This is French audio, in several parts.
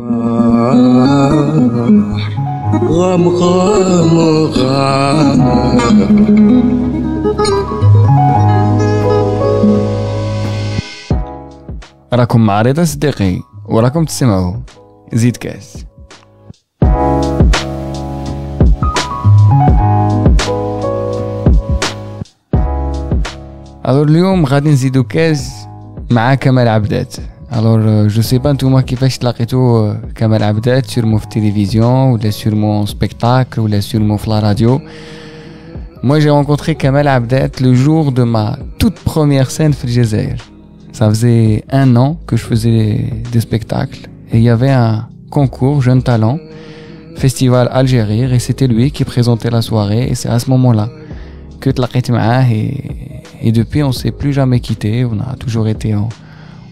غم غم غم راكم مع رضا صديقي وراكم تسمعوا زيد كاس اليوم غادي نزيدو كاس مع كمال عبدات Alors, euh, je sais pas, tout qui fait que euh, Kamel Abdet sur mon télévision, ou sur mon spectacle, ou sur mon la radio. Moi, j'ai rencontré Kamel Abdet le jour de ma toute première scène Frigezair. Ça faisait un an que je faisais des spectacles et il y avait un concours jeune talent, Festival algérien et c'était lui qui présentait la soirée et c'est à ce moment-là que Tlaqit et, et depuis on s'est plus jamais quitté, on a toujours été en,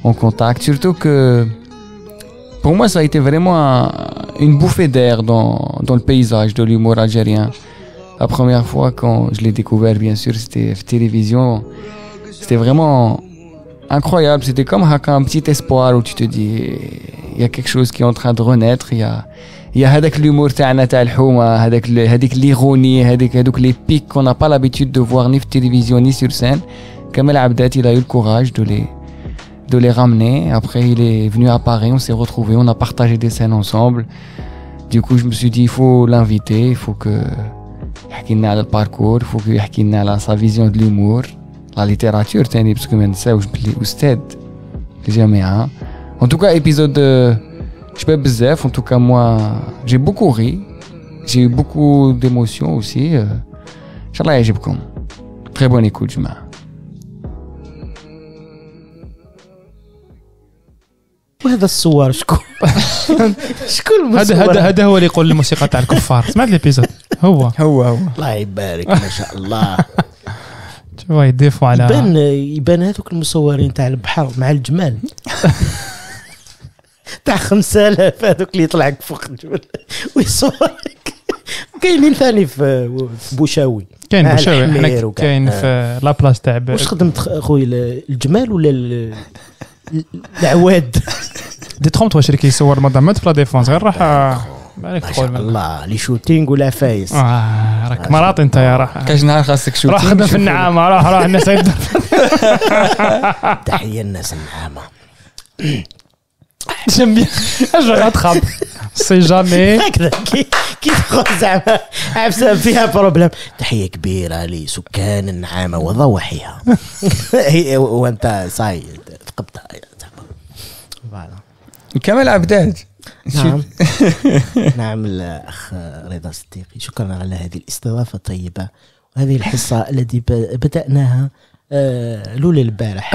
en contact. Surtout que pour moi, ça a été vraiment une bouffée d'air dans, dans, le paysage de l'humour algérien. La première fois quand je l'ai découvert, bien sûr, c'était télévision. C'était vraiment incroyable. C'était comme un petit espoir où tu te dis, il y a quelque chose qui est en train de renaître. Il y a, il y a l'humour تاعنا l'ironie, les pics qu'on n'a pas l'habitude de voir ni télévision ni sur scène. Kamel Abdet il a eu le courage de les de les ramener. Après, il est venu à Paris, on s'est retrouvés, on a partagé des scènes ensemble. Du coup, je me suis dit, il faut l'inviter, il faut que qu'il le parcours, il faut qu'il ait sa vision de l'humour, la littérature, parce que où je me jamais hein. En tout cas, épisode, je peux en tout cas, moi, j'ai beaucoup ri, j'ai eu beaucoup d'émotions aussi. Euh. Inch'Allah, Très bonne écoute, ma شكون هذا الصور شكون شكون هذا هذا هذا هو اللي يقول الموسيقى تاع الكفار سمعت الابيزود هو هو هو الله يبارك ما شاء الله شوف يضيفوا على يبان يبان هذوك المصورين تاع البحر مع الجمال تاع 5000 هذوك اللي يطلعك فوق الجبل ويصورك كاينين ثاني في بوشاوي كاين بوشاوي كاين في لابلاس تاع واش خدمت خويا الجمال ولا العواد détrompe-toi chez qui صور مدمد في لا ديفونس غير راح مالك تقول الله لي شوتينغ ولا فايس آه، راك مراطي انت يا راح كاش نهار خاصك شوتينغ راح خدم في النعامه راح راح الناس تحيه الناس النعامه J'aime bien. Ah, je rattrape. C'est jamais هكذا كي كي تقول زعما عفسه فيها بروبليم تحيه كبيره لسكان النعامه وضواحيها وانت ساي ثقبتها فوالا كمال عبداد نعم نعم الأخ رضا صديقي شكرا على هذه الاستضافة الطيبة وهذه الحصة التي بدأناها آه، لولا البارح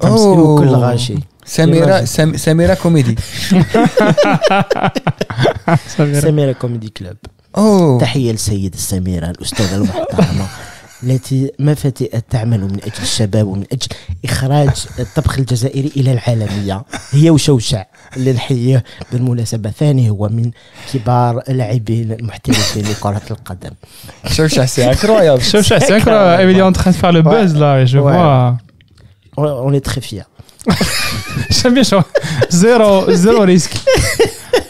تمسكينو كل غاشي سميرة سميرة كوميدي سميرة كوميدي كلوب أوه. تحية للسيدة سميرة الأستاذة المحترمة التي ما فتئت تعمل من أجل الشباب ومن أجل إخراج الطبخ الجزائري إلى العالمية هي وشوشع اللي نحييه بالمناسبة ثاني هو من كبار لاعبين المحترفين لكرة القدم شوشع سي شوشع سي انكرويابل اون تخان فار لو بوز لا جو فوا on est très fier J'aime bien, je zéro, zéro risque.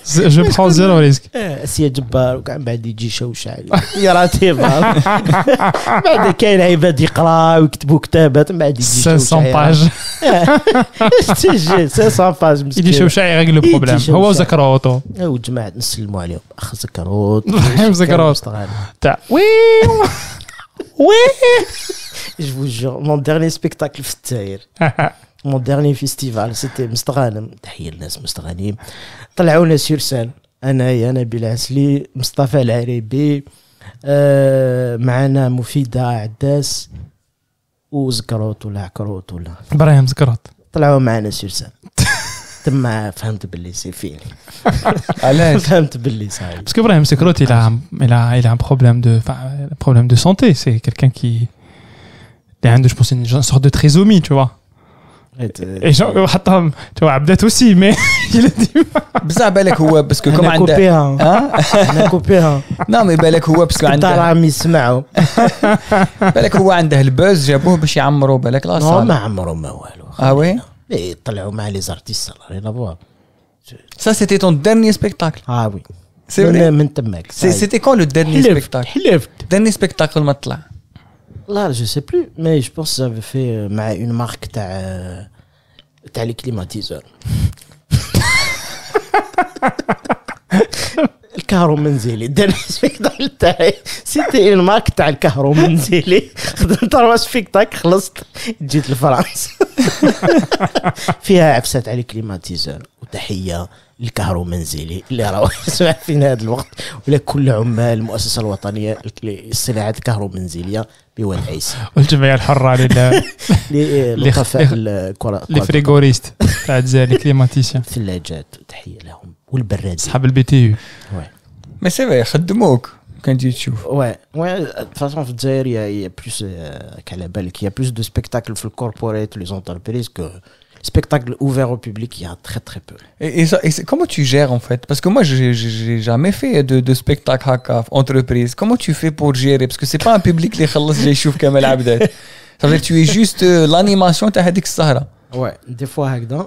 Je prends zéro risque. Eh, si quand ben, Il y a 500 ben, ben, pages. Eh, je 500 pages, Il dit il règle le problème. Où est-ce eh, ah, que Ouais Je vous jure, mon dernier spectacle في الجزائر mon dernier festival c'était مستغانم تحية الناس مستغانم طلعونا سير سان انايا نبيل عسلي مصطفى العريبي آه معنا مفيدة عداس وزكروت ولا عكروت ولا ابراهيم زكروت طلعوا معنا سير سان Je ne suis pas en de me Je ne suis pas c'est que il a un problème de santé. C'est quelqu'un qui. Il de, je pense, une sorte de trésomie, tu vois. Et genre, euh, tu vois, Abdel aussi, mais. Il a dit. Il parce un. comme. Non, il a un. un. copain. Non mais Il a que Il a un. un. Il a un. Ah oui? Mais طلعوا مع les artistes, ça n'a rien à voir. Ça, c'était ton dernier spectacle. Ah oui. C'est vrai. C'était quand le dernier spectacle Dernier spectacle Matla. Là, je ne sais plus, mais je pense que j'avais fait euh, une marque تاع تاع الكهرو منزلي الدنس فيك تاعي سيتي ان تاع الكهرو منزلي خدمت راس فيك تاك خلصت جيت لفرنسا فيها عفسات على كليماتيزر وتحيه الكهرو منزلي اللي راه يسمع فينا هذا الوقت ولا كل عمال المؤسسه الوطنيه للصناعات الكهرو منزليه بواد عيسى والجمعيه الحره لل للقفاء الكره الفريغوريست تاع الجزائر كليماتيسيان ثلاجات تحيه لهم والبراد اصحاب البي تي يو مي سي فري خدموك كان تجي تشوف وي وي فاصون في الجزائر يا بلوس على بالك يا بلوس دو سبيكتاكل في الكوربوريت لي زونتربريز كو spectacle ouvert au public, il y a très très peu. Et, ça, et comment tu gères en fait Parce que moi, j'ai jamais fait de, de spectacle à entreprise. Comment tu fais pour gérer Parce que c'est pas un public qui les choufs comme Ça veut dire que tu es juste euh, l'animation de Sahara. Ouais, des fois, Hagdan.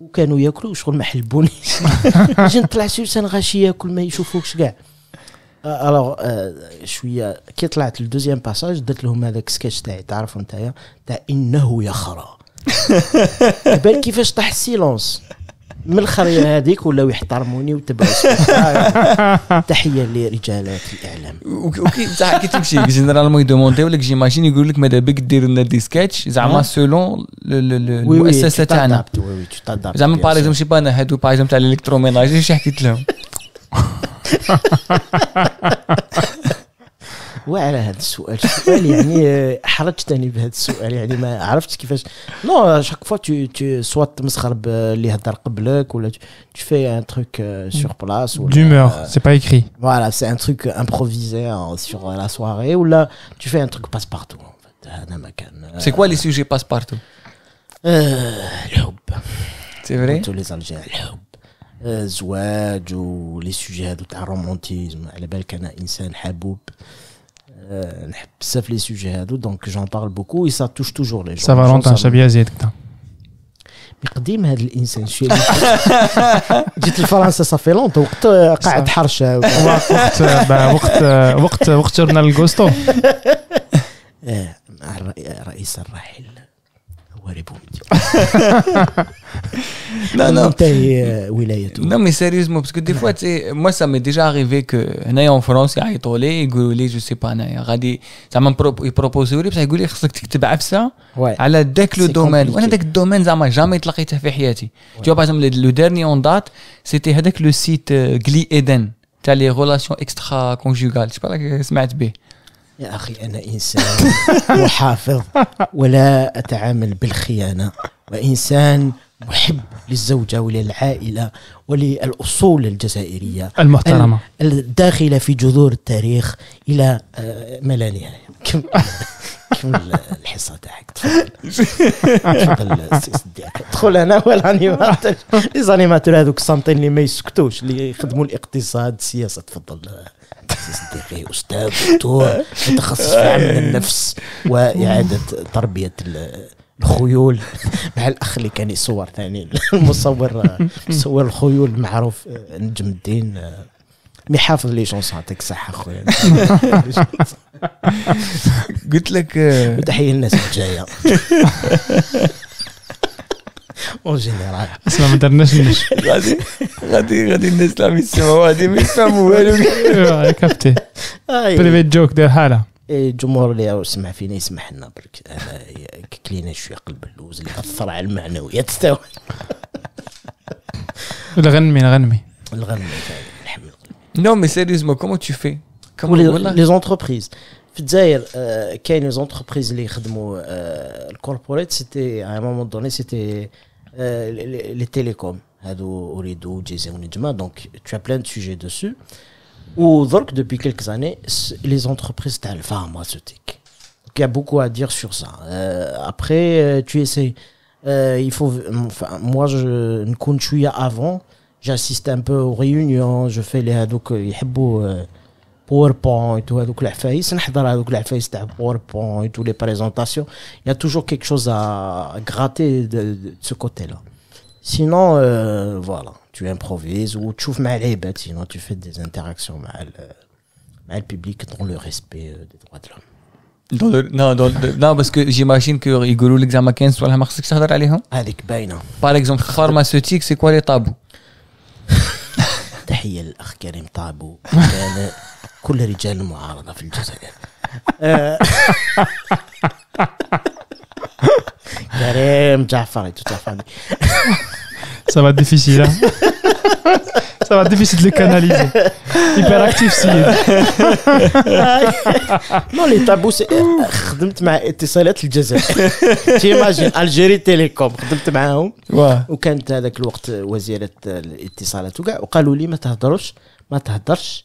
وكانوا ياكلوا شغل ما حلبونيش جي نطلع شي سان غاشي ياكل ما يشوفوكش كاع الوغ آه، آه، شويه كي طلعت للدوزيام باساج درت لهم هذاك سكتش تاعي تعرفوا نتايا تاع انه يخرى بال كيفاش طاح السيلونس من الخريه هذيك ولاو يحترموني وتبعوا تحيه لرجالات الاعلام وكي بصح كي تمشي جينيرالمون يدومونديو لك جيماجين يقول لك ماذا بك دير لنا دي سكتش زعما سولون المؤسسه تاعنا زعما باغ اكزومبل شي انا هادو باغ اكزومبل تاع الالكتروميناجي شي حكيت لهم Ouais, à chaque fois tu fais un truc euh, sur place euh، c'est un truc improvisé euh, sur la soirée ou là, tu fais un truc passe-partout ah, C'est quoi les sujets passe-partout les sujets les sujets euh, sauf les sujets à donc j'en parle beaucoup et ça touche toujours les gens. Ça va fait Euh, non, mais sérieusement, parce que des fois, tu moi, ça m'est déjà arrivé que, en France, il y a des gens je sais pas, ça m'a proposé, ils ça ils tu ça, la le domaine. On a domaine, dans m'a par le dernier en date, c'était avec le site euh, Eden. تاع les relations extra-conjugales. Je sais pas là, يا أخي أنا إنسان محافظ ولا أتعامل بالخيانة وإنسان محب للزوجة وللعائلة وللأصول الجزائرية المحترمة الداخلة في جذور التاريخ إلى ما لا نهاية كم كمل الحصة تاعك تفضل ادخل أنا والانيماتور زانيماتور هذوك الصامتين اللي ما يسكتوش اللي يخدموا الاقتصاد السياسة تفضل صديقي استاذ دكتور متخصص في علم النفس واعاده تربيه الخيول مع الاخ اللي كان يصور ثاني المصور مصور الخيول المعروف نجم الدين مي حافظ لي شونس يعطيك الصحة خويا قلت لك آه، وتحية الناس الجاية en général... C'est mais comment tu fais euh, Les entreprises. les entreprises, euh, à un moment donné, c'était... Euh, les télécoms. donc tu as plein de sujets dessus. Ou donc depuis quelques années, les entreprises telles pharmaceutiques. Il y a beaucoup à dire sur ça. Euh, après, euh, tu essaies. il faut. Enfin, moi, je ne compte avant. J'assiste un peu aux réunions. Je fais les donc beau PowerPoint ou donc l'affaire, la n'importe quoi PowerPoint les présentations, il y a toujours quelque chose à gratter de, ce côté-là. Sinon, euh, voilà, tu improvises ou tu mal les sinon tu fais des interactions mal, euh, mal public dans le respect euh, des droits de l'homme. non, parce que j'imagine que rigolo l'examen 15 tu la les ça hein? Par exemple, pharmaceutique, c'est quoi les tabous? تحية كريم كل رجال المعارضه في الجزائر كريم جعفر Ça va être ديفيسيل Hein ديفيسيل لي كاناليزي difficile اكتيف le canaliser. Hyperactif, si. خدمت مع اتصالات الجزائر تيماجين الجيري تيليكوم خدمت معاهم وكانت هذاك الوقت وزيره الاتصالات وكاع وقالوا لي ما تهضروش ما تهضرش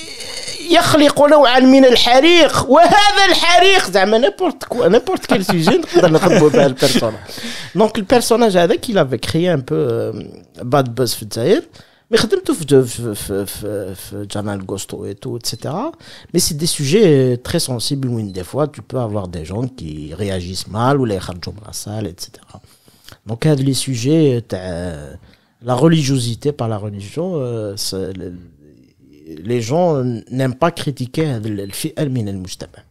donc le personnage avec il avait créé un peu euh, bad et etc mais c'est des sujets euh, très sensibles des fois tu peux avoir des gens qui réagissent mal ou les la salle, etc donc un les sujets euh, la religiosité par la religion لي جون نيم با كريتيكي هذه الفئه من المجتمع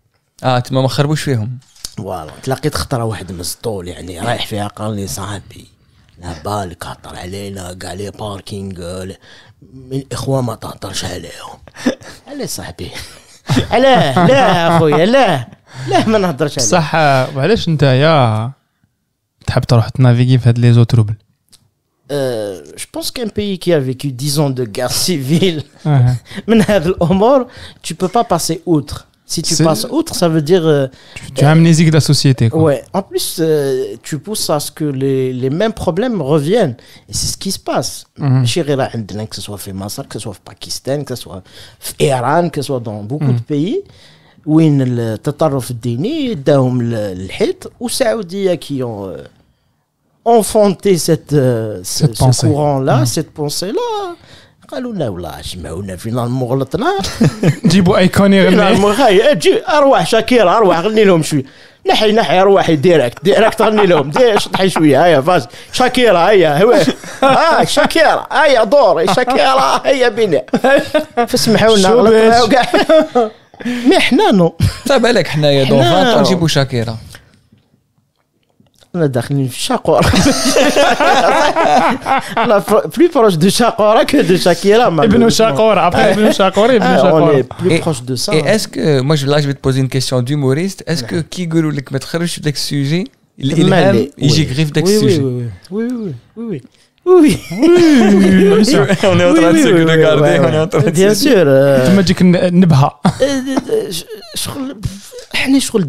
اه تما ما خربوش فيهم فوالا تلاقيت خطره واحد مسطول يعني رايح فيها قال لي صاحبي لا بالك هطر علينا كاع لي باركينغ من الاخوان ما تهطرش عليهم علاه صاحبي علاه لا اخويا لا لا ما نهضرش عليهم صح وعلاش انت يا تحب تروح تنافيكي في هاد لي زوتروبل Euh, je pense qu'un pays qui a vécu 10 ans de guerre civile, uh-huh. tu peux pas passer outre. Si tu passes outre, ça veut dire. Euh, tu, es amnésique de la société. Quoi. Ouais. En plus, euh, tu pousses à ce que les, les mêmes problèmes reviennent. Et c'est ce qui se passe. Mm -hmm. Que ce soit au que ce soit au Pakistan, que ce soit au Iran, que ce soit dans beaucoup de mm -hmm. de pays. Dini, le le Hit, ou saoudiens qui ont enfanté cette, euh, cette ce, ce courant-là, mm. cette pensée-là قالوا لا والله جمعونا فينا المور غلطنا جيبوا ايكوني غني جي ارواح شاكير ارواح غني لهم شويه نحي نحي ارواحي ديريكت ديريكت غني لهم شطحي شويه هيا فاز شاكيرا هيا هو شاكيرا هيا دوري شاكيرا هيا بنا فسمحوا لنا غلطنا وكاع مي حنا نو تابع عليك حنايا دونفونت نجيبوا شاكيرا on a داخلين في شاقورة on est plus proche de Shakora que de Shakira ابن شاقورة après ابن شاقورة ابن nous, on est plus proche de ça et hein. est-ce que moi là je vais te poser une question d'humoriste est-ce que qui يقولوا لك ما تخرجش il السوجي الالهام يجي griffe داك السوجي oui oui oui oui oui oui. oui, sûr. on est en train de se regarder, on est en train de Bien sûr. Euh, tu m'as dit que Nebha. Euh, je suis le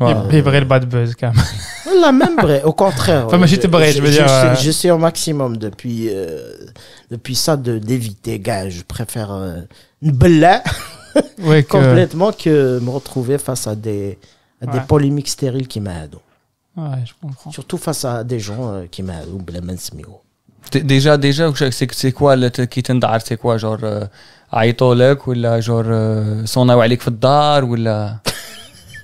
Voilà. Il, vrai le bad buzz quand même. La même vrai, au contraire. Enfin, moi j'étais vrai, je, veux dire. Euh, je, je, sais au maximum depuis, euh, depuis ça de d'éviter, gars. Je préfère euh, une blague complètement que me retrouver face à des, des polémiques stériles qui m'aident. Ouais, je comprends. Surtout face à des gens euh, qui m'aident. Déjà, déjà, c'est quoi le qui c'est quoi genre عيطوا euh, ou genre, son صنعوا عليك ou الدار ولا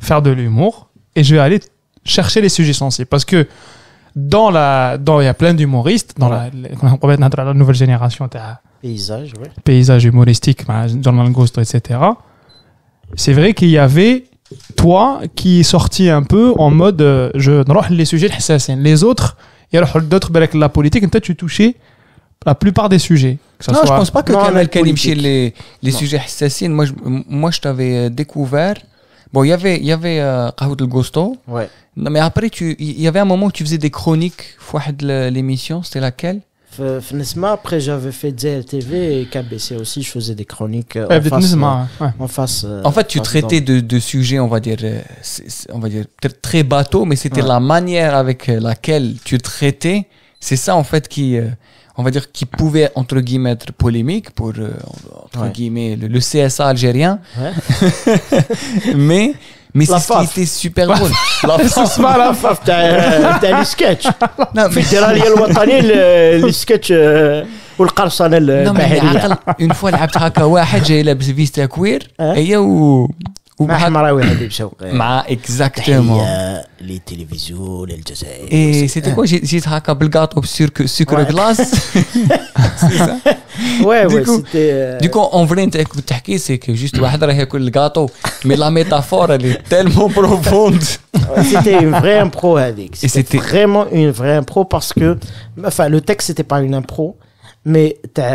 faire de l'humour et je vais aller chercher les sujets sensibles. Parce que dans la, dans, il y a plein d'humoristes, dans la, la, nouvelle génération, paysage, paysage humoristique, John Langosto, etc. C'est vrai qu'il y avait toi qui est sorti un peu en mode euh, je les sujets les autres et alors d'autres avec la politique peut-être tu touchais la plupart des sujets non je pense pas que Kamel Kalim les, sujets assassins moi moi je t'avais euh, découvert Bon, il y avait, il y avait euh, El Gosto. Ouais. mais après, tu, il y avait un moment où tu faisais des chroniques, fois de l'émission, c'était laquelle Fnesma, après j'avais fait DLTV et KBC aussi, je faisais des chroniques euh, euh, en, face, en, face, en fait, tu traitais de, de, sujets, on va dire, on va dire très bateau, mais c'était la manière avec laquelle tu traitais. C'est ça en fait qui, on va dire, qui pouvait, entre guillemets, être polémique pour, euh, entre ouais. guillemets, le, le, CSA algérien. Ouais. mais, mais c'est ce qui était super drôle. La FAF. pas la FAF, euh, t'as les sketchs. Non, mais... الفيدرالية الوطنية les sketchs والقرصنة البحرية. Non, mais une fois لعبت هكا واحد جاي لابس فيستا كوير هي و bah, bah, exactement Et c'était quoi J'ai le gâteau glace. Euh, du coup, on que mm. Mais la métaphore, elle est tellement profonde. C'était une vraie impro, C'était vraiment une vraie impro parce que le texte n'était pas une impro. مي تاع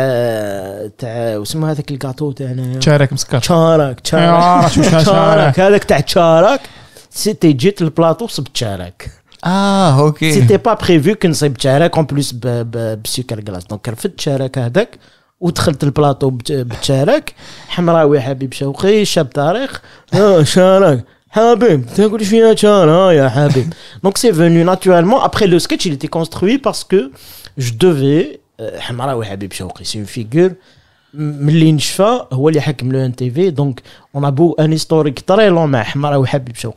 تاع وسمى هذاك الكاطو تاع تشارك مسكر تشارك تشارك تشارك هذاك تاع تشارك سيتي جيت البلاطو صبت تشارك اه اوكي سيتي با بريفو كي نصيب تشارك اون بليس بسكر كلاص دونك رفدت تشارك هذاك ودخلت البلاطو بتشارك حمراوي حبيب شوقي شاب طارق اه شارك حبيب t'as فيها Fina Tchana, ya Habib. Donc c'est venu naturellement. Après le sketch, il était construit parce que je devais c'est une figure. de me Donc, on a un historique très long, mais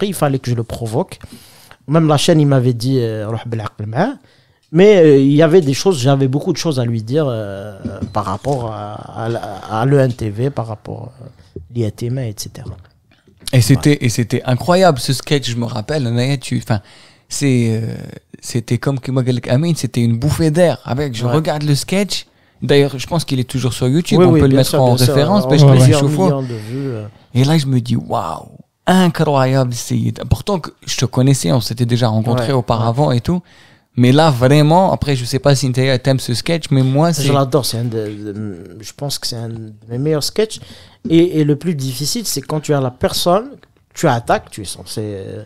il fallait que je le provoque. Même la chaîne, il m'avait dit. Euh, mais euh, il y avait des choses, j'avais beaucoup de choses à lui dire euh, par rapport à l'ENTV, par rapport à l'IATM, etc. Et c'était incroyable ce sketch, je me rappelle. tu c'est euh, c'était comme Amine c'était une bouffée d'air. Avec, je regarde le sketch. D'ailleurs, je pense qu'il est toujours sur YouTube. on peut le mettre en référence. Euh. Et là, je me dis, waouh, incroyable, c'est Pourtant, que je te connaissais, on s'était déjà rencontrés auparavant et tout. Mais là, vraiment, après, je sais pas si Intérieur t'aime ce sketch, mais moi, c'est. Je l'adore, c'est je pense que c'est un de mes meilleurs sketchs. Et, et le plus difficile, c'est quand tu as la personne, tu attaques, tu es censé euh,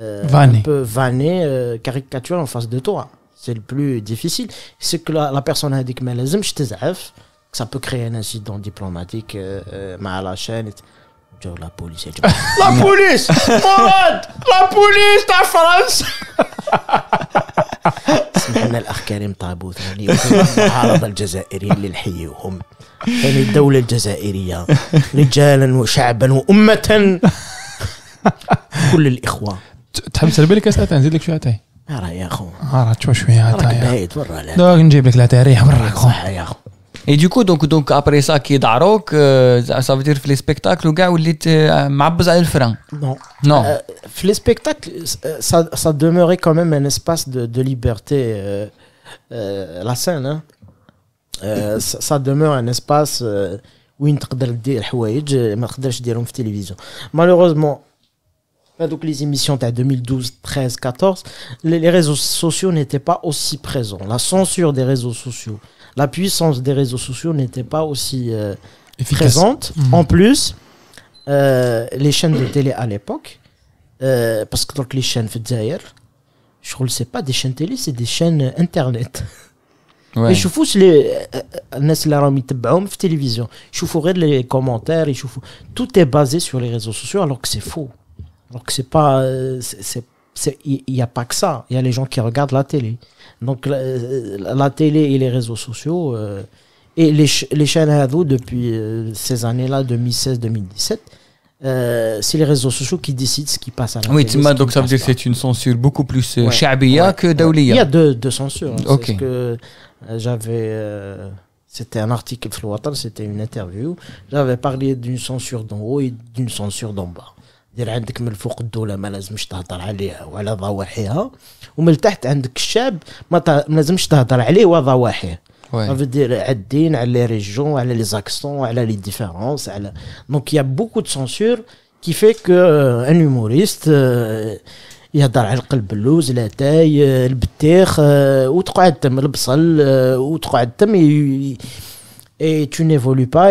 euh, un peu vanné, euh, en face de toi. C'est le plus difficile. C'est que la, la personne a dit que ça peut créer un incident diplomatique, euh, euh, à la chaîne. La police, la police, Morad, la police, ta France. سمعنا الاخ كريم طابوت المعارضه الجزائريين اللي نحييهم يعني الدوله الجزائريه رجالا وشعبا وامه كل الاخوه et du coup, après ça, qui est Darok, ça veut dire que les spectacles, les Non. Les spectacles, ça demeurait quand même un espace de liberté. La scène, ça demeure un espace où on dire, bah, donc les émissions de 2012, 13, 14, les, réseaux sociaux n'étaient pas aussi présents. La censure des réseaux sociaux, la puissance des réseaux sociaux n'était pas aussi euh, présente. Mhm. En plus, euh, les chaînes de télé à l'époque, euh, parce que donc les chaînes Fedzayer, je ne sais pas des chaînes télé, c'est des chaînes internet. Et je les اللي télévision. les commentaires tout est basé sur les réseaux sociaux alors que c'est faux donc c'est pas, euh, c'est il n'y a pas que ça. Il y a les gens qui regardent la télé. Donc la, euh, télé et les réseaux sociaux euh, et les, les chaînes vous depuis ces années-là, 2016-2017. Euh, c'est les réseaux sociaux qui décident ce qui passe à la télé. donc ça veut dire que c'est une censure beaucoup plus ouais. que daouliya. Il y a deux, deux censures. Hein. Okay. que j'avais, c'était un article c'était une interview. J'avais parlé d'une censure d'en haut et d'une censure d'en bas. دير عندك من فوق الدوله ما لازمش تهضر عليها وعلى ضواحيها ومن تحت عندك الشعب ما, ت... ما لازمش تهضر عليه وضواحيه Ça دير على الدين على لي ريجون على لي زاكسون على لي ديفيرونس على دونك يا بوكو دو beaucoup كي في qui ان هيموريست يهضر على القلب اللوز لا تاي البطيخ وتقعد تم البصل وتقعد تم اي تو نيفولي با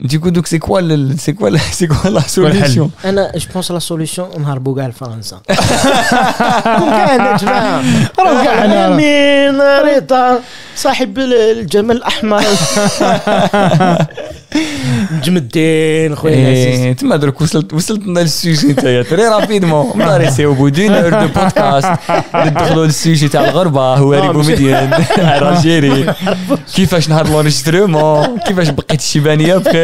Du coup, donc c'est quoi, le, c'est quoi, c'est quoi la solution أنا je pense la solution نهربوا كاع لفرنسا. كون كاع نجمع راهو كاع صاحب الجمل الأحمر مجمدين خويا eh, تما درك وصلت وصلت لنا للسوجي نتايا تري رابيدمون ماري سي او بودين دون اور دو بودكاست ندخلوا للسوجي تاع الغربه هواري بوميديان الجيري كيفاش نهار لونجسترومون كيفاش بقيت الشيبانيه بخير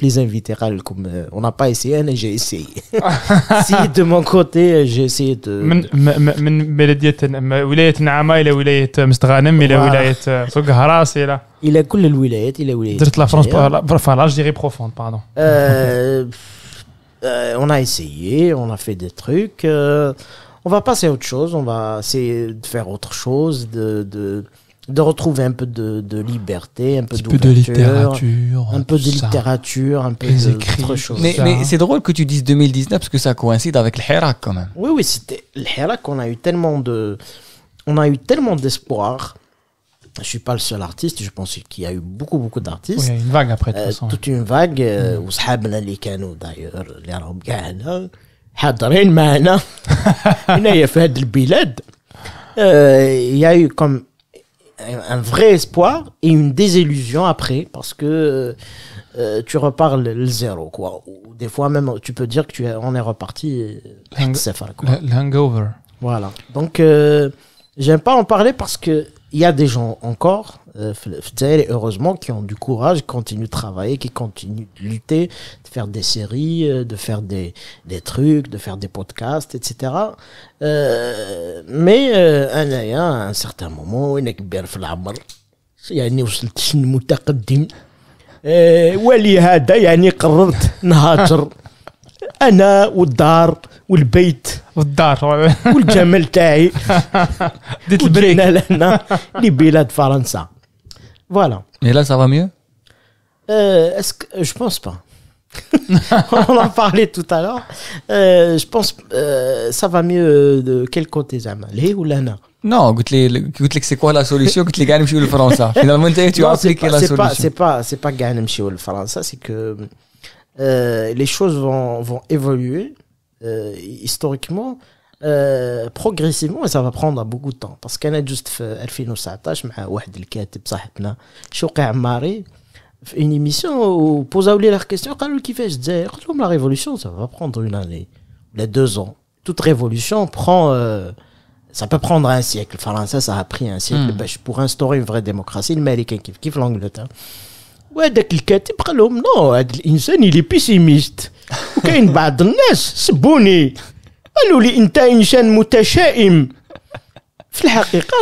les inviter Comme, euh, on n'a pas essayé, hein, mais j'ai essayé. si de mon côté, j'ai essayé de. il est cool il il profonde, on a essayé, on a fait des trucs. Euh, on va passer à autre chose, on va essayer de faire autre chose, de de retrouver un peu de, de liberté, un peu, peu de littérature, un peu de littérature, un peu Mais, mais c'est drôle que tu dises 2019 parce que ça coïncide avec le Hirak quand même. Oui, oui, c'était le Hirak. On a eu tellement de, on a eu tellement d'espoir. Je suis pas le seul artiste. Je pense qu'il y a eu beaucoup, beaucoup d'artistes. Oui, une vague après. Euh, tout toute une vague. Ou sahabna les d'ailleurs, les Arabes حاضرين معنا hein. hein. a euh, il y a eu comme un, vrai espoir et une désillusion après parce que euh, euh, tu repars le, zéro quoi. Ou des fois même tu peux dire que tu es, on est reparti euh, l'hangover. Voilà. Donc j'aime pas en parler parce que il y a des gens encore, euh, heureusement, qui ont du courage, qui continuent de travailler, qui continuent de lutter, de faire des séries, euh, de faire des, trucs, de faire des podcasts, etc. Euh, mais euh, à un certain moment, il y a يعني وصلت سن متقدم ولهذا يعني قررت نهاجر انا والدار ou le والجمال تاعي ديت البريك لهنا لبلاد فرنسا فوالا مي euh, on en parlait tout à l'heure. Euh, je pense euh, ça va mieux de quel côté, Le ou l'Ana Non, que c'est quoi la solution Que tu Ou le France Finalement, tu as appliqué la solution. C'est pas, c'est pas, c'est pas le France, c'est que les choses vont, vont évoluer. Euh, historiquement euh, progressivement et ça va prendre beaucoup de temps parce qu'انا جست في 2019 un واحد الكاتب صاحبنا شوقي عماري une émission où ils لي question, quand قالوا لي كيفاش الجزائر قلت la révolution, ça va prendre une année deux ans toute révolution prend euh, ça peut prendre un siècle français ça a pris un siècle hmm. pour instaurer une vraie démocratie l'américain hein, qui kiffe l'Angleterre وهذاك الكاتب قال لهم non non, Non, il est pessimiste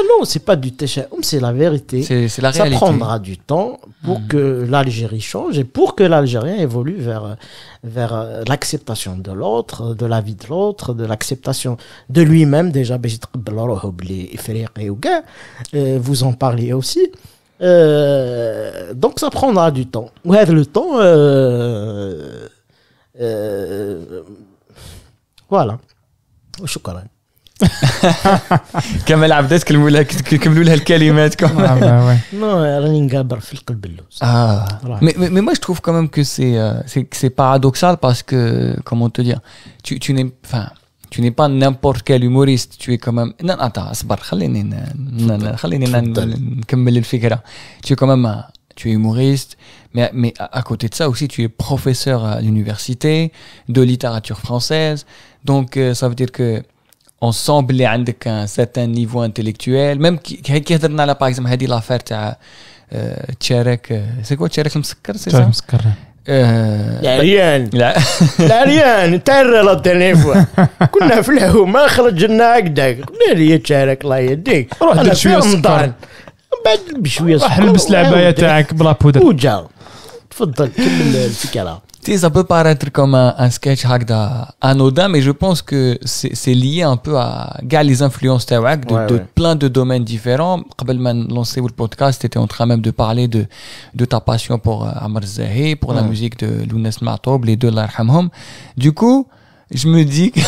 non, c'est pas du c'est la vérité. Ça prendra du temps pour hmm. que l'Algérie change et pour que l'Algérien évolue vers vers l'acceptation de l'autre, de la vie de l'autre, de l'acceptation de lui-même déjà. Euh, vous en parliez aussi. Euh, donc ça prendra du temps. Ouais, le temps. Euh, voilà وشكرا chocolat. Mais moi je trouve quand même que c'est paradoxal parce que comment te dire tu n'es tu n'es pas n'importe quel humoriste tu es quand même attends tu es quand même tu es humoriste mais, à, côté de ça aussi, tu es professeur à l'université de littérature française. Donc, euh, ça veut dire que ensemble, il a un certain niveau intellectuel. Même qui a par exemple, dit l'affaire de euh, Tcherek. Euh, c'est quoi Tcherek c'est ça ça peut paraître comme un, un sketch hagda anodin, mais je pense que c'est lié un peu à les influences de, ouais, de plein de domaines différents. Avant de lancer le podcast, tu étais en train même de parler de, de ta passion pour euh, Amr Zahé, pour la musique de Lounes Matoub, les deux l'Arhamhom. Du coup, je me dis tu...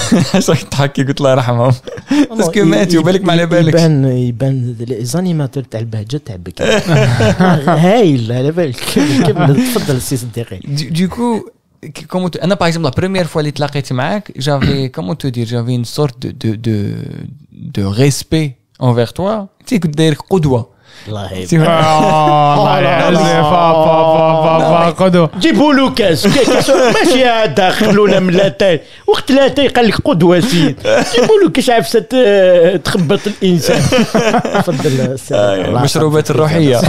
Ah par exemple la première fois que j'avais comment te dire j'avais une sorte de de respect envers toi tu sais que tu es الله جيبوا له كاس ماشي داخل ولا ملاتين وقت لاتي قال لك قدوه سيد جيبوا له كاش عفسه تخبط الانسان تفضل المشروبات الروحيه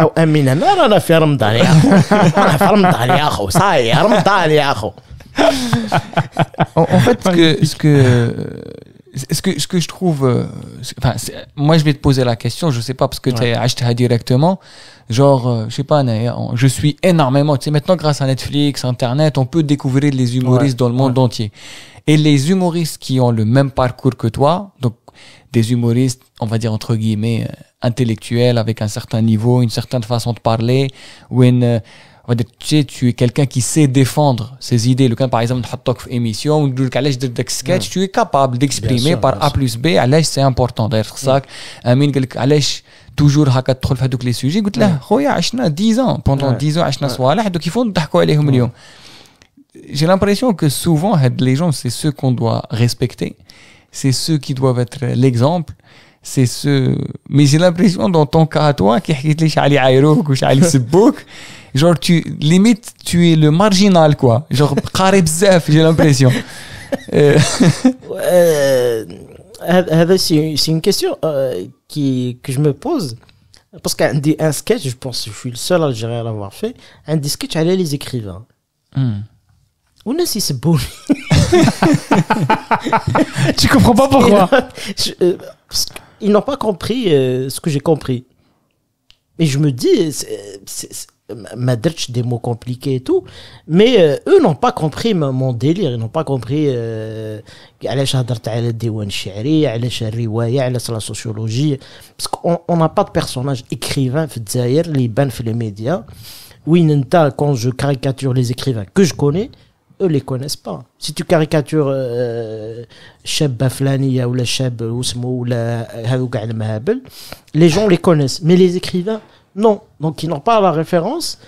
او امين انا رانا في رمضان يا اخو في رمضان يا اخو صاي رمضان يا اخو اون fait ce que, ce que je trouve, euh, enfin, moi je vais te poser la question, je sais pas parce que tu as acheté directement, genre, euh, je sais pas, je suis énormément, tu sais, maintenant grâce à Netflix, Internet, on peut découvrir les humoristes dans le monde entier. Et les humoristes qui ont le même parcours que toi, donc des humoristes, on va dire entre guillemets, euh, intellectuels, avec un certain niveau, une certaine façon de parler, ou une euh, on va dire tu, tu es quelqu'un qui sait défendre ses idées le cas par exemple de émission ou sketch tu es capable d'exprimer par A plus B c'est important d'ailleurs ça Amine toujours a trop في sujets لي سوجي là, له خويا a 10 ans pendant 10 ans عشنا donc il faut نضحكوا عليهم اليوم j'ai l'impression que souvent les gens c'est ceux qu'on doit respecter c'est ceux qui doivent être l'exemple c'est ceux mais j'ai l'impression dans ton cas à toi qui حكيت à شحال ou Ali يسبوك genre tu limite tu es le marginal quoi genre carré j'ai l'impression euh, c'est une question euh, qui que je me pose parce qu'un un sketch je pense que je suis le seul Algérien à l'avoir fait un des sketchs allait les écrivains hmm. Où est-ce si c'est beau. tu comprends pas pourquoi. Euh, ils n'ont pas compris ce que j'ai compris. Et je me dis, des mots compliqués et tout. Mais euh, eux n'ont pas compris mon délire, ils n'ont pas compris euh, علاش هضرت على الديوان الشعري علاش علاش la sociologie, parce qu'on n'a pas de personnages écrivains derrière les les médias oui quand je caricature les écrivains que je connais eux les connaissent pas. Si tu caricatures Cheb euh, Baflani ou Cheb Ousmo ou la les gens les connaissent. Mais les écrivains, non. Donc ils n'ont pas la référence.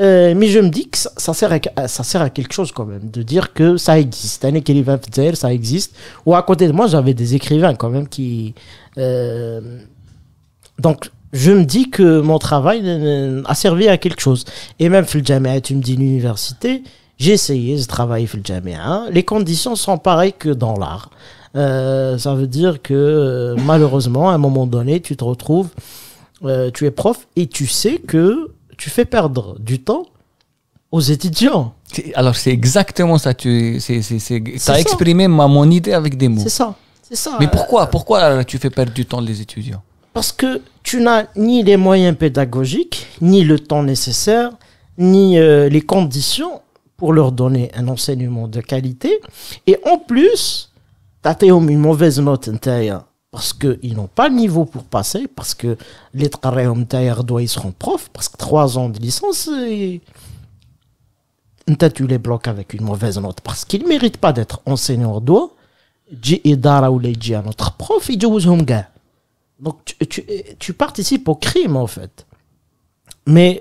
Euh, mais je me dis que ça, sert à, ça sert à quelque chose quand même, de dire que ça existe. équilibre Kelly ça existe. Ou à côté de moi, j'avais des écrivains quand même qui. Euh, donc, je me dis que mon travail a servi à quelque chose. Et même Fil tu me dis l'université, j'ai essayé ce travail Fil Les conditions sont pareilles que dans l'art. Euh, ça veut dire que malheureusement, à un moment donné, tu te retrouves euh, tu es prof et tu sais que tu fais perdre du temps aux étudiants. Alors c'est exactement ça. Tu as exprimé ma, mon idée avec des mots. C'est ça. Mais pourquoi pourquoi tu fais perdre du temps les étudiants Parce que tu n'as ni les moyens pédagogiques, ni le temps nécessaire, ni euh, les conditions pour leur donner un enseignement de qualité. Et en plus, tu as une mauvaise note intérieure parce qu'ils n'ont pas le niveau pour passer, parce que les doivent ils seront profs, parce que trois ans de licence, et... tu les bloques avec une mauvaise note, parce qu'ils ne méritent pas d'être enseignants doigt. J'ai idara ou les un autre prof, ils Donc tu, tu, tu, participes au crime en fait. Mais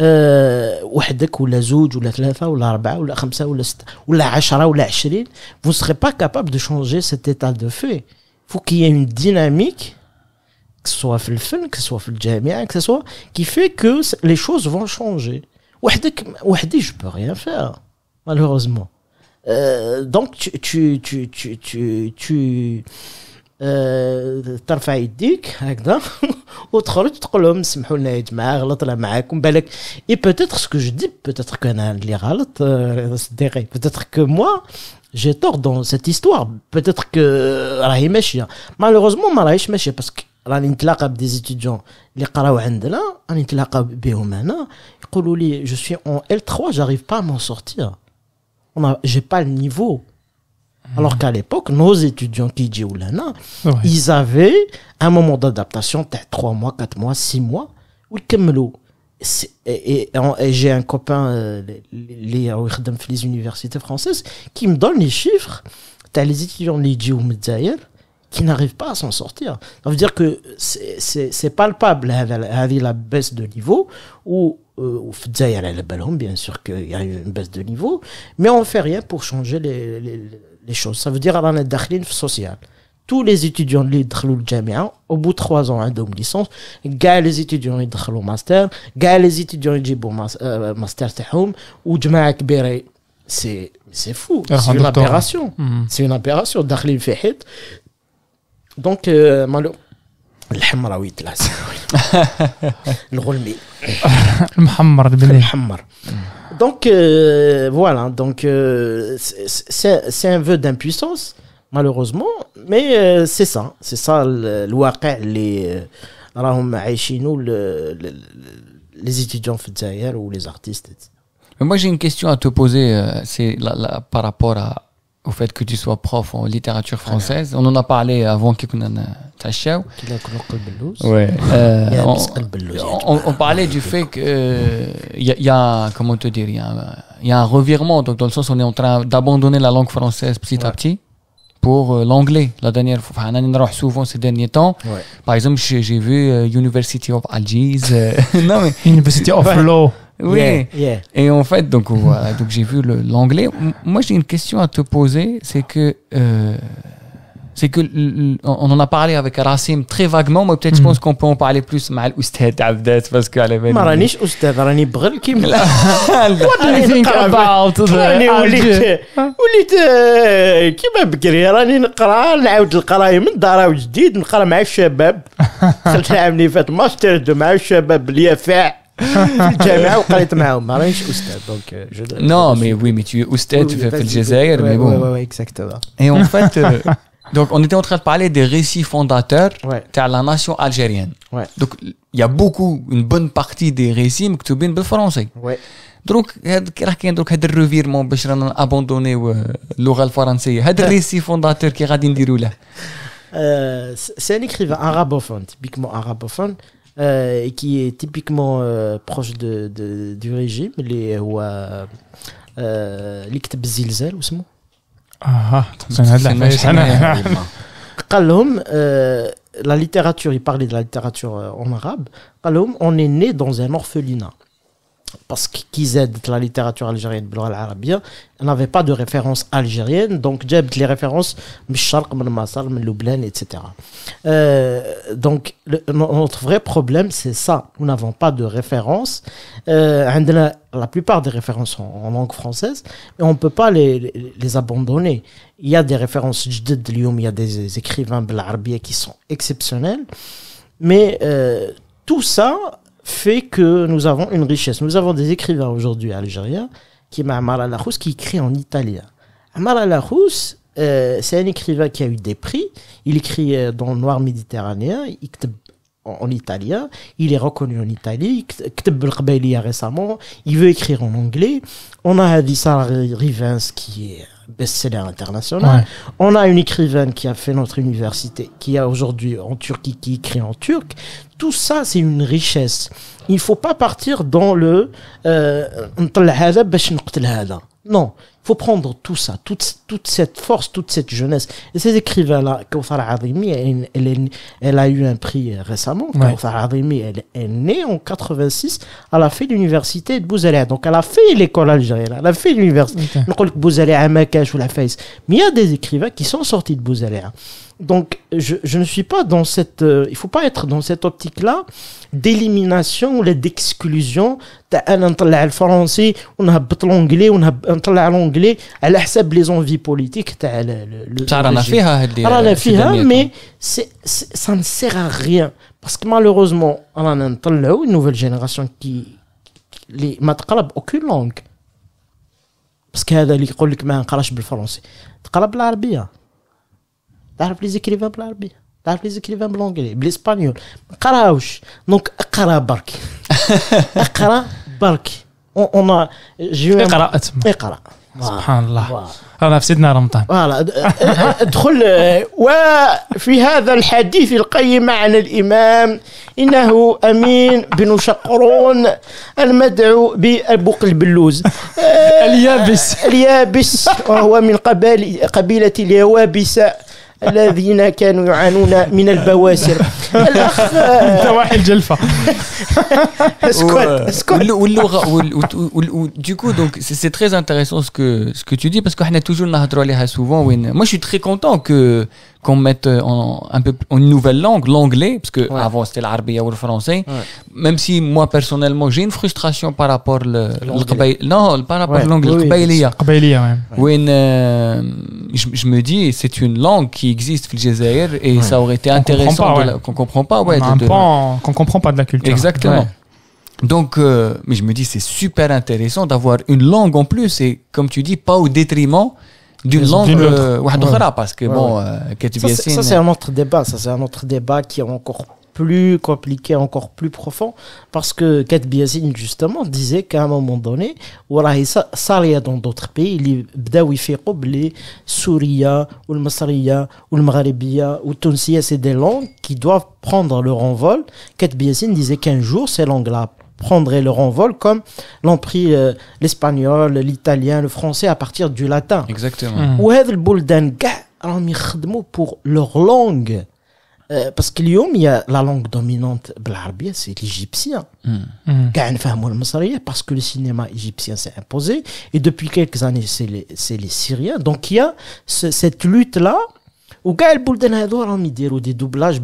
وحدك ولا زوج ولا ثلاثة ولا أربعة ولا خمسة ولا ستة ولا عشرة ولا عشرين vous serez pas capable de changer cet état de fait faut qu'il y ait une dynamique, que ce soit le fun, que ce soit le jamia, que ce soit, qui fait que les choses vont changer. Wahdi, je peux rien faire, malheureusement. Euh, donc, tu, tu, tu, tu, tu, tu ترفع يديك هكذا وتخرج تقول لهم سمحوا لنا يا جماعه غلطنا معاكم بالك اي بوتيتر سكو جو دي بوتيتر كو انا اللي غلط صديقي بوتيتر كو موا j'ai tort dans cette histoire. Peut-être que est Malheureusement, Rahi parce que des étudiants, بدي زيتيديون اللي قراو عندنا là نتلاقى بهم ils يقولوا je je suis en l 3 j'arrive pas à m'en sortir on a j'ai pas le niveau hmm. alors qu'à l'époque nos étudiants qui Oulana, ils avaient un moment d'adaptation peut-être 3 mois 4 mois 6 mois ويكملوا et, j'ai un copain euh, les dans les universités qui me donne les chiffres t'as les étudiants les qui n'arrivent pas à s'en sortir. Ça veut dire que c'est palpable avec la baisse de niveau ou au euh, le ballon bien sûr qu'il y a une baisse de niveau mais on fait rien pour changer les, choses. Ça veut dire qu'on est social tous les étudiants qui le jamia au bout de trois ans عندهم hein, licence Gars, les étudiants يدخلوا master Gars, les étudiants bon euh, master ou وجماعه كبيره c'est c'est fou c'est une opération, mm-hmm. c'est une opération, داخلين Donc حيط euh, Le donc euh, voilà donc c'est un vœu d'impuissance malheureusement. Mais euh, c'est ça, c'est ça le les euh, les étudiants derrière ou les artistes. Mais moi j'ai une question à te poser, euh, c'est la, par rapport au fait que tu sois prof en littérature française. On en a parlé avant que on, parlait du fait que il y, a comment te dire, il y, a un revirement donc dans le sens on est en train d'abandonner la langue française petit à petit pour euh, l'anglais. La dernière fois, enfin, on a souvent ces derniers temps. Par exemple, j'ai vu euh, University of Algiers. Euh, non, mais... University of Law. Oui. Et en fait, donc voilà, donc j'ai vu l'anglais. Moi, j'ai une question à te poser, c'est que c'est que on en a parlé avec racine très vaguement mais peut-être je mhm. pense qu'on peut en parler plus avec parce que what do you think about راني وليت وليت est نقرا نعاود القرايه من دار non, mais oui, mais tu Et en fait, euh, Donc, on était en train de parler des récits fondateurs de la nation algérienne. Donc, il y a beaucoup, une bonne partie des récits sont مكتوبين français. Ouais. دروك هاد كي qui كاين دروك هاد الريفيرمون باش l'oral français Quel est le récit fondateur qui غادي نديرو له C'est un écrivain arabophone typiquement arabophone Euh, et qui est typiquement euh, proche du régime, les, euh, euh, Zilzel, ou ce mot Kalom, hein. euh, la littérature, il parlait de la littérature euh, en arabe, on est né dans un orphelinat parce qu'ils aident la littérature algérienne l'arabien n'avait pas de référence algérienne donc j'ai les références etc euh, donc notre vrai problème c'est ça nous n'avons pas de référence euh, la, plupart des références sont en langue française et on ne peut pas les, abandonner il y a des références il y a des écrivains de qui sont exceptionnels mais euh, tout ça fait que nous avons une richesse. Nous avons des écrivains aujourd'hui algériens qui écrivent qui écrit en italien. Amar al euh, c'est un écrivain qui a eu des prix. Il écrit euh, dans le noir méditerranéen, en italien, il est reconnu en Italie, récemment, il veut écrire en anglais. On a Hadissa Rivens qui est best-seller international. On a une écrivaine qui a fait notre université, qui a aujourd'hui en Turquie, qui écrit en turc. Tout ça, c'est une richesse. Il faut pas partir dans le euh, non faut prendre tout ça, toute, toute cette force, toute cette jeunesse. Et ces écrivains-là, Kawthar Azimi, elle, a eu un prix euh, récemment. Ouais. Kawthar elle est née en 86, elle a fait l'université de Bouzalia. Donc, elle a fait l'école algérienne, elle a fait l'université. ou la Mais il y a des écrivains qui sont sortis de Bouzalia. Donc, je, je, ne suis pas dans cette. Il euh, il faut pas être dans cette optique-là d'élimination ou d'exclusion. On a l'anglais, on a l'anglais. Elle accepte les envies politiques, euh, mais ça ne sert à rien. Parce que malheureusement, on a une nouvelle génération qui n'a aucune langue. Parce qu'elle est en colère, mais français, en elle est en colère, elle آه. سبحان الله رانا آه. في سيدنا رمضان ادخل آه، وفي هذا الحديث القيم عن الامام انه امين بن شقرون المدعو بابو البلوز اليابس اليابس وهو من قبيله اليوابسه du coup c'est très intéressant ce que ce que tu dis parce qu'on a toujours نهضروا عليها souvent moi je suis très content que qu'on mette euh, en, un peu une nouvelle langue, l'anglais, parce que avant c'était l'arabe ou le français. Même si moi personnellement j'ai une frustration par rapport le, non, par rapport à l'anglais, oui, euh, je, me dis c'est une langue qui existe au et ça aurait été intéressant qu'on comprend pas, qu'on comprend, comprend pas de la culture. Exactement. Donc, euh, mais je me dis, c'est super intéressant d'avoir une langue en plus, et comme tu dis, pas au détriment d'une langue euh, parce que bon euh, ça, c'est un autre débat ça c'est un autre débat qui est encore plus compliqué encore plus profond parce que Kate justement disait qu'à un moment donné voilà et ça arrive dans d'autres pays les y a souria ou le ou le ou c'est des langues qui doivent prendre leur envol Kate disait qu'un jour ces langues là prendraient leur envol comme l'ont pris euh, l'espagnol, l'italien, le français à partir du latin. Exactement. Mm. Ou mmh. pour leur langue. Euh, parce qu'il y a la langue dominante c'est l'égyptien. Mm. Mm. Parce que le cinéma égyptien s'est imposé. Et depuis quelques années, c'est les, les Syriens. Donc il y a cette lutte-là ou bien, il y ou des doublages,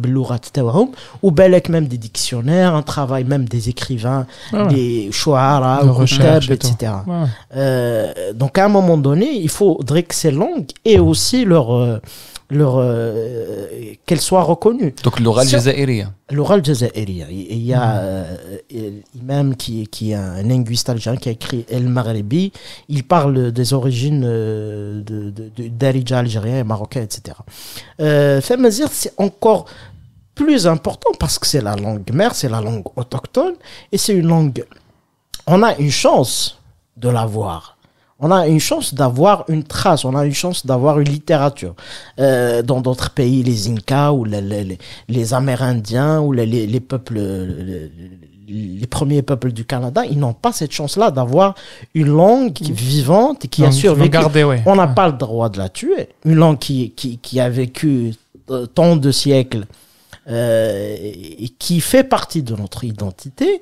ou bien même des dictionnaires, un travail même des écrivains, ah des chouara, etc. Euh, donc, à un moment donné, il faudrait que ces langues aussi leur. Euh, leur, euh, qu'elle soit reconnue. Donc l'oral jazaïrien. L'oral jazaïrien. Il y a euh, l'imam qui, qui est un linguiste algérien qui a écrit El Maghrebi. Il parle des origines d'Aridja euh, de, algérien et marocain, etc. Euh, Femazir, c'est encore plus important parce que c'est la langue mère, c'est la langue autochtone et c'est une langue. On a une chance de l'avoir on a une chance d'avoir une trace, on a une chance d'avoir une littérature. Euh, dans d'autres pays, les Incas ou les, Amérindiens ou les, peuples, les premiers peuples du Canada, ils n'ont pas cette chance-là d'avoir une langue vivante qui a survécu. On n'a pas le droit de la tuer. Une langue qui, qui, a vécu euh, tant de siècles. Euh, qui fait partie de notre identité,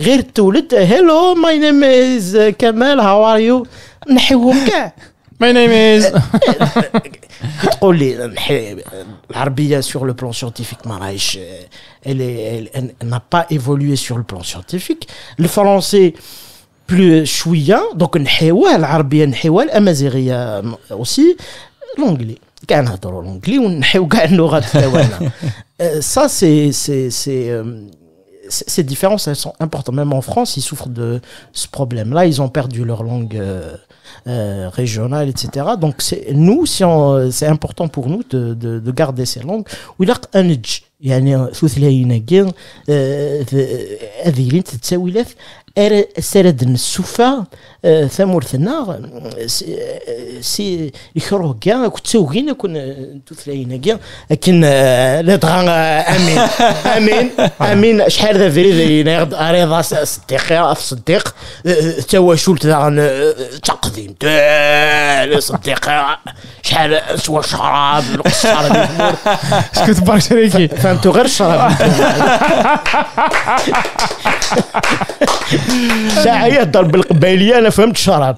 Hello, my name is uh, Kamel, how are you? My name is. L'Arabie sur le plan scientifique, Maraïche, elle n'a pas évolué sur le plan scientifique. Le français plus chouïen, donc l'Arabie, l'Arabie, l'Amaziria aussi, l'anglais. Euh, ça, c'est. Euh, ces différences, elles sont importantes. Même en France, ils souffrent de ce problème-là. Ils ont perdu leur langue euh, euh, régionale, etc. Donc, c'est nous, si c'est important pour nous de, de, de garder ces langues. il y سرد نسوفا أه، ثنا أه، سي يكره أه، كاع كنت تسوقين كون تثلاين كاع لكن لا تغا امين امين امين شحال ذا فريد اريضا صديق اف صديق تواشلت تقديم صديق شحال سوا شراب القصار سكت برك شريكي فهمتو غير الشراب ساعه يهضر بالقبايليه انا فهمت شراب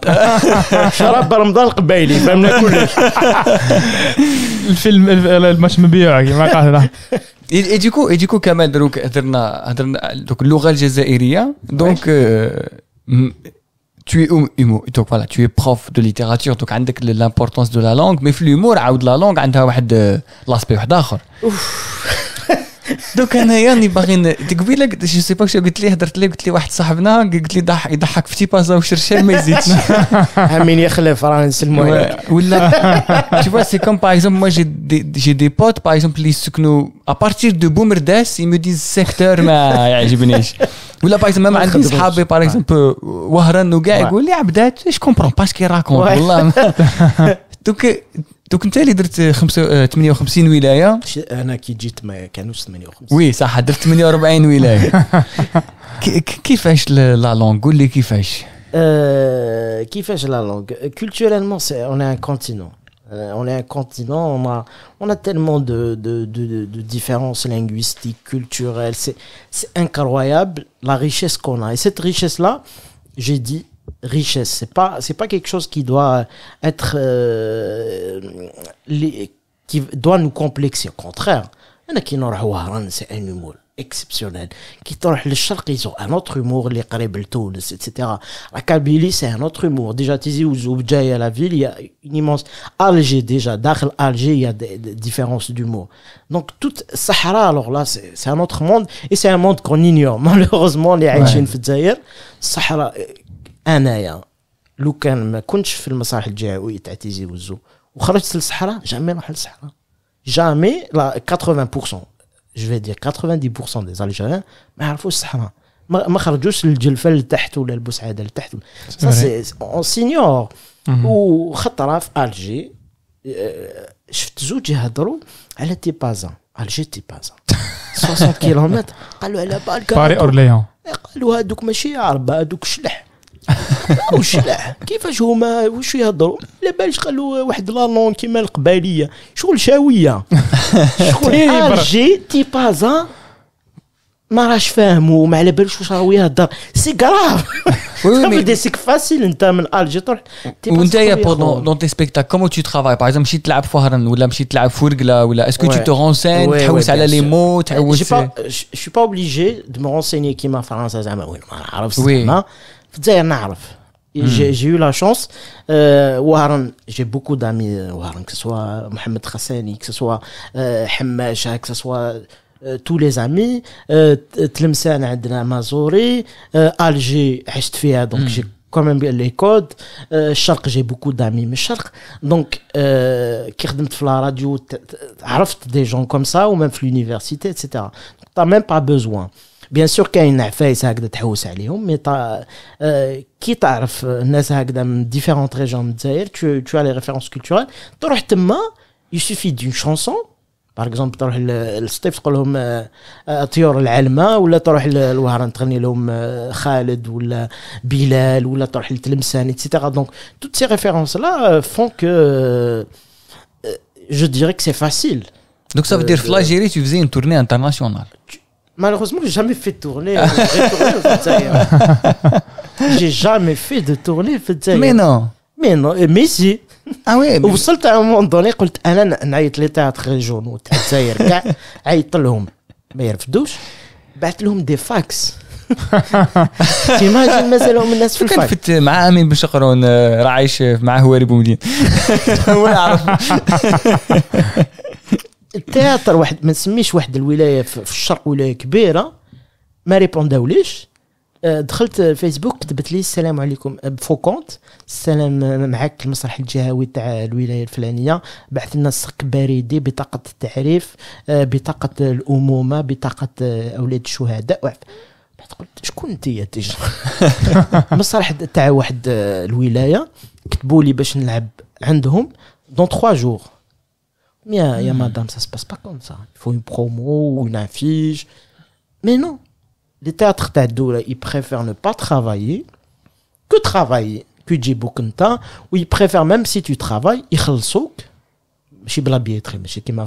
شراب رمضان القبايلي فهمنا كلش الفيلم الماتش مبيوع كما يعني قال اي ديكو اي ديكو كمان دروك هضرنا هضرنا دوك اللغه الجزائريه دونك euh, tu es humour donc voilà tu es prof de littérature donc عندك l'importance de la langue mais في l'humour عاود la langue عندها واحد euh, l'aspect واحد اخر دوك انا يعني باغي قبيله جو سي با شو قلت لي هدرت لي قلت لي واحد صاحبنا قلت لي ضحك يضحك في تيبازا وشرشال ما يزيدش همين يخلف راه نسلموا ولا تشوف سي كوم باغ اكزومبل ما جي جي دي بوت باغ اكزومبل اللي يسكنوا ابارتير دو بومرداس يمو ديز سيكتور ما يعجبنيش ولا باغ اكزومبل عندي صحابي باغ اكزومبل وهران وكاع يقول لي عبدات اش كومبرون كي راكون والله دوك دوك انت اللي درت 58 ولايه انا كي جيت ما كانوش 58 وي صح درت 48 ولايه كيفاش لا لونغ قول لي كيفاش euh, كيفاش لا لونغ كولتورالمون اون ان كونتينون on est un continent, on a, on a tellement de, de, de, de différences linguistiques, culturelles. C'est incroyable la richesse qu'on a. Et cette richesse-là, j'ai dit, richesse. C'est pas c'est pas quelque chose qui doit être euh, les, qui doit nous complexer. Au contraire, hein, c'est un humour exceptionnel. Qui les ils ont un autre humour, les etc. La Kabylie, c'est un autre humour. Déjà, ou Ouzoubja, à la ville, il y a une immense Alger, déjà. D'Arl Alger, il y a des, différences d'humour. Donc, toute Sahara, alors là, c'est un autre monde, et c'est un monde qu'on ignore. Malheureusement, les Aïchines de Sahara, euh, انايا لو كان ما كنتش في المسرح الجهوي تاع تيزي وزو وخرجت للصحراء جامي نروح للصحراء جامي لا 80% جو في دير 90% دي الجيريان ما يعرفوش الصحراء ما خرجوش للجلفه لتحت ولا البوسعاده لتحت سا سي اون سينيور وخطره في الجي آه، شفت زوج يهضروا على تيبازا الجي تيبازا 60 كيلومتر قالوا على بالك باري اورليون قالوا هذوك ماشي عرب هذوك شلح واش لا كيفاش هما واش يهضروا لا بالش قالوا واحد لا لون كيما القباليه شغل شاويه شغل ارجي طيب. تي بازا ما راش فاهم وما على بالوش واش راهو يهضر سي كراف دي سيك فاسيل انت من الجي تروح وانت يا بون دون تي سبيكتاك كومو تو ترافاي باغ اكزومبل مشيت تلعب فهرا ولا مشيت تلعب فورقله ولا اسكو تو تو رونسين تحوس على لي مو تحوس جو با اوبليجي دو مو رونسيني كيما فرنسا زعما وين ما نعرف زعما J'ai eu la chance. Euh, j'ai beaucoup d'amis que ce soit Mohamed Khassani, que ce soit euh, que ce soit tous les amis. Tlemcen, on a Mazouri. Mazourie, Alger, عشت donc j'ai quand même les codes. Chark, j'ai beaucoup d'amis, mais Donc, euh, qui dans la radio, as des gens comme ça, ou même l'université, etc. n'as même pas besoin bien sûr qu'il y a une affaire ça que de تحوس عليهم mais tu as des les gens de différentes régions de tu as les références culturelles tu vas là il suffit d'une chanson par exemple tu vas le سطيف tu leur dis les Alma alalma ou tu vas le ouara tu euh, khaled ou bilal ou tu vas le tlemcen etc. donc toutes ces références là euh, font que euh, je dirais que c'est facile donc ça veut dire fly tu faisais une tournée internationale Malheureusement, j'ai jamais fait de tournée. j'ai jamais fait de tournée في Mais non. Mais non. Mais si. اه وي وصلت على مومون دوني قلت انا نعيط لي تياتر ريجونو تاع الجزائر كاع عيطت لهم ما يرفدوش بعث لهم دي فاكس تيماجين مازالهم الناس في الفاك كنت مع امين بن شقرون راه عايش مع هواري بومدين هو يعرف التياتر واحد ما نسميش واحد الولايه في الشرق ولايه كبيره ما ريبونداوليش آه، دخلت فيسبوك كتبت لي السلام عليكم آه، بفو كونت السلام آه، معك المسرح الجهوي تاع الولايه الفلانيه بعث لنا السك بريدي بطاقه التعريف بطاقه الامومه بطاقه اولاد الشهداء قلت شكون انت يا تيج مسرح تاع واحد الولايه كتبوا لي باش نلعب عندهم دون 3 جوغ Mais il euh, y hmm. madame, ça se passe pas comme ça. Il faut une promo ou une affiche. Mais non. Les théâtres d'ado, ils préfèrent ne pas travailler que travailler. Que j'ai beaucoup de temps. Ou ils préfèrent, même si tu travailles, ils relsouk. Je suis je qui m'a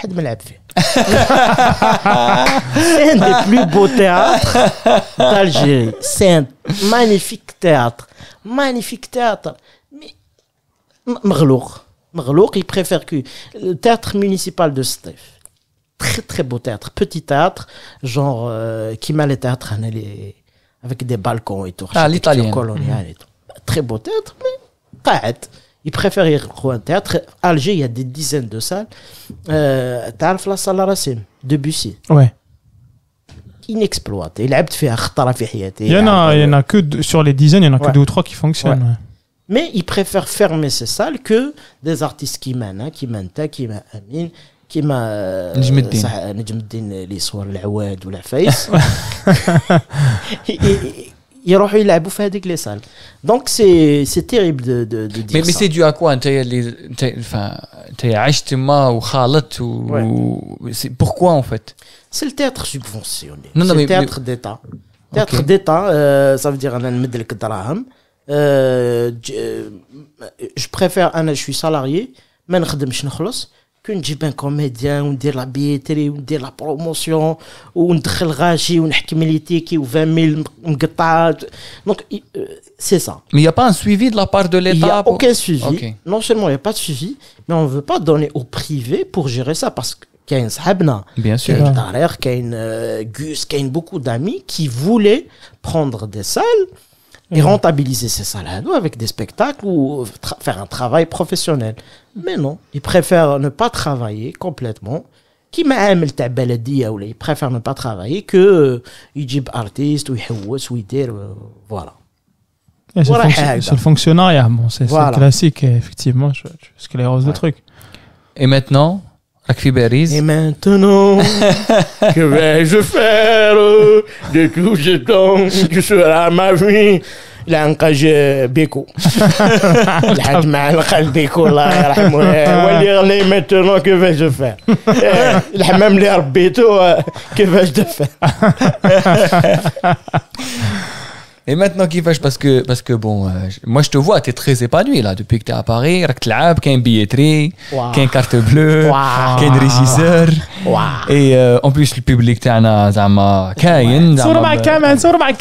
C'est un des plus beaux théâtres d'Algérie. C'est un magnifique théâtre. Magnifique théâtre. Mais, Merlour. il préfère que le théâtre municipal de Steph. Très, très beau théâtre. Petit théâtre, genre, euh, qui met hein, les avec des balcons et tout. Ah, l'italien. Colonial mm. Très beau théâtre, mais, ils préfèrent y un théâtre. Alger, il y a des dizaines de salles. Euh, تعرف la salle de Debussy. Ouais. Inexploité. Il a fait Il y en a, il y en a que sur les dizaines, il y en a que deux ou trois qui fonctionnent. Mais ils préfèrent fermer ces salles que des artistes qui mènent, hein, qui mènent, qui mènent, Amin, qui mènent. نجم الدين نجم الدين ou يصور العواد Il a bouffé avec les salles. Donc c'est terrible de de Mais c'est dû à quoi Tu es acheté ou tu as acheté ou Pourquoi en fait C'est le théâtre subventionné. C'est le théâtre d'État. Le théâtre d'État, euh, ça veut dire que y a un euh, euh, Je préfère, je suis salarié, mais je ne sais pas je suis salarié qu'on dit comédien, on dit billetterie, on dit la promotion, on drague, on est qui milité qui ou 20 000 donc euh, c'est ça. Mais il n'y a pas un suivi de la part de l'état? Il y a aucun suivi. Non seulement il n'y a pas de suivi, mais on ne veut pas donner au privé pour gérer ça parce qu'il y a une bien euh, sûr il y a une Gus, il y a beaucoup d'amis qui voulaient prendre des salles et mm. rentabiliser ces salles avec des spectacles ou faire un travail professionnel. Mais non, ils préfèrent ne pas travailler complètement. Qui m'a ta à ou il préfère ne pas travailler que jib euh, artiste ou Hawes ou euh, voilà. C'est voilà le, le fonctionnariat, c'est classique, effectivement, je, que sclérose roses de truc. Et maintenant, Et maintenant, que vais-je faire euh, de tout ce temps que sera ma vie لانقاج بيكو الحاج مع القلب بيكو الله يرحمه ولي غني ميتونو كيفاش دفع الحمام اللي ربيته كيفاش دفع Et maintenant, qu'il fâche parce que, parce que bon, moi je te vois, tu es très épanoui là, depuis que tu es à Paris, club qu'un billetterie, wow. carte bleue, qu'un régisseur. Et en plus, le public, tu as un Kayen. Sourma sur ma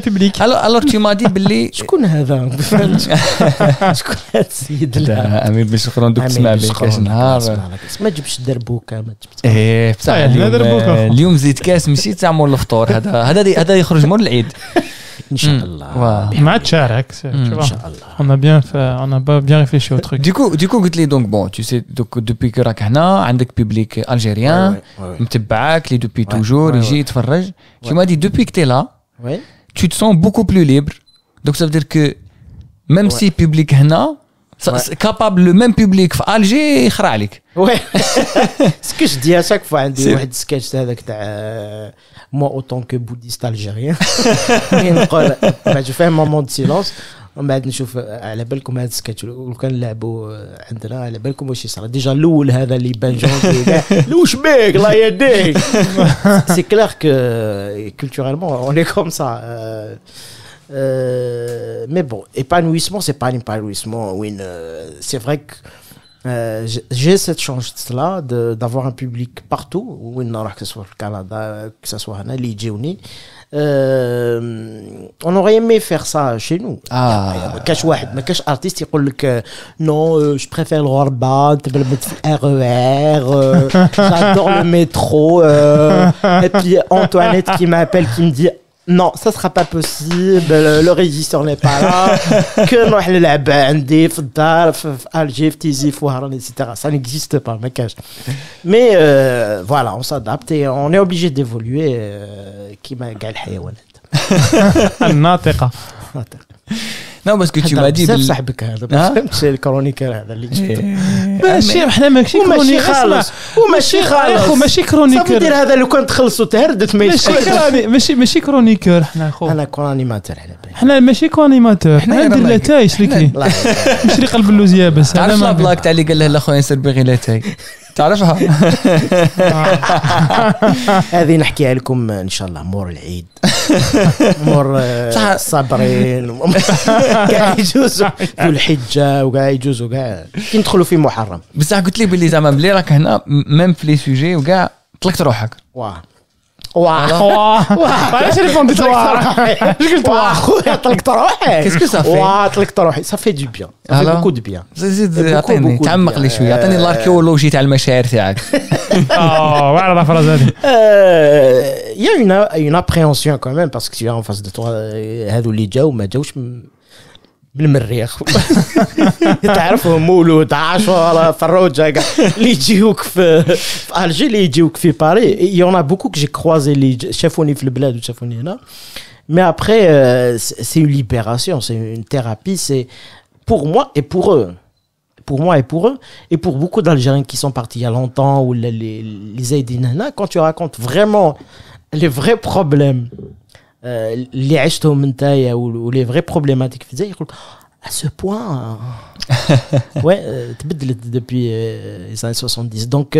public. Alors, alors tu m'as dit, Billy. Je connais Je connais là Je Je Je Je le Inch'Allah. Hmm. Ma tcharak, tu hmm. vois. On a bien fait, on a bien réfléchi au truc. Du coup, du coup, donc bon, tu sais, donc depuis que Rakhana, un public algérien, Mtebak, les depuis toujours, Rigi, tu m'as dit depuis que tu es là, tu te sens beaucoup plus libre. Donc ça veut dire que même si public Hana, c'est capable, le même public en Ce que je dis à chaque fois, hein, euh, moi autant que bouddhiste algérien. Ben, je fais un moment de silence. On euh, euh, On Déjà, c'est C'est clair que culturellement, on est comme ça. Euh, mais bon, épanouissement, c'est pas un épanouissement. Oui, euh, c'est vrai que euh, j'ai cette chance-là d'avoir un public partout, oui, que ce soit le Canada, que ce soit ou Euh, on aurait aimé faire ça chez nous. Ah. Cache واحد mais qu'un artiste dit que non je préfère le petit RER, j'adore le métro. et puis Antoinette qui m'appelle qui me dit non, ça sera pas possible, le régisseur n'est pas là, que nous allons la des Alger, Tizi, Fouharan, etc. Ça n'existe pas, mec. Mais euh, voilà, on s'adapte et on est obligé d'évoluer, euh, qui m'a galé, الناطقة لا بس كنت ما تجيب صاحبك هذا فهمت الكرونيكر هذا اللي جبته إيه. ماشي احنا ماشي كرونيكر خالص وماشي خالص ماشي كرونيكر دير هذا لو كان تخلصوا تهردت ما ماشي ماشي ماشي كرونيكر احنا اخو انا كرونيماتور على بالي احنا ماشي كرونيماتور احنا ندير لا تاي شريكي مشري قلب اللوز يابس عرفت لا بلاك تاع اللي قال له لا خويا بغي باغي لا تاي تعرفها هذه نحكيها لكم ان شاء الله مور العيد مور آه، صابرين كاع يجوز ذو الحجه وكاع يجوز وكاع كي ندخلوا في محرم بصح قلت لي بلي زعما ملي راك هنا ميم في لي سوجي وكاع طلقت روحك واه Waouh Waouh Allez, c'est le fond de toi Je gueule toi Waouh Qu'est-ce que ça fait Waouh Ça fait du bien. Ça fait beaucoup de bien. Attends, t'as les chouilles. Attends, l'archéologie, t'as le mécher, t'as. Oh, voilà la phrase. Euh, il y a une appréhension quand même, parce que tu es en face de toi, euh, Hadou Lidja ou Madja, بالمريخ تعرفهم مولود a il que اللي يجيوك في الجي اللي يجيوك في باري يونا بوكو Mais après, euh, c'est une libération, c'est une thérapie, pour moi et pour eux. Pour moi et pour eux. Et pour beaucoup d'Algériens qui sont partis il y a longtemps, ou les, quand tu racontes vraiment les vrais problèmes euh, les vraies problématiques ولي à ce point. ouais, euh, depuis euh, les années 70. Donc,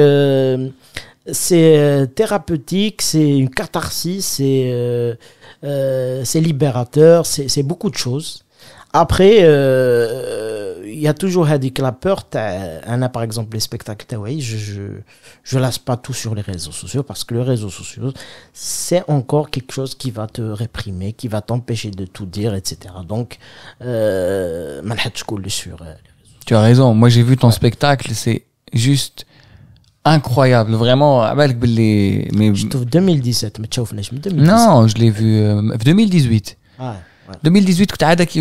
c'est thérapeutique, c'est une catharsis, c'est libérateur, c'est beaucoup de choses. Après, euh, il y a toujours la peur. On a par exemple les spectacles Oui, je, je, je lasse pas tout sur les réseaux sociaux parce que les réseaux sociaux, c'est encore quelque chose qui va te réprimer, qui va t'empêcher de tout dire, etc. Donc, euh, sur. Euh, tu as raison. Moi, j'ai vu ton spectacle, c'est juste incroyable vraiment avec les je trouve 2017 mais 2017 non je l'ai vu en euh, 2018 ah, ouais. 2018 as عاد كي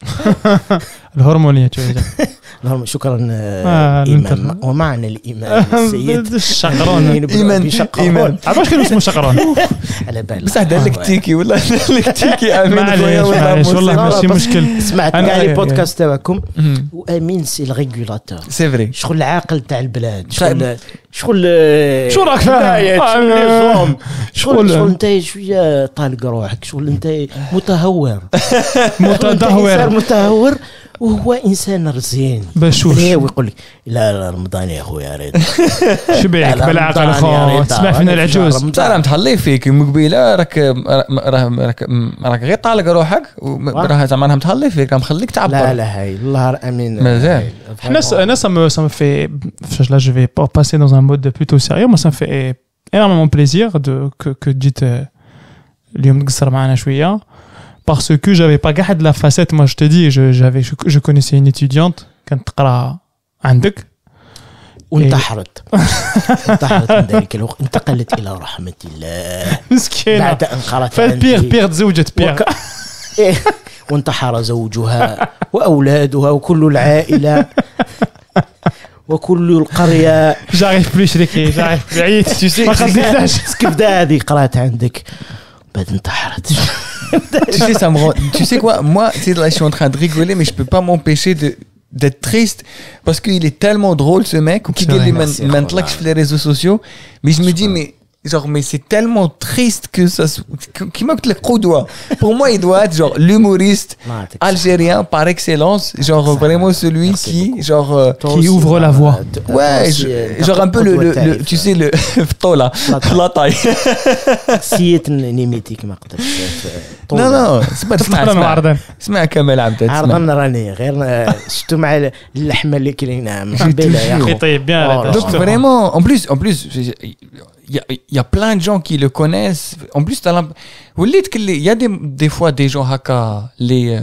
الهرمون يا الهرمون شكرا آه, آه، ومعنى ومعنا الامام السيد الشقرون ايمان على عرفت شنو اسمه شقرون على بالي بصح دار لك آه. تيكي ولا دار لك تيكي امين معليش والله ماشي آه، مشكل سمعت كاع أيوة، لي بودكاست أيوة. تاعكم وامين سي الريغولاتور سي فري شغل العاقل تاع البلاد شغل شو راك فاهم شغل شغل انت شويه طالق روحك شغل انت متهور متدهور متهور وهو انسان رزين بشوش ويقول لك لا لا رمضان يا خويا ريت شبيك بالعقل خو تسمع فينا العجوز ترى متهلي فيك مقبيله راك راك راك غير طالق روحك راه زعما متهلي فيك راه مخليك تعبر لا لا هاي الله امين مازال حنا انا سا في لا جو في باسي دون un mode plutôt sérieux. Moi, ça me fait énormément plaisir de, que, que dites اليوم تقصر معنا شويه parce que j'avais pas gardé la facette moi je te dis je j'avais je, je connaissais une étudiante كانت تقرا عندك وانتحرت انتحرت من ذلك انتقلت الى رحمه الله مسكينه بعد ان قرات فالبيغ بيغ تزوجت بيغ وانتحر زوجها واولادها وكل العائله j'arrive plus شريكي j'arrive plus عييت tu sais كيفدا هذه عندك بعد انتحرت tu sais ça me rend tu sais quoi moi tu sais là je suis en train de rigoler mais je peux pas m'empêcher de d'être triste parce qu'il est tellement drôle ce mec ou qui gagne les je sur les réseaux sociaux mais je me dis mais genre mais c'est tellement triste que ça qui manque le doigt pour moi il doit être genre l'humoriste algérien par excellence genre vraiment celui qui genre euh, qui ouvre hein, la voie euh, ouais euh, genre un peu le, tu sais le tola la taille si C'est pas pas لا لا c'est pas c'est pas اللي il y a, plein de gens qui le connaissent. En plus, vous qu'il y a des, des fois des gens haka, les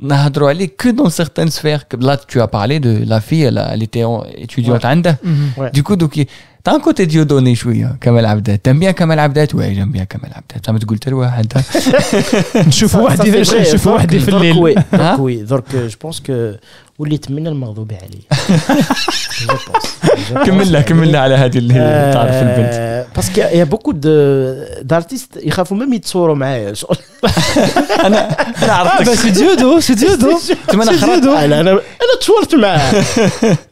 euh, que dans certaines sphères. Là, tu as parlé de la fille, elle, elle était étudiante. Mhm. Du coup, donc, تانكو تجيودوني شويه كملعب ذات تنبيه كملعب ذات وهي جنبيها كملعب ذات ما تقول حتى واحد نشوف وحدي نشوف واحد في الليل وي وي درك جو كو وليت من المغضوب عليه كملنا كملنا على هذه اللي آه، تعرف البنت باسكو يا بوكو دارتيست يخافوا ميم يتصوروا معايا انا انا عرفتك آه، سجودو سجودو انا انا تصورت معاه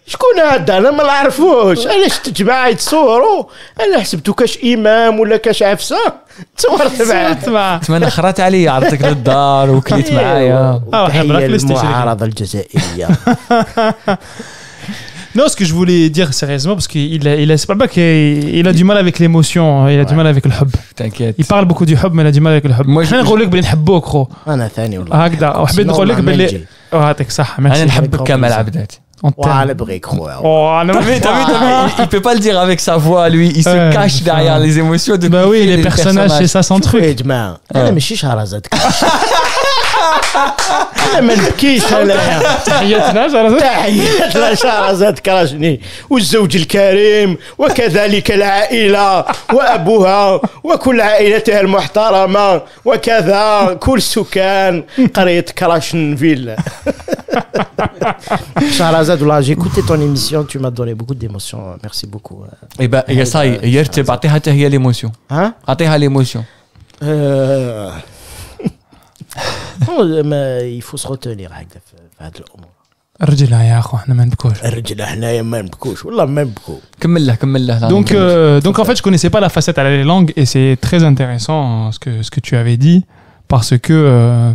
شكون هذا انا ما نعرفوش انا شفت جماعه يتصوروا انا حسبته كاش امام ولا كاش عفسه تصورت معاه تمنى خرات علي عرضتك للدار وكليت أيوه. معايا المعارضه الجزائريه Non, ce que je voulais dire sérieusement, parce qu'il a, il a, il a du mal avec l'émotion, il a du mal avec le hub. T'inquiète. Il parle beaucoup du hub, mais il a du mal avec le hub. Moi, je نقول لك بلي نحبوك خو. انا ثاني والله. هكذا وحبيت نقول لك بلي ويعطيك صحة. انا نحبك كمال عبدات. En le brick ouais. Oh, non, mais t'as vu, t'as vu, il, il peut pas le dire avec sa voix, lui. Il se cache derrière les émotions de. bah oui, les, personnages, c'est ça son truc. Hey, mais أنا انا ما نبكيش انا تحياتنا شرزت تحياتنا شرزت كراشني والزوج الكريم وكذلك العائله وابوها وكل عائلتها المحترمه وكذا كل سكان قريه كراشن فيلا شهرزاد ولا جي كوتي تون ايميسيون تو ما دوني بوكو ديموسيون ميرسي بوكو اي با يا ساي يرتب اعطيها حتى هي ليموسيون ها اعطيها ليموسيون Euh, il faut se retenir. Hein, euh, donc, en fait, je connaissais pas la facette à la langue et c'est très intéressant hein, ce que tu avais dit parce que euh,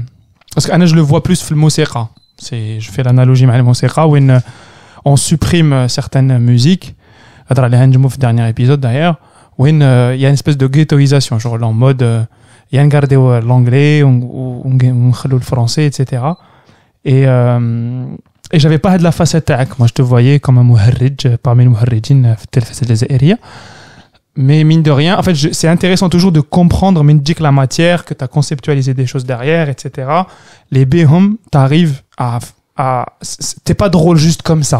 je le vois plus dans le mot c'est Je fais l'analogie avec le mot où on supprime certaines musiques. Dernier épisode d'ailleurs, il y a une espèce de ghettoisation, genre en mode. Il y a un gardé euh, l'anglais le français, etc. et euh, et j'avais pas de la facette moi je te voyais comme un مهرج euh, parmi les dans في euh, des aériens. mais mine de rien en fait c'est intéressant toujours de comprendre mine que la matière que tu as conceptualisé des choses derrière etc. les tu t'arrives à à t'es pas drôle juste comme ça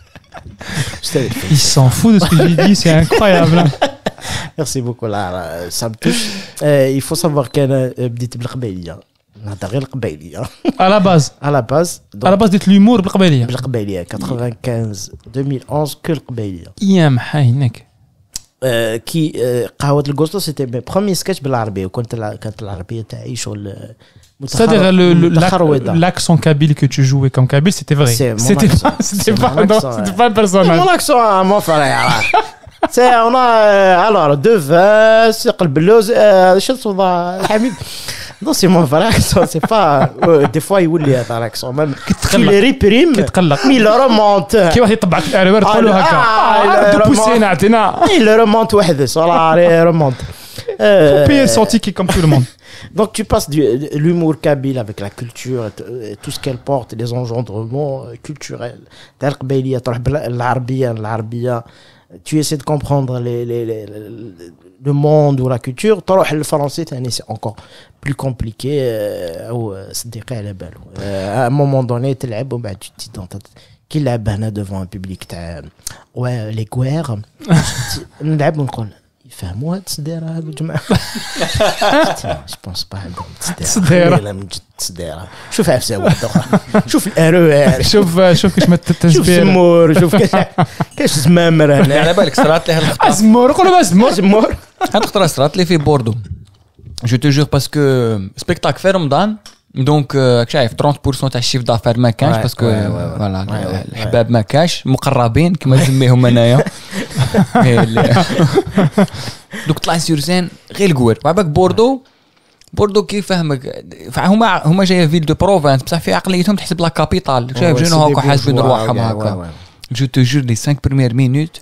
Il s'en fout de ce que j'ai dit, c'est incroyable. Hein. Merci beaucoup, là, ça me touche. Euh, il faut savoir qu'elle dit Blakbelia. À la base. À la base. Donc, à la base, dites l'humour Blakbelia. Blakbelia, 95-2011, que Blakbelia. Hein. Iam Hainek. Euh, qui, Kawad euh, le c'était mes premiers sketchs de l'arabie. Quand l'arabie était à c'est-à-dire l'accent kabyle que tu jouais comme kabyle, c'était vrai. C'était pas, c'était pas, pas un personnage. Mon accent à hein, mon frère. C'est on a euh, alors deux c'est le blues, euh, je suis Hamid. Non, c'est mon frère, accent, c'est pas. Euh, des fois, il voulait faire hein, l'accent, même. Il réprime, mais il remonte. Il واحد يطبعك في il le له ah, Il ah, remonte remonte. Faut payer son ticket comme tout le monde. Donc tu passes de l'humour kabyle avec la culture, tout ce qu'elle porte, les engendrements euh, culturels. tu essaies de comprendre le monde ou la culture. Le français, c'est encore plus compliqué. Euh, euh, à un moment donné, bah, tu t'identifies qu'il a devant un public. Ouais, les guerres. يفهموها التصديره هاد الجماعه جو بونس با عندهم تصديره لا من جد تصديره شوف عفسه واحده اخرى شوف الارو شوف شوف كيش مت التزبير شوف سمور شوف كاش زمامر هنا على بالك صرات لي هالخطره زمور قولوا زمور زمور هاد الخطره صرات لي في بوردو جو تو جور باسكو سبيكتاك في رمضان دونك راك شايف 30% تاع الشيف دافير ما كانش باسكو فوالا الحباب ما كانش مقربين كما نسميهم انايا دوك طلع سيرسان غير الكوار بالك بوردو بوردو كيف فهمك هما هما جايه فيل دو بروفانس بصح في عقليتهم تحسب لا كابيتال شايف جنو حاسبين رواحهم هاكا جو تو جور لي 5 بريمير مينوت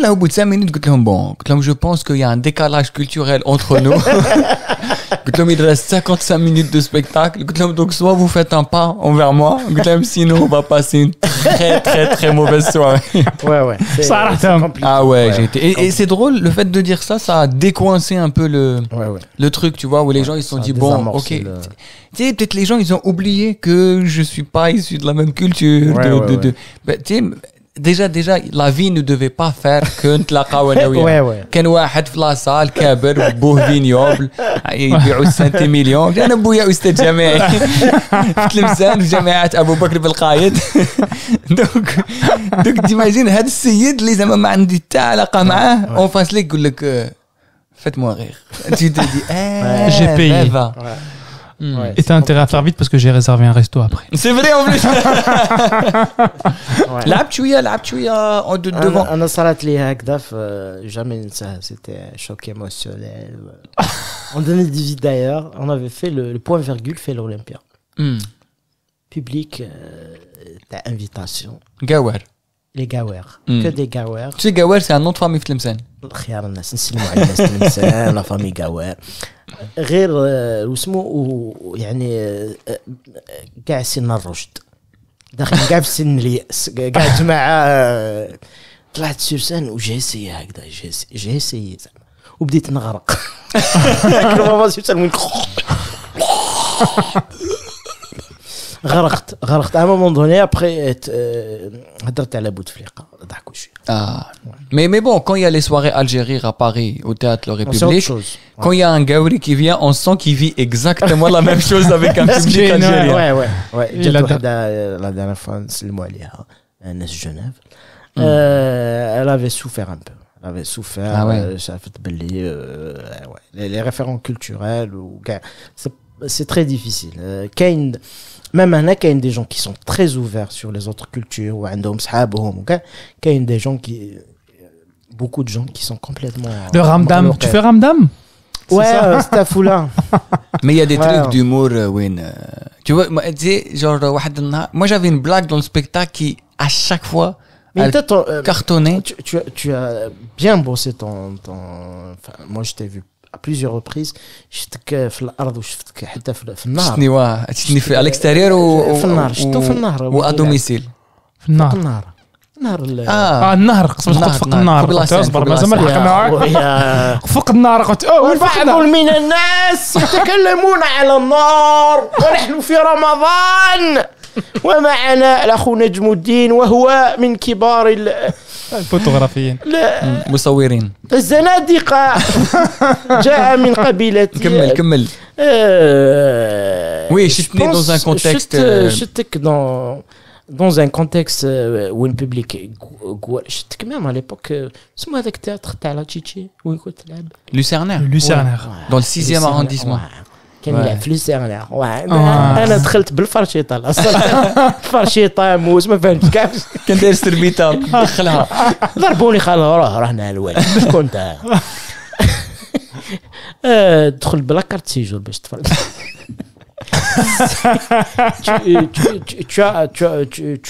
là au bout de 5 minutes, قلت bon, je pense qu'il y a un décalage culturel entre nous. قلت il reste 55 minutes de spectacle. donc soit vous faites un pas envers moi, sinon on va passer une très très très mauvaise soirée. Ouais ouais. Ça hein. Ah ouais, j'ai été et, c'est drôle le fait de dire ça, ça a décoincé un peu le le truc, tu vois, où les gens ils se sont dit bon, OK. Tu sais, peut-être les gens ils ont oublié que je suis pas issu de la même culture de, de, de... Bah, tu sais ديجا ديجا لا في نو دوفي با فير كو نتلاقاو انا وياه كان واحد في لاسال كابر بوه فينيوبل يبيعوا سنتي مليون انا بويا استاذ جامعي في تلمسان في جامعه ابو بكر بالقايد دوك دوك تيماجين هذا السيد اللي زعما ما عندي حتى علاقه معاه اون فاس ليك يقول لك فات موا غير تي دي اه جي بي Ouais, et t'as intérêt à faire vite parce que j'ai réservé un resto après. C'est vrai en plus. لعب شويه en شويه اون دوفون jamais ça c'était choc émotionnel. en 2018 d'ailleurs, on avait fait le, point virgule fait l'Olympia. Hmm. Public euh, t'as invitation. Gawar. لي كاوير كو دي كاوير شي كاوير سي ان نوت فامي في تلمسان خيار الناس نسلموا على الناس تلمسان لا فامي كاوير غير وسمو يعني كاع سن الرشد داخل كاع في سن الياس كاع جماعه طلعت سيرسان سان وجيسي هكذا جيسي جيسي زعما وبديت نغرق كل ما À après donné, après, après دوني ابخي à la bout de mais Mais bon, quand il y a les soirées algériennes à Paris au théâtre la République quand il y a un gaouri qui vient on sent qu'il vit exactement la même chose avec un public algérien ouais ouais ouais dernière fois euh, la dernière fois dernier عليها de Genève. Hmm. Euh, elle avait souffert un peu elle avait souffert ah euh, ça fait belli les, référents culturels c'est c'est très difficile. Kane même y a des gens qui sont très ouverts sur les autres cultures ou وعندهم صحابهم y une des gens qui beaucoup de gens qui sont complètement le ramdam tu fais ramdam Ouais, c'est euh, là Mais il y a des trucs d'humour, euh, Win. Euh, tu vois, moi j'avais une blague dans le spectacle qui, à chaque fois, mais Tu, as bien bossé ton. ton... moi je t'ai vu بليزيور ريبريز شفتك في الارض وشفتك حتى في النهر شفتني واه شفتني في الاكستيريور و... في النهر شفتو في النهر وادوميسيل في النهر النهر نهر آه. آه. النهر قسم قلت فوق النار اصبر مازال ما معاك فوق النار قلت والفحم من الناس يتكلمون على النار ونحن في رمضان ومعنا الأخ نجم الدين وهو من كبار الفوتوغرافيين المصورين الزنادقة جاء من قبيلة كمل كمل آه، وي شتني دون ان كونتكست شتك دون dans ان كونتكست وين بوبليك public ميم على ليبوك اسمه هذاك التياتر تاع لا تشيتشي وين كنت تلعب لوسيرنير لوسيرنير دون السيزيام ارونديسمون tu,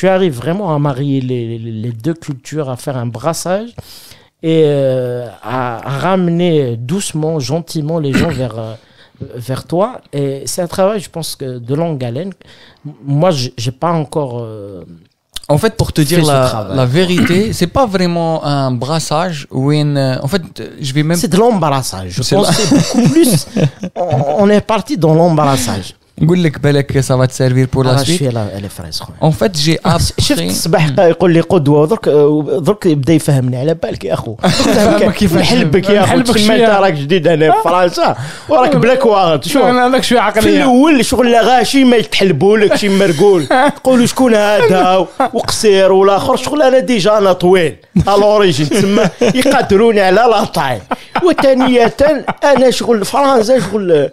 arrives vraiment à marier les, deux cultures, à faire un brassage et euh, à ramener doucement, gentiment les gens vers, euh, vers toi. Et c'est un travail, je pense, que de longue haleine. Moi, j'ai pas encore. Euh, en fait, pour te dire la, vérité, c'est pas vraiment un brassage ou une. Euh, en fait, je vais même. C'est de l'embarrassage. Je pense beaucoup plus. on, est parti dans l'embarrassage. نقول لك بالك سا فا تسيرفير بور لا سويت اون فات جي اب شفت الصباح hmm. يقول لي قدوه ودرك درك آه، يبدا يفهمني على بالك يا اخو نحلبك يا اخو تسمى انت راك جديد هنا في فرنسا وراك بلاك واغد شوف انا عندك شويه عقليه في الاول شغل غاشي ما لك شي مرقول تقولوا شكون هذا وقصير والاخر شغل انا ديجا انا طويل الوريجين تسمى يقاتلوني على لاطاي وثانيه انا شغل فرنسا شغل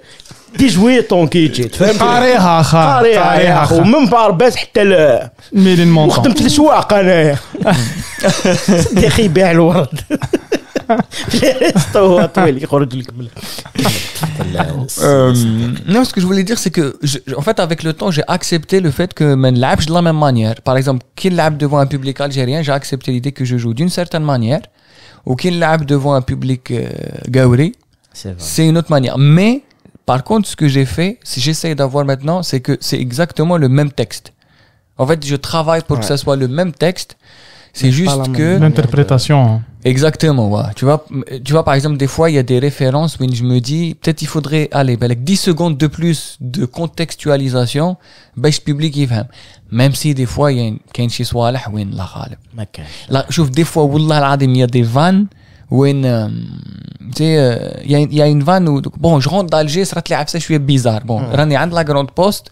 jouer ton حتى euh, euh, non, ce que je voulais dire, c'est que, en fait, avec le temps, j'ai accepté le fait que je de la même manière. Par exemple, qu'il devant un public algérien, j'ai accepté l'idée que je joue d'une certaine manière, ou qu'il devant un public euh, c'est une autre manière. Par contre, ce que j'ai fait, si j'essaye d'avoir maintenant, c'est que c'est exactement le même texte. En fait, je travaille pour que ça soit le même texte. C'est juste que l'interprétation. Hein. Exactement, ouais. Tu vois, tu vois par exemple des fois il y a des références où je me dis peut-être il faudrait aller ben, avec 10 secondes de plus de contextualisation, ben je publie va Même si des fois il y a une, il y là, à il y une, je trouve des fois il y a des vannes وين تي آه، يا فان بون جو دالجي صارت لي عفسه شويه بيزار بون راني عند لا جروند بوست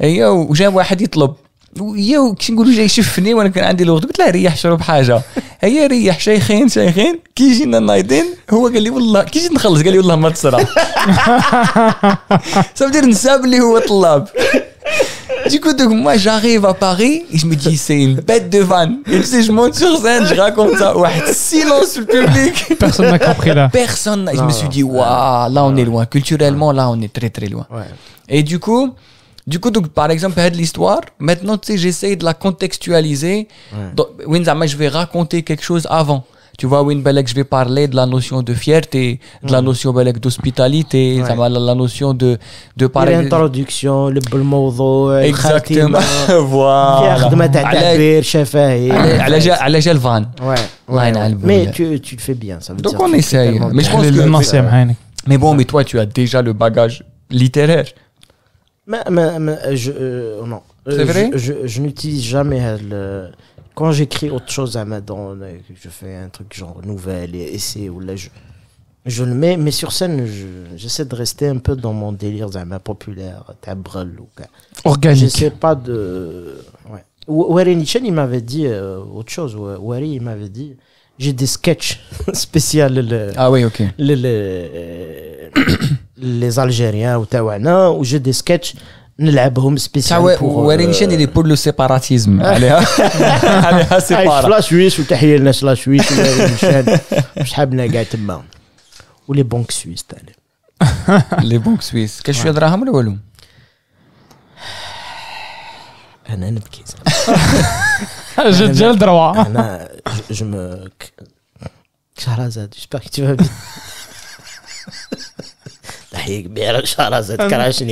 هي وجا واحد يطلب ويا كي نقولوا جاي يشفني وانا كان عندي الوقت قلت له ريح شرب حاجه هي ريح شيخين شيخين كي جينا نايضين هو قال لي والله كي جيت نخلص قال لي والله ما تصرى صافي نساب اللي هو طلاب Du coup, donc moi, j'arrive à Paris et je me dis, c'est une bête de vanne. Et tu sais, je monte sur scène, je raconte ça. silence le public. Personne n'a compris là. Personne. n'a... je me suis dit, waouh, là, on est loin. Culturellement, là, on est très, très loin. Et du coup, du coup, donc, par exemple, l'histoire, maintenant, tu sais, j'essaye de la contextualiser. Ouais. je vais raconter quelque chose avant tu vois, Winbelek, je vais parler de la notion de fierté, de la mm. notion d'hospitalité, ouais. la notion de, de parler. L'introduction, le mot, euh, Exactement. Euh, voilà. Allez, j'ai le van. Ouais. ouais, ouais. Mais tu, tu le fais bien, ça veut dire. Donc on essaye. Mais je pense que. Mais bon, mais toi, tu as déjà le bagage littéraire. Mais, mais, mais je. Euh, non. Euh, C'est vrai? Je, je, je n'utilise jamais le quand j'écris autre chose à ma je fais un truc genre nouvelle et essai ou là je je le mets mais sur scène j'essaie de rester un peu dans mon délire ma populaire tabrel ou organique j'essaie pas de ouais Wari Nichen il m'avait dit euh, autre chose Wari il m'avait dit j'ai des sketchs spéciaux ah oui ok euh, les Algériens ou Tawana où j'ai des sketchs نلعبهم سبيسيال ورينشان آه، اللي بور لو سيباراتيزم عليها عليها سيبارا لا سويس وتحيه لنا لا سويس مش حابنا كاع تما ولي بنك سويس تاني لي بنك سويس كاش شويه دراهم ولا والو انا نبكي جو ديال دروا انا جو مو شهرزاد جيسبيغ كي تو il y a tout à l'heure, j'ai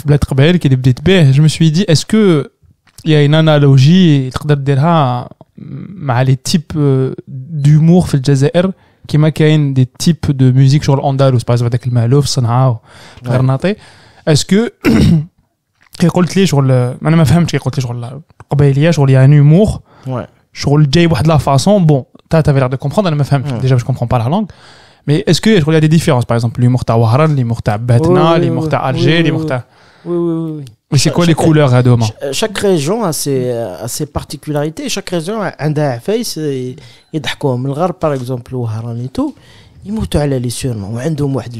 euh, je me suis dit, est-ce qu'il y a une analogie, mm, les types euh, d'humour, qui m'a des types de musique, genre c'est par exemple, le malouf, est-ce que, qu'est-ce qu'on dit sur le, moi je ne me fais pas comprendre qu'est-ce qu'on sur la, la sur les animaux, sur le jay ouais, d'une façon, bon, t'as, t'avais l'air de comprendre, moi je ne déjà je ne comprends pas la langue, mais est-ce que, il y a des différences, par exemple l'humour t'as au Haran, l'humour t'as à Bethnal, l'humour t'as à Alger, oui oui, mais c'est quoi les couleurs à demain? Chaque région a ses, a ses particularités, chaque région a un design, et d'accord, malheureusement par exemple au Haran et tout. Il m'a montré les surnoms. Un de moi est de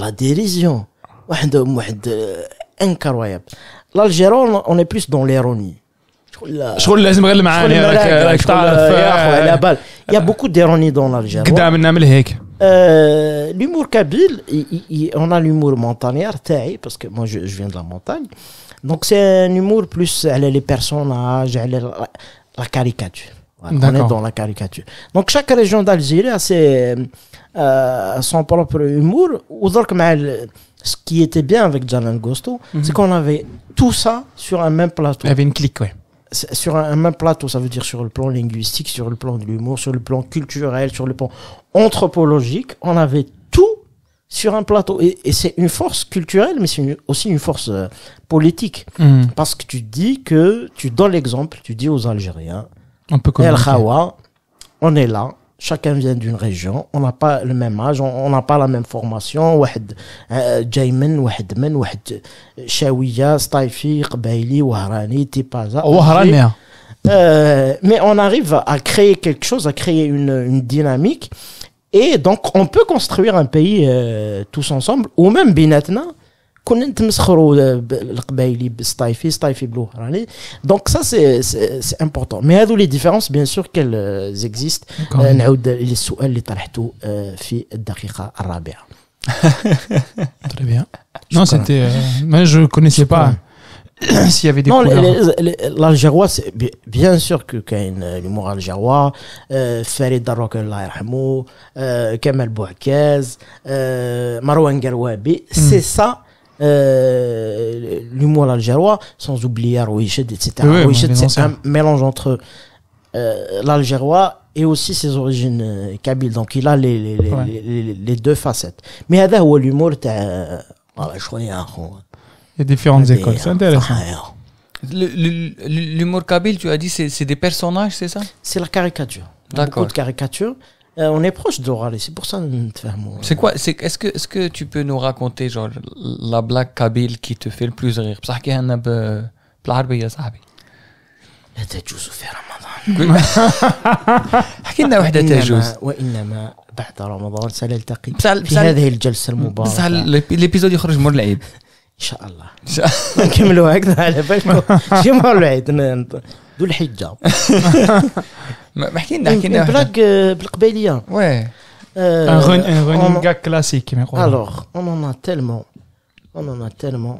la dérision. Un de moi est de l'incroyable. L'Algéron, on est plus dans l'ironie. Il y a beaucoup d'ironie dans l'Algéron. L'humour cabile, on a l'humour montagneur, parce que moi je viens de la montagne. Donc c'est un humour plus, elle les personnages, elle la caricature on est dans la caricature. Donc chaque région d'Algérie a ses, euh, son propre humour. ce qui était bien avec Jalan Gosto, c'est mhm. qu'on avait tout ça sur un même plateau. Il y avait une clique, ouais. Sur un, même plateau, ça veut dire sur le plan linguistique, sur le plan de l'humour, sur le plan culturel, sur le plan anthropologique, on avait tout sur un plateau. Et, c'est une force culturelle, mais c'est aussi une force euh, politique. Mhm. Parce que tu dis que, tu donnes l'exemple, tu dis aux Algériens, on on est là. Chacun vient d'une région. On n'a pas le même âge. On n'a pas la même formation. Euh, Men, euh, oh, hein. euh, Mais on arrive à créer quelque chose, à créer une, dynamique. Et donc, on peut construire un pays tous ensemble, ou même Binatna donc ça c'est important Mais بالوهراني les différences, سي euh, euh, سي euh, Très bien. Non, c'était. mais je connaissais pas. S'il y avait des non, l'Algérois, bien sûr que Kain, l'humour algérois, euh, Farid Darok, Bouakaz, euh, Marwan hmm. c'est ça euh, l'humour algérois, sans oublier Arouichet, etc. Oui, c'est un mélange entre euh, l'algérois et aussi ses origines euh, kabyles. Donc il a les, les, deux facettes. Mais هذا هو l'humour hein. Il y a différentes écoles, c'est intéressant. L'humour kabyle, tu as dit, c'est des personnages, c'est ça C'est la caricature. D'accord. Beaucoup de caricatures. Euh, on est proche d'Orale, c'est pour ça que C'est quoi c'est, est-ce, que, est-ce que tu peux nous raconter genre, la blague kabyle qui te fait le plus rire Parce qu'il euh, y en a يا صاحبي لا c'est في رمضان احكي لنا تجوز وإنما بعد رمضان سنلتقي في هذه الجلسة المباركة بصح الابيزود يخرج مور العيد ان شاء الله نكملوا هكذا على بالكم شي مور العيد احكي لنا احكي لنا بلاك بالقبيليه واه ان رونينغ غاك كلاسيك كيما يقولوا الوغ اون اون ا تيلمون اون اون ا تيلمون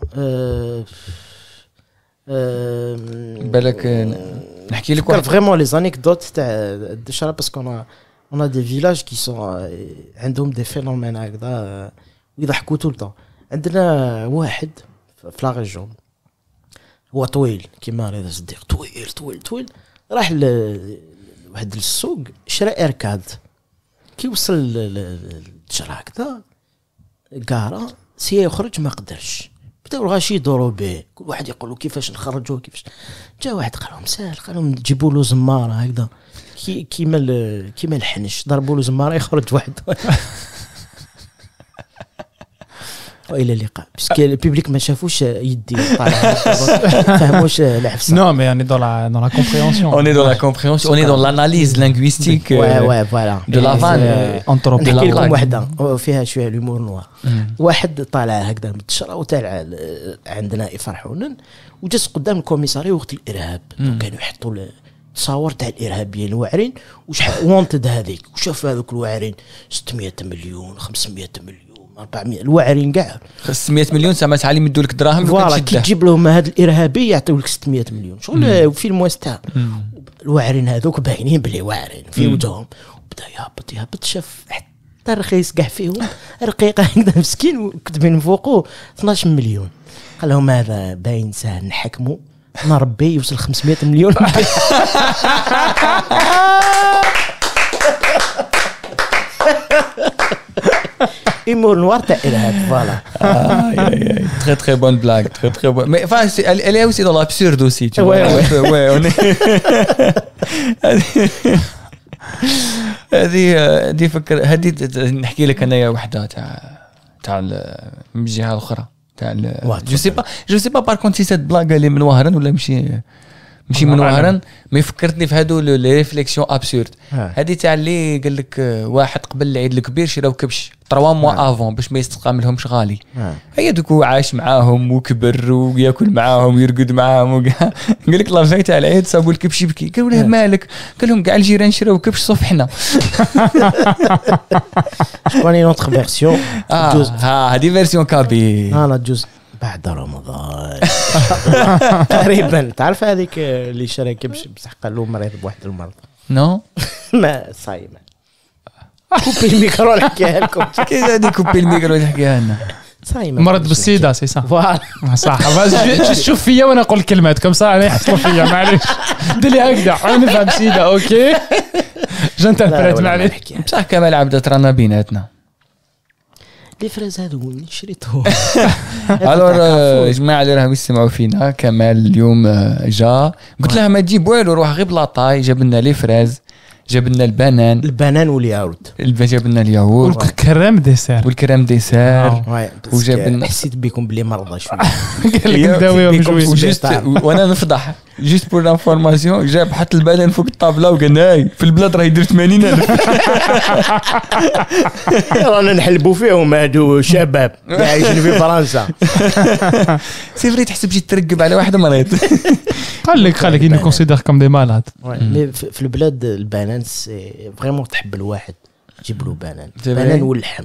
بالك نحكي لك واحد فريمون لي زانيكدوت تاع الدشره باسكو اون ا دي فيلاج كي سون عندهم دي فينومين هكذا ويضحكوا طول الوقت عندنا واحد في لا ريجون هو طويل كيما رضا الصديق طويل طويل طويل راح ل واحد السوق شرا اركاد وصل للشارع هكذا كارا سي يخرج ما قدرش بداو الغاشي يدوروا به كل واحد يقول كيفاش نخرجو كيفاش جا واحد قال لهم ساهل قال لهم جيبوا له زماره هكذا كيما كيما الحنش ضربوا له زماره يخرج واحد والى اللقاء باسكو البوبليك ما شافوش يدي ما فهموش العفسه نو مي اوني دون لا دون لا كومبريونسيون اوني دون لا كومبريونسيون اوني دون لاناليز لينغويستيك وي وي فوالا دو لا فان لا لكم وحده فيها شويه الهومور نوار واحد طالع هكذا من الشرا وطالع عندنا فرحون وجلس قدام الكوميساري وقت الارهاب كانوا يحطوا تصاور تاع الارهابيين الواعرين وشحال وونتد هذيك وشاف هذوك الواعرين 600 مليون 500 مليون 400 الواعرين كاع 600 مليون زعما تعلم يدوا لك دراهم فوالا كي تجيب لهم هذا الارهابي يعطيو لك 600 مليون شغل فيلم وستها الواعرين هذوك باينين بلي واعرين في وجههم بدا يهبط يهبط شاف حتى رخيص كاع فيهم رقيقه هكذا مسكين وكتبين فوقه 12 مليون قال لهم هذا باين ساهل نحكموا انا ربي يوصل 500 مليون Humour noir, t'as Voilà. Très très bonne blague. Très, très bonne. Mais enfin, elle, elle, est aussi dans l'absurde aussi, tu ouais, vois. Ouais, peu, ouais. on est... هذه هذه فكر هذه نحكي لك انايا وحده تاع تاع من الجهه الاخرى تاع جو سي با جو سي با بار كونت سي سيت بلاك اللي من وهران ولا ماشي ماشي من وهران مي فكرتني في هادو لي ريفليكسيون ابسورد هادي تاع اللي قال لك آه، واحد قبل العيد الكبير شراو كبش 3 موا افون باش ما يستقاملهمش غالي هيا دوكو عاش معاهم وكبر وياكل معاهم ويرقد معاهم وكاع قال لك لافاي تاع العيد صابوا الكبش يبكي قالوا له مالك قال لهم كاع الجيران شراو كبش صوف حنا اون نوتر فيرسيون ها هادي فيرسيون كابي اه لا جوست بعد رمضان تقريبا تعرف هذيك اللي شرى كبش بصح قال له مريض بواحد المرض نو ما صايم كوبي الميكرو نحكيها لكم كي هذيك كوبي الميكرو نحكيها لنا صايم مرض بالسيدا سي صح فوالا صح شوف فيا وانا اقول كلمات كم انا يحصلوا فيا معليش دلي هكذا نفهم سيدا اوكي جنت معليش بصح كمال عبد رانا بيناتنا لي هذا هو شريتو شريته euh, الور جماعه اللي راهم يسمعوا فينا كمال اليوم آه، جا قلت لها ما تجيب والو روح غير بلاطاي جاب لنا لي فريز جاب لنا البنان البنان والياوت جاب لنا الياوت والكرام ديسير والكرام ديسير آه. وجاب لنا حسيت بكم بلي مرضى شويه قال لك نداويهم وانا نفضح جيست بور انفورماسيون جاب حط البنان فوق الطابله وقال هاي في البلاد راه يدير 80000 رانا نحلبوا فيهم هادو شباب عايشين في فرنسا سي فري تحسب جيت ترقب على واحد مريض قال لك قال لك اني كونسيدر كوم دي مالاد في البلاد البنان فريمون تحب الواحد تجيب له بنان بنان واللحم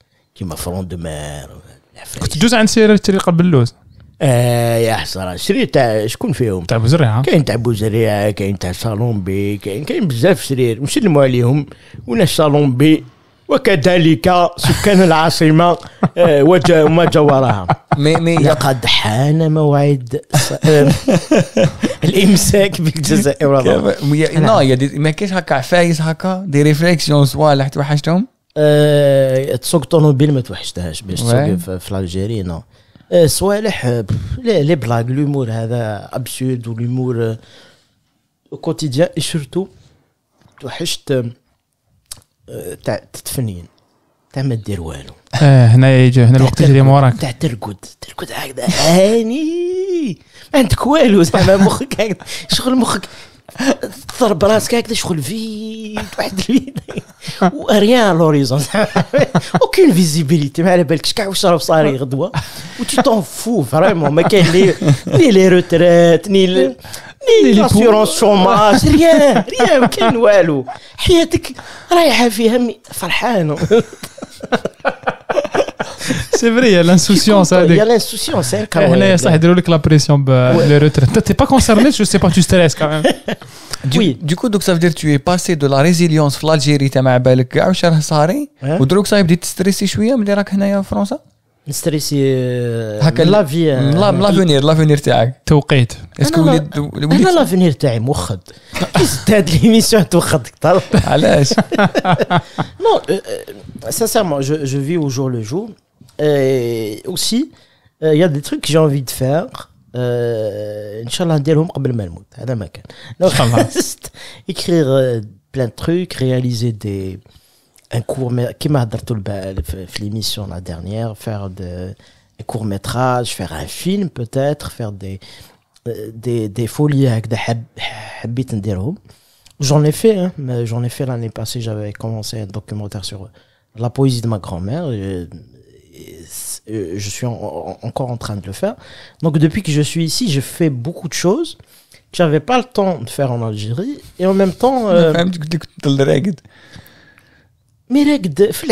كيما فرون دو مير كنت تدوز عند سير تشري اللوز آه يا حسرة شريت شكون فيهم تاع بوزريعة كاين تاع بوزريعة كاين تاع صالون بي كاين كاين بزاف سرير نسلموا عليهم وناس صالون بي وكذلك سكان العاصمة آه، وما وجه مي مي لقد حان موعد آه، الامساك بالجزائر والله ما كاينش هكا عفايس هكا دي ريفليكسيون صوالح توحشتهم أه تسوق طونوبيل ما توحشتهاش باش تسوق في الجيري نو آه، صوالح آه، لي بلاك لومور هذا ابسورد ولومور كوتيديان سورتو توحشت آه، تاع تتفنين تاع ما دير والو اه هنا يجي هنا الوقت يجري موراك تاع ترقد ترقد هكذا هاني ما عندك والو زعما مخك هكذا شغل مخك ضرب راسك هكذا شغل فيت واحد وريان لوريزون اوكين فيزيبيليتي ما على بالكش كاع واش راه صاري غدوه وتي طون فو فريمون ما كاين لي ني لي روتريت ني ني لاسيورونس شوماج ريان ريان ما كاين والو حياتك رايحه فيها فرحان C'est vrai, il y a l'insouciance. Hein, il y a l'insouciance, hein, quand eh, même. Eh, ça a drôle que la pression, bah, le retrait. n'es pas concerné, je sais pas, tu stresses quand même. Du, oui. du coup, donc, ça veut dire que tu es passé de la résilience à l'Algérie, tu as avec à Gaucher Hassari, ou donc ça veut dire que tu es stressé, je hein, mais tu en France stressé euh, la vie. L'avenir, l'avenir, tu es avec. Tu es Est-ce que vous voulez. que l'émission, tu Non, euh, euh, sincèrement, je, je vis au jour le jour aussi euh, il y a des trucs que j'ai envie de faire euh, Inch'Allah, dialogue le ما mot هذا donc écrire euh, plein de trucs réaliser des un court comme bal dans l'émission la dernière faire des courts-métrages, faire un film peut-être faire des euh, des des folies هكذا حبيت j'en ai fait hein, j'en ai fait l'année passée j'avais commencé un documentaire sur la poésie de ma grand-mère euh, je suis encore en train de le faire. Donc depuis que je suis ici, j'ai fait beaucoup de choses que j'avais pas le temps de faire en Algérie et en même temps. Euh, Mais regarde, fais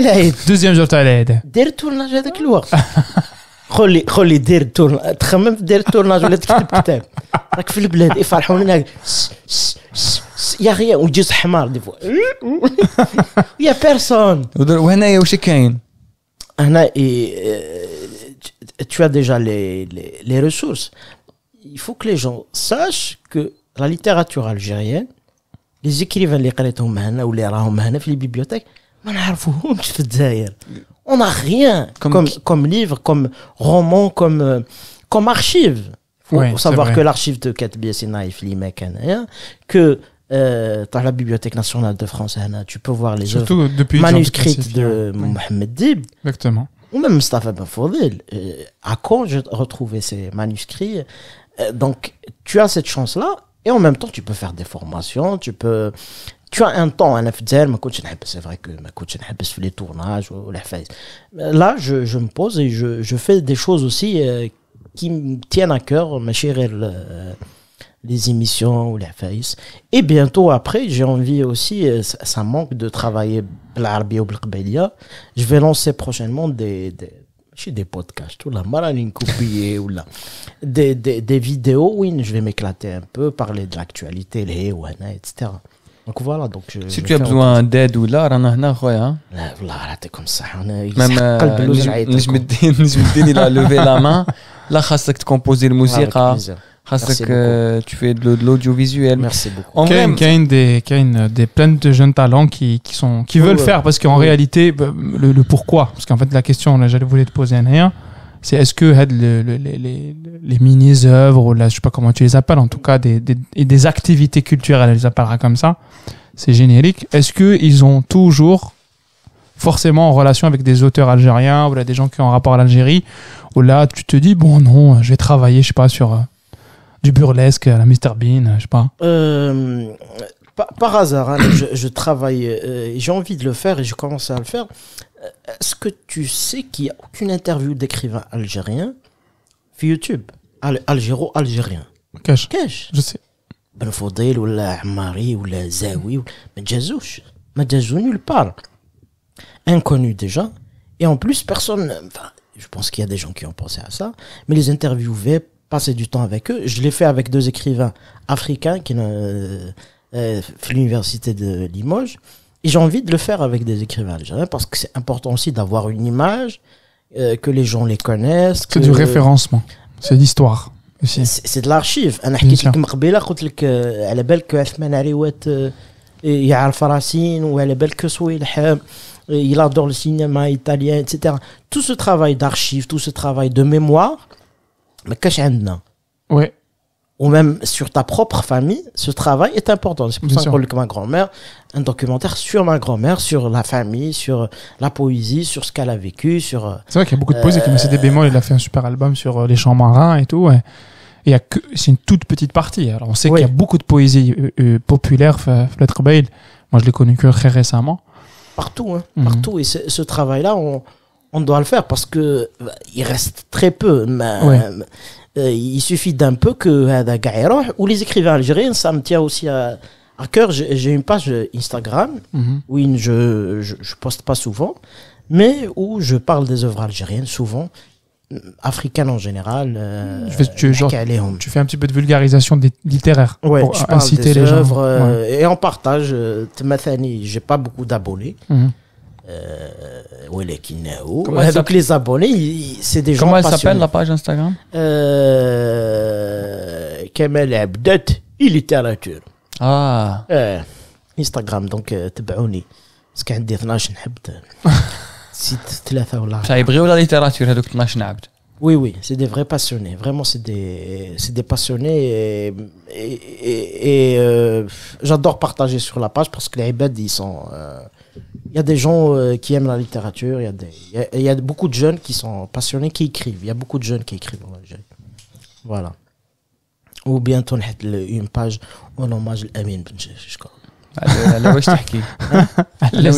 la aide. Deuxième jour de l'aide. Dernier tour, n'as-tu pas de clouage Quoi les, quoi les derniers tours Tu as même dernier tour, n'as-tu pas de clouage Pourquoi fais et fais il n'y a rien. وجوز حمار دي فوا يا بيرسون وهنايا واش كاين؟ هنا tu as déjà les, les, les ressources. Il faut que les gens sachent que la littérature algérienne, les écrivains les قريتهم هنا ou les راهم هنا dans les bibliothèques, ما نعرفوهمش في الجزائر. On n'a rien comme, comme, livre, comme roman, comme, euh, comme archive. Faut savoir que l'archive de Katbi Sinaï, hein, que euh, dans la Bibliothèque nationale de France, tu peux voir les manuscrits de Mohamed Dib. Exactement. Ou même Mustafa Ben euh, À quand j'ai retrouvé ces manuscrits euh, Donc, tu as cette chance-là. Et en même temps, tu peux faire des formations, tu peux. Tu as un temps, un c'est vrai que ma coach, les tournages ou les faits. Euh, là, je, me pose et je, je fais des choses aussi qui me tiennent à cœur, ma chérie les émissions ou les faces. Et bientôt après, j'ai envie aussi, euh, ça manque de travailler l'arbi ou l'Qbalia. Je vais lancer prochainement des, des, des podcasts, ou la Maraline coupée ou là, des, des, des vidéos où je vais m'éclater un peu, parler de l'actualité, les Ouana, etc. Donc voilà, donc si tu as besoin d'aide ou là, on est là, hein Là, là, t'es comme ça. On est même نجم الدين نجم الدين il a levé la main. Là, composer la musique hein. Merci que tu fais de, l'audiovisuel. Merci beaucoup. Il y a des, euh, des plein de jeunes talents qui, qui sont, qui veulent faire, parce qu'en réalité, bah, le, pourquoi, parce qu'en fait, la question, là, j'allais voulais te poser un rien, c'est est-ce que les, les mini-œuvres, ou là, je sais pas comment tu les appelles, en tout cas, des, des, des activités culturelles, elle les appellera comme ça, c'est générique, est-ce que ils ont toujours forcément en relation avec des auteurs algériens ou là des gens qui ont un rapport à l'Algérie ou là tu te dis bon non je vais travailler je sais pas sur euh, du burlesque à la Mr Bean, je sais pas euh, par, hasard, hein, je, travaille, euh, j'ai envie de le faire et je commence à le faire. Euh, est-ce que tu sais qu'il n'y a aucune interview d'écrivain algérien sur YouTube Algéro-algérien. Cash. Cash. Je sais. Ben ou la Amari ou la Zawi ou mais nulle part. Inconnu déjà. Et en plus, personne. Enfin, je pense qu'il y a des gens qui ont pensé à ça. Mais les interviews interviewés passer du temps avec eux. Je l'ai fait avec deux écrivains africains qui euh, euh fait l'université de Limoges. Et j'ai envie de le faire avec des écrivains algériens parce que c'est important aussi d'avoir une image, euh, que les gens les connaissent. C'est du référencement, c'est l'histoire. C'est de l'archive. que حكيت est مقبله قلت لك على بالك il عريوات يعرف راسين وعلى que euh, il adore le cinéma italien etc. tout ce travail d'archive, tout ce travail de mémoire mais que ou même sur ta propre famille, ce travail est important. C'est pour ça que ma grand-mère, un documentaire sur ma grand-mère, sur la famille, sur la poésie, sur ce qu'elle a vécu, sur. C'est vrai qu'il y a beaucoup de poésie. Comme euh, c'était bémols. il a fait un super album sur euh, les champs marins et tout. Ouais. Et c'est une toute petite partie. Alors on sait qu'il y a beaucoup de poésie euh, populaire, Fletcher Moi, je l'ai connu que très récemment. Partout, hein, mhm. partout. Et ce travail-là, on, on doit le faire parce que bah, il reste très peu. Mais, euh, il suffit d'un peu que euh, ou les écrivains algériens, ça me tient aussi à, à cœur. J'ai une page Instagram mhm. où je, je, poste pas souvent, mais où je parle des œuvres algériennes souvent euh, africaines en général. tu, fais, un petit peu de vulgarisation littéraire pour inciter les œuvres, gens. Et en partage. Je n'ai j'ai pas beaucoup d'abonnés, mhm. Euh, donc les abonnés, c'est des gens Comment elle s'appelle la page Instagram euh, Kamel Abdet et littérature. Ah. Euh, Instagram, donc, y euh, a des 12 عبد. نسيت ثلاثة ولا أربعة. ou la littérature donc 12 n'abd Oui, oui, c'est des vrais passionnés. Vraiment, c'est des, c'est des passionnés. Et, et, j'adore partager sur la page parce que les ibads, ils sont il y a des gens euh, qui aiment la littérature, il y, a il, y beaucoup de jeunes qui sont passionnés, qui écrivent. Il y a beaucoup de jeunes qui écrivent en Algérie. Voilà. Ou bientôt, une page en hommage à Amin ben allez allez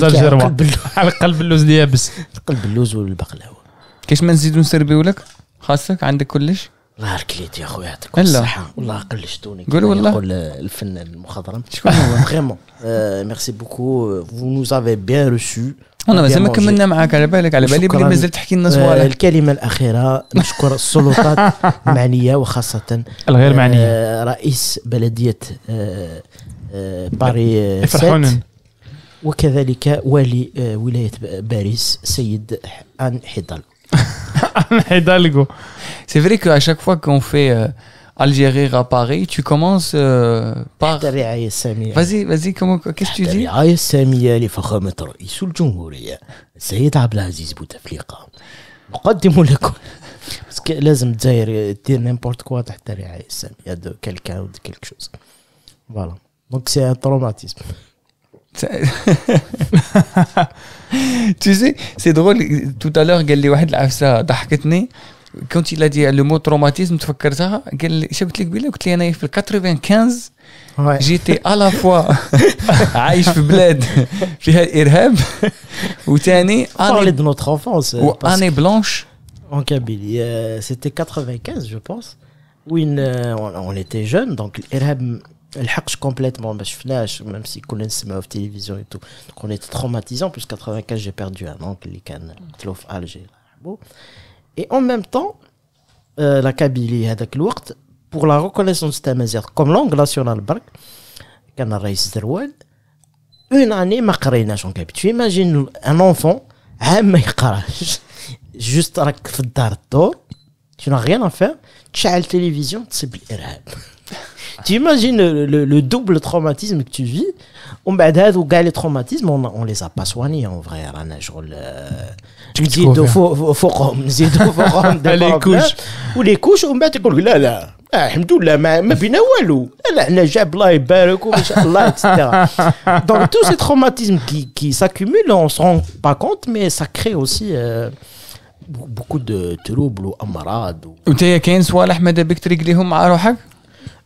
الله ركليت يا اخوي يعطيك الصحة والله قلشتوني قول والله يقول آه، الفنان المخضرم شكون هو فريمون ميرسي بوكو فو نو افي بيان روسو انا مازال ما كملنا معاك على بالك على بالي بلي مازال تحكي لنا صوالح آه، الكلمه الاخيره نشكر السلطات المعنيه وخاصه الغير معنيه آه، رئيس بلديه باري فرحونا وكذلك والي ولايه باريس سيد ان حيدال C'est vrai qu'à chaque fois qu'on fait euh, Algérie à Paris, tu commences euh, par. Vas-y, vas-y, comment Qu'est-ce que tu dis c'est un traumatisme. tu sais, c'est drôle, tout à l'heure, quand il a dit le mot traumatisme, tu il dit, je suis en 95, j'étais à la fois de notre enfance, année blanche. En Kabylie, euh, c'était 95, je pense. Où euh, on, était jeune donc elle a complètement bah, ma chouchou, même si connaît ses mémoires de télévision et tout. Donc on est traumatisant, plus 1995, j'ai perdu un oncle, Likan, Flouf, Alger. Et en même temps, euh, la Kabylie, Hadak Lourt, pour la reconnaissance de ta méserie, comme langue nationale, Bark, Canarais, Zeroed, une année ma une échange en Kabylie. Tu imagines un enfant, un mec, juste un la d'arto, tu n'as rien à faire, tu as la télévision, c'est brièvre tu imagines le, double traumatisme que tu vis ben, on badad ou les traumatismes on, les a pas soignés en vrai à la forum forum les couches hein. ou les couches on bat tu là là Alhamdoulilah, ma, ma bina walou. Elle a etc. Donc, tous ces traumatismes qui, s'accumulent, on ne se rend pas compte, mais ça crée aussi euh, beaucoup de troubles ou amarades. Ou tu as un soir, Ahmed, avec tes gréhoum à Rohak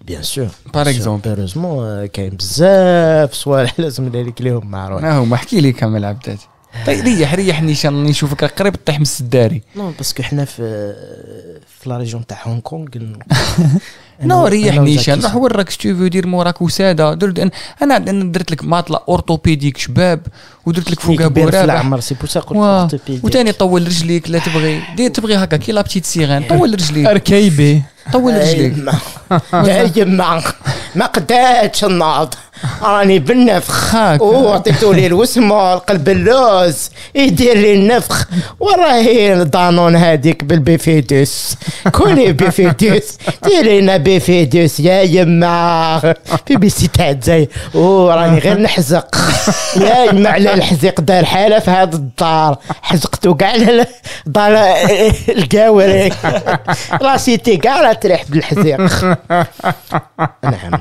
Bien sûr. Par exemple, heureusement, Kemp Zuf soit là, je des dis qu'il est marron. Ah, ou moi, il est peut-être. طيب ريح ريح نيشان نشوفك قريب طيح من السداري نو باسكو حنا في في لا ريجون تاع هونغ كونغ نو ريح نيشان روح وراك ستيفو دير موراك وساده درت انا درت لك ماطله اورتوبيديك شباب ودرت لك فوق بورا رابح العمر سي بوسا قلت اورتوبيديك وثاني طول رجليك لا تبغي دير تبغي هكا كي لا بتيت سيغان طول رجليك اركيبي طول رجليك ما ما قداتش الناظر راني بالنفخ وعطيتو لي الوسمه القلب اللوز يدير لي النفخ وراهي دانون هذيك بالبيفيدوس كوني بيفيدوس دير لنا بيفيدوس يا يما في بيسي تاع الجزائر راني غير نحزق يا يما على الحزق دار حاله في هذا الدار حزقتو كاع على دار القاوري لا سيتي كاع تريح بالحزيق نعم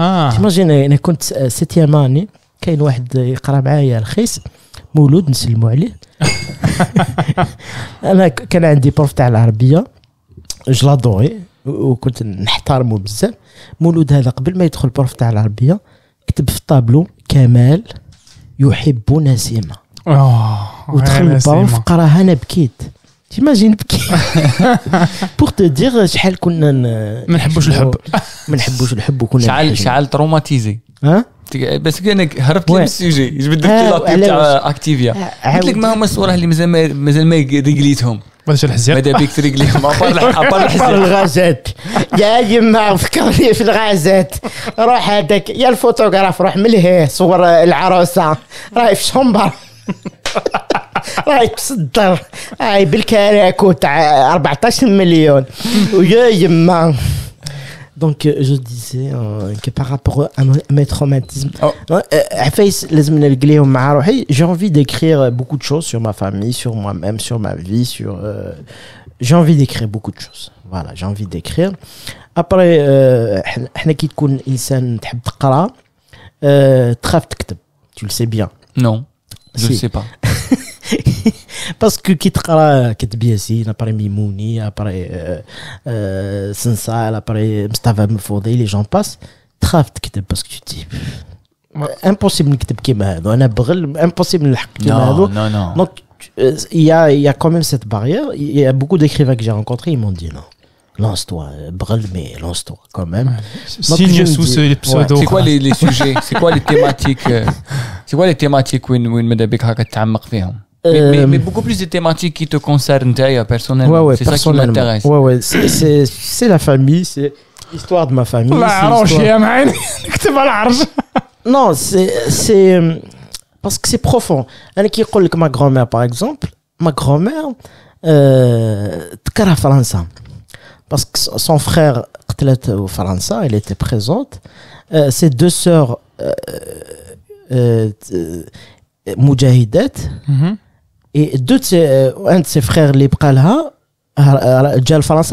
اه تيماجيني انا كنت آه، سيتيام اني كاين واحد يقرا معايا رخيص مولود نسلموا عليه انا كان عندي بروف تاع العربيه جلادوري وكنت نحترمه بزاف مولود هذا قبل ما يدخل بروف تاع العربيه كتب في الطابلو كمال يحب نسيمه آه، ودخل البروف قراها انا بكيت تيماجين بكي بور تو دير شحال كنا ما نحبوش الحب ما نحبوش الحب وكنا شعل شعل تروماتيزي ها بس انا هربت لي من السوجي جبت لك تاع اكتيفيا قلت لك ما هما الصوره اللي مازال مازال ما ريقليتهم ماذا الحزير ماذا بيك تريقليهم ابار الحزير الغازات يا يما فكرني في الغازات روح هذاك يا الفوتوغراف روح ملهي صور العروسه راهي في شمبر E e, Donc, euh, je disais euh, que par rapport à mes traumatismes, j'ai envie d'écrire euh, beaucoup de choses sur ma famille, sur moi-même, sur ma vie, sur. j'ai envie d'écrire beaucoup de choses. Voilà, j'ai envie d'écrire. Après, tu es un tu le sais bien. Non. Je ne sais pas. Parce que qui Kitra, pas l'appareil Mimouni, l'appareil euh, euh, Sensal, l'appareil me pas, les gens passent. Traft pas parce que tu dis. Impossible te Kemahado, un abril, impossible Kemahado. Non, non, non. Donc, euh, il y, a, y a quand même cette barrière. Il y a beaucoup d'écrivains que j'ai rencontrés, ils m'ont dit non lance-toi, euh, brûle-mais, lance-toi quand même. Signe sous ce pseudo. C'est quoi les, les sujets C'est quoi les thématiques euh, C'est quoi les thématiques où une hein? mais, mais, euh, mais beaucoup plus de thématiques qui te concernent d'ailleurs personnellement. c'est ça qui m'intéresse. Ouais, ouais. C'est la famille, c'est l'histoire de ma famille. non, c'est parce que c'est profond. Un qui que ma grand-mère, par exemple, ma grand-mère, euh, la hein, France parce que son frère au France, elle était présente. Euh, ses deux sœurs euh, euh, euh mhm. et deux de ses, euh, un de ses frères les Jal France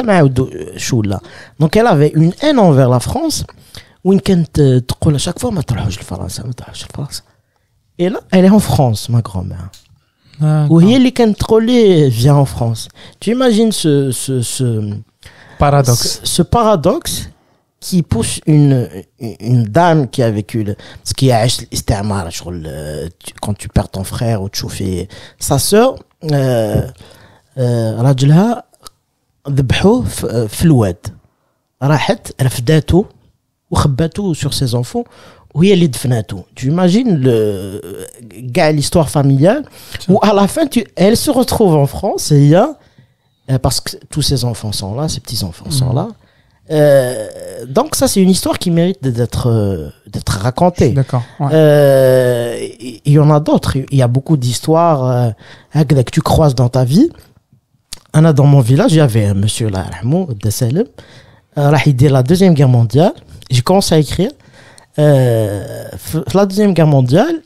donc elle avait une haine envers la France où elle à chaque fois et là elle est en France ma grand-mère où elle est viens en France tu imagines ce, ce, ce Paradoxe. Ce, paradoxe qui pousse une, une dame qui a vécu le, ce qui a quand tu perds ton frère ou tu chauffes sa sœur euh, euh, راجلها elle fait الواد ou رفداته sur ses enfants elle tu imagines le euh, gars l'histoire familiale où à la fin tu elle se retrouve en France et il y a euh, parce que tous ces enfants sont là, ces petits-enfants sont mhm. là. Euh, donc ça, c'est une histoire qui mérite d'être euh, d'être racontée. D'accord. Il y, en a d'autres. Il y a beaucoup d'histoires hein, que tu croises dans ta vie. a dans mon village, il y avait un monsieur là, de Salem, il la deuxième guerre mondiale. J'ai commencé à écrire. la deuxième guerre mondiale,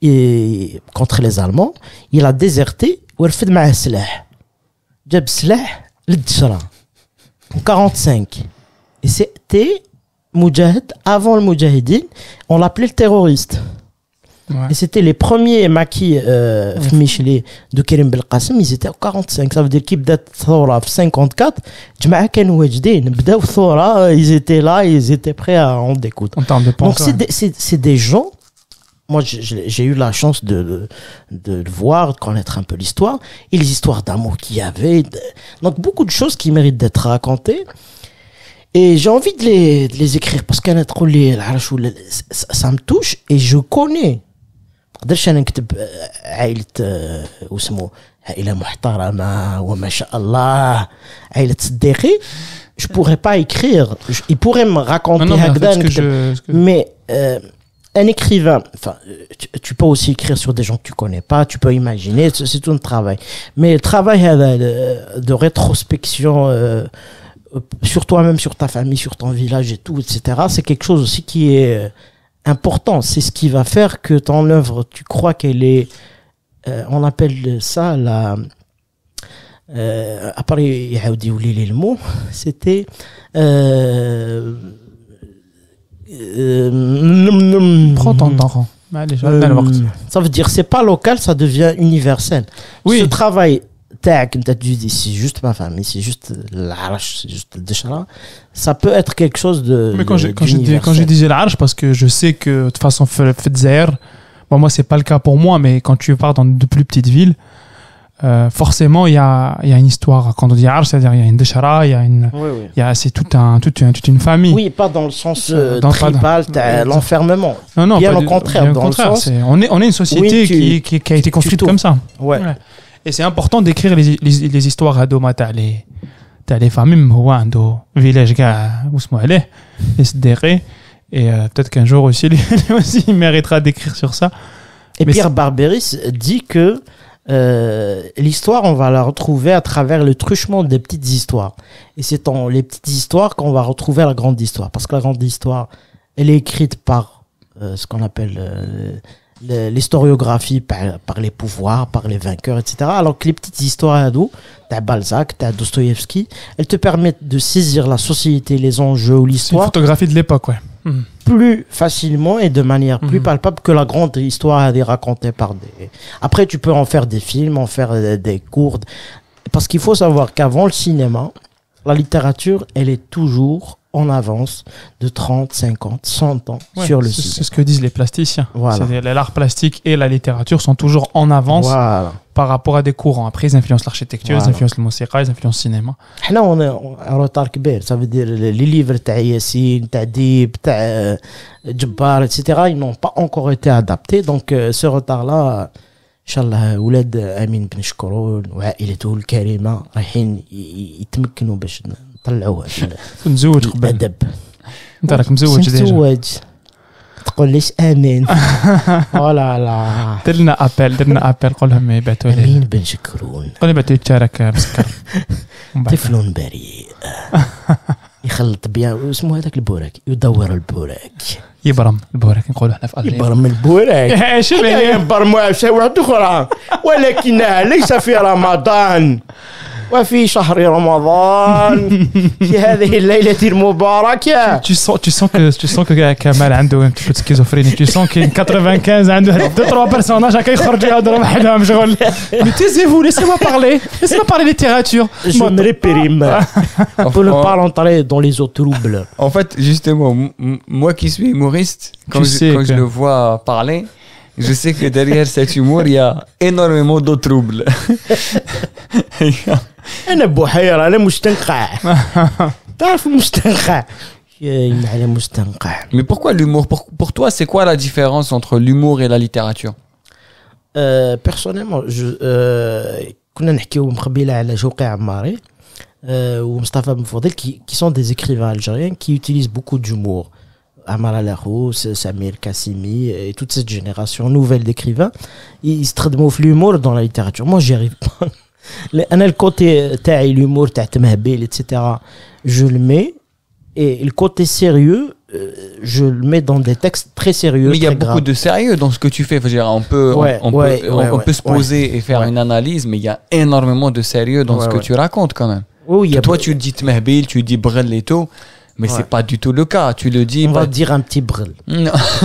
et contre les Allemands, il a déserté ou il fait de جاب سلاح 45 et c'était Moudjahid avant le Moudjahidine on l'appelait le terroriste et c'était les premiers maquis euh, ouais. de Karim Belkacem ils étaient en 45 ça veut dire qu'ils étaient Thora en 54 ils étaient là ils étaient prêts à en découdre donc c'est des gens moi, j'ai eu la chance de, de, de, voir, de connaître un peu l'histoire et les histoires d'amour qu'il y avait. Donc, beaucoup de choses qui méritent d'être racontées. Et j'ai envie de les, de les écrire parce qu'un être ça, ça me touche et je connais. قدرش انا وما شاء الله je pourrais pas écrire ils pourraient me raconter هكذا mais, je euh, un écrivain, enfin, euh, tu, peux aussi écrire sur des gens que tu connais pas, tu peux imaginer, c'est tout un travail. Mais le travail euh, de, rétrospection euh, sur toi-même, sur ta famille, sur ton village et tout, etc., c'est quelque chose aussi qui est important. C'est ce qui va faire que ton œuvre, tu crois qu'elle est, on appelle ça la, euh, après, il y a le mot, c'était, euh, Prends ton hmm. temps. Bah, euh, ça veut dire c'est pas local, ça devient universel. Oui. Ce travail, c'est juste ma famille, c'est juste l'arche, c'est juste le Ça peut être quelque chose de. Mais quand je disais l'arche, parce que je sais que de toute façon, Fedzer, bon, moi c'est pas le cas pour moi, mais quand tu pars dans de plus petites villes, euh, forcément, il y a, il y a une histoire. Quand on dit arche c'est-à-dire il y a une Deshara, il y a une. Oui, Y a, c'est tout un, toute une toute une famille. Oui, pas dans le sens euh, euh dans tribal, t'as l'enfermement. Non, non, bien au contraire. Bien dans contraire, le sens, est, on, est, on est une société qui, qui, qui, a été construite comme ça. Ouais. Et c'est important d'écrire les, les, les histoires à Doma. T'as les, t'as les familles, Mwando, village, gars, Ousmoualé, les Sderé. Et euh, peut-être qu'un jour aussi, lui, aussi, il méritera d'écrire sur ça. Et Pierre Barberis dit que euh, l'histoire, on va la retrouver à travers le truchement des petites histoires. Et c'est dans les petites histoires qu'on va retrouver la grande histoire. Parce que la grande histoire, elle est écrite par euh, ce qu'on appelle euh, l'historiographie, par, les pouvoirs, par les vainqueurs, etc. Alors que les petites histoires à dos, t'as Balzac, t'as Dostoïevski, elles te permettent de saisir la société, les enjeux ou l'histoire. C'est une de l'époque, ouais. Hmm plus facilement et de manière plus mhm. palpable que la grande histoire des racontée par des. Après, tu peux en faire des films, en faire euh, des, cours. parce qu'il faut savoir qu'avant le cinéma, la littérature, elle est toujours en avance de 30, 50, 100 ans sur le sujet. C'est ce que disent les plasticiens. Voilà. L'art plastique et la littérature sont toujours en avance par rapport à des courants. Après, ils influencent l'architecture, ils influencent le musique, ils influencent le cinéma. Là, on est en retard Ça veut dire les livres de Yassine, Tadib, etc., ils n'ont pas encore été adaptés. Donc, euh, ce retard-là... ان شاء الله ولاد امين بن طلعوه مزوج قبل ادب انت راك مزوج ديجا مزوج تقول ليش امين ولا لا دير لنا ابل دير لنا ابل قول لهم يبعثوا إيه، لي امين بن شكرون قول يبعثوا لي تشارك مسكر طفل بريء يخلط بيان واسمو هذاك البوراك يدور البوراك يبرم البوراك نقولوا احنا في اغلب يبرم البوراك إيه، يبرم واحد اخرى ولكنها ليس في رمضان وفي شهر رمضان في هذه الليلة المباركة tu sens tu sens que tu sens que Kamal عنده un petit peu de schizophrénie tu sens qu'il 95 عنده deux trois personnages هكا يخرجوا يهضروا بحالهم شغل mais taisez-vous laissez-moi parler laissez-moi parler littérature je me réprime pour ne pas dans les autres troubles en fait justement moi qui suis humoriste quand, je, quand je le vois parler je sais que derrière cet humour, il y a énormément d'autres troubles. Mais pourquoi l'humour pour, toi, c'est quoi la différence entre l'humour et la littérature euh, Personnellement, je, euh, ou euh, qui, qui sont des écrivains algériens qui utilisent beaucoup d'humour. Amara Larous, Samir Kassimi et toute cette génération nouvelle d'écrivains, ils traduisent l'humour dans la littérature. Moi, j'y arrive pas. انا الكوتي تاعي لومور تاع تمهبيل je le mets et le côté sérieux euh، je le mets dans des textes très sérieux. Mais il y a beaucoup de sérieux dans ce que tu fais. Dire, on peut, on, peut se poser et faire une analyse, mais il y a énormément de sérieux dans ce que tu racontes quand même. Oui, toi, tu dis Tmehbil, tu dis Brel et mais ce c'est pas du tout le cas. Tu le dis. On va bah, dire un petit brûle.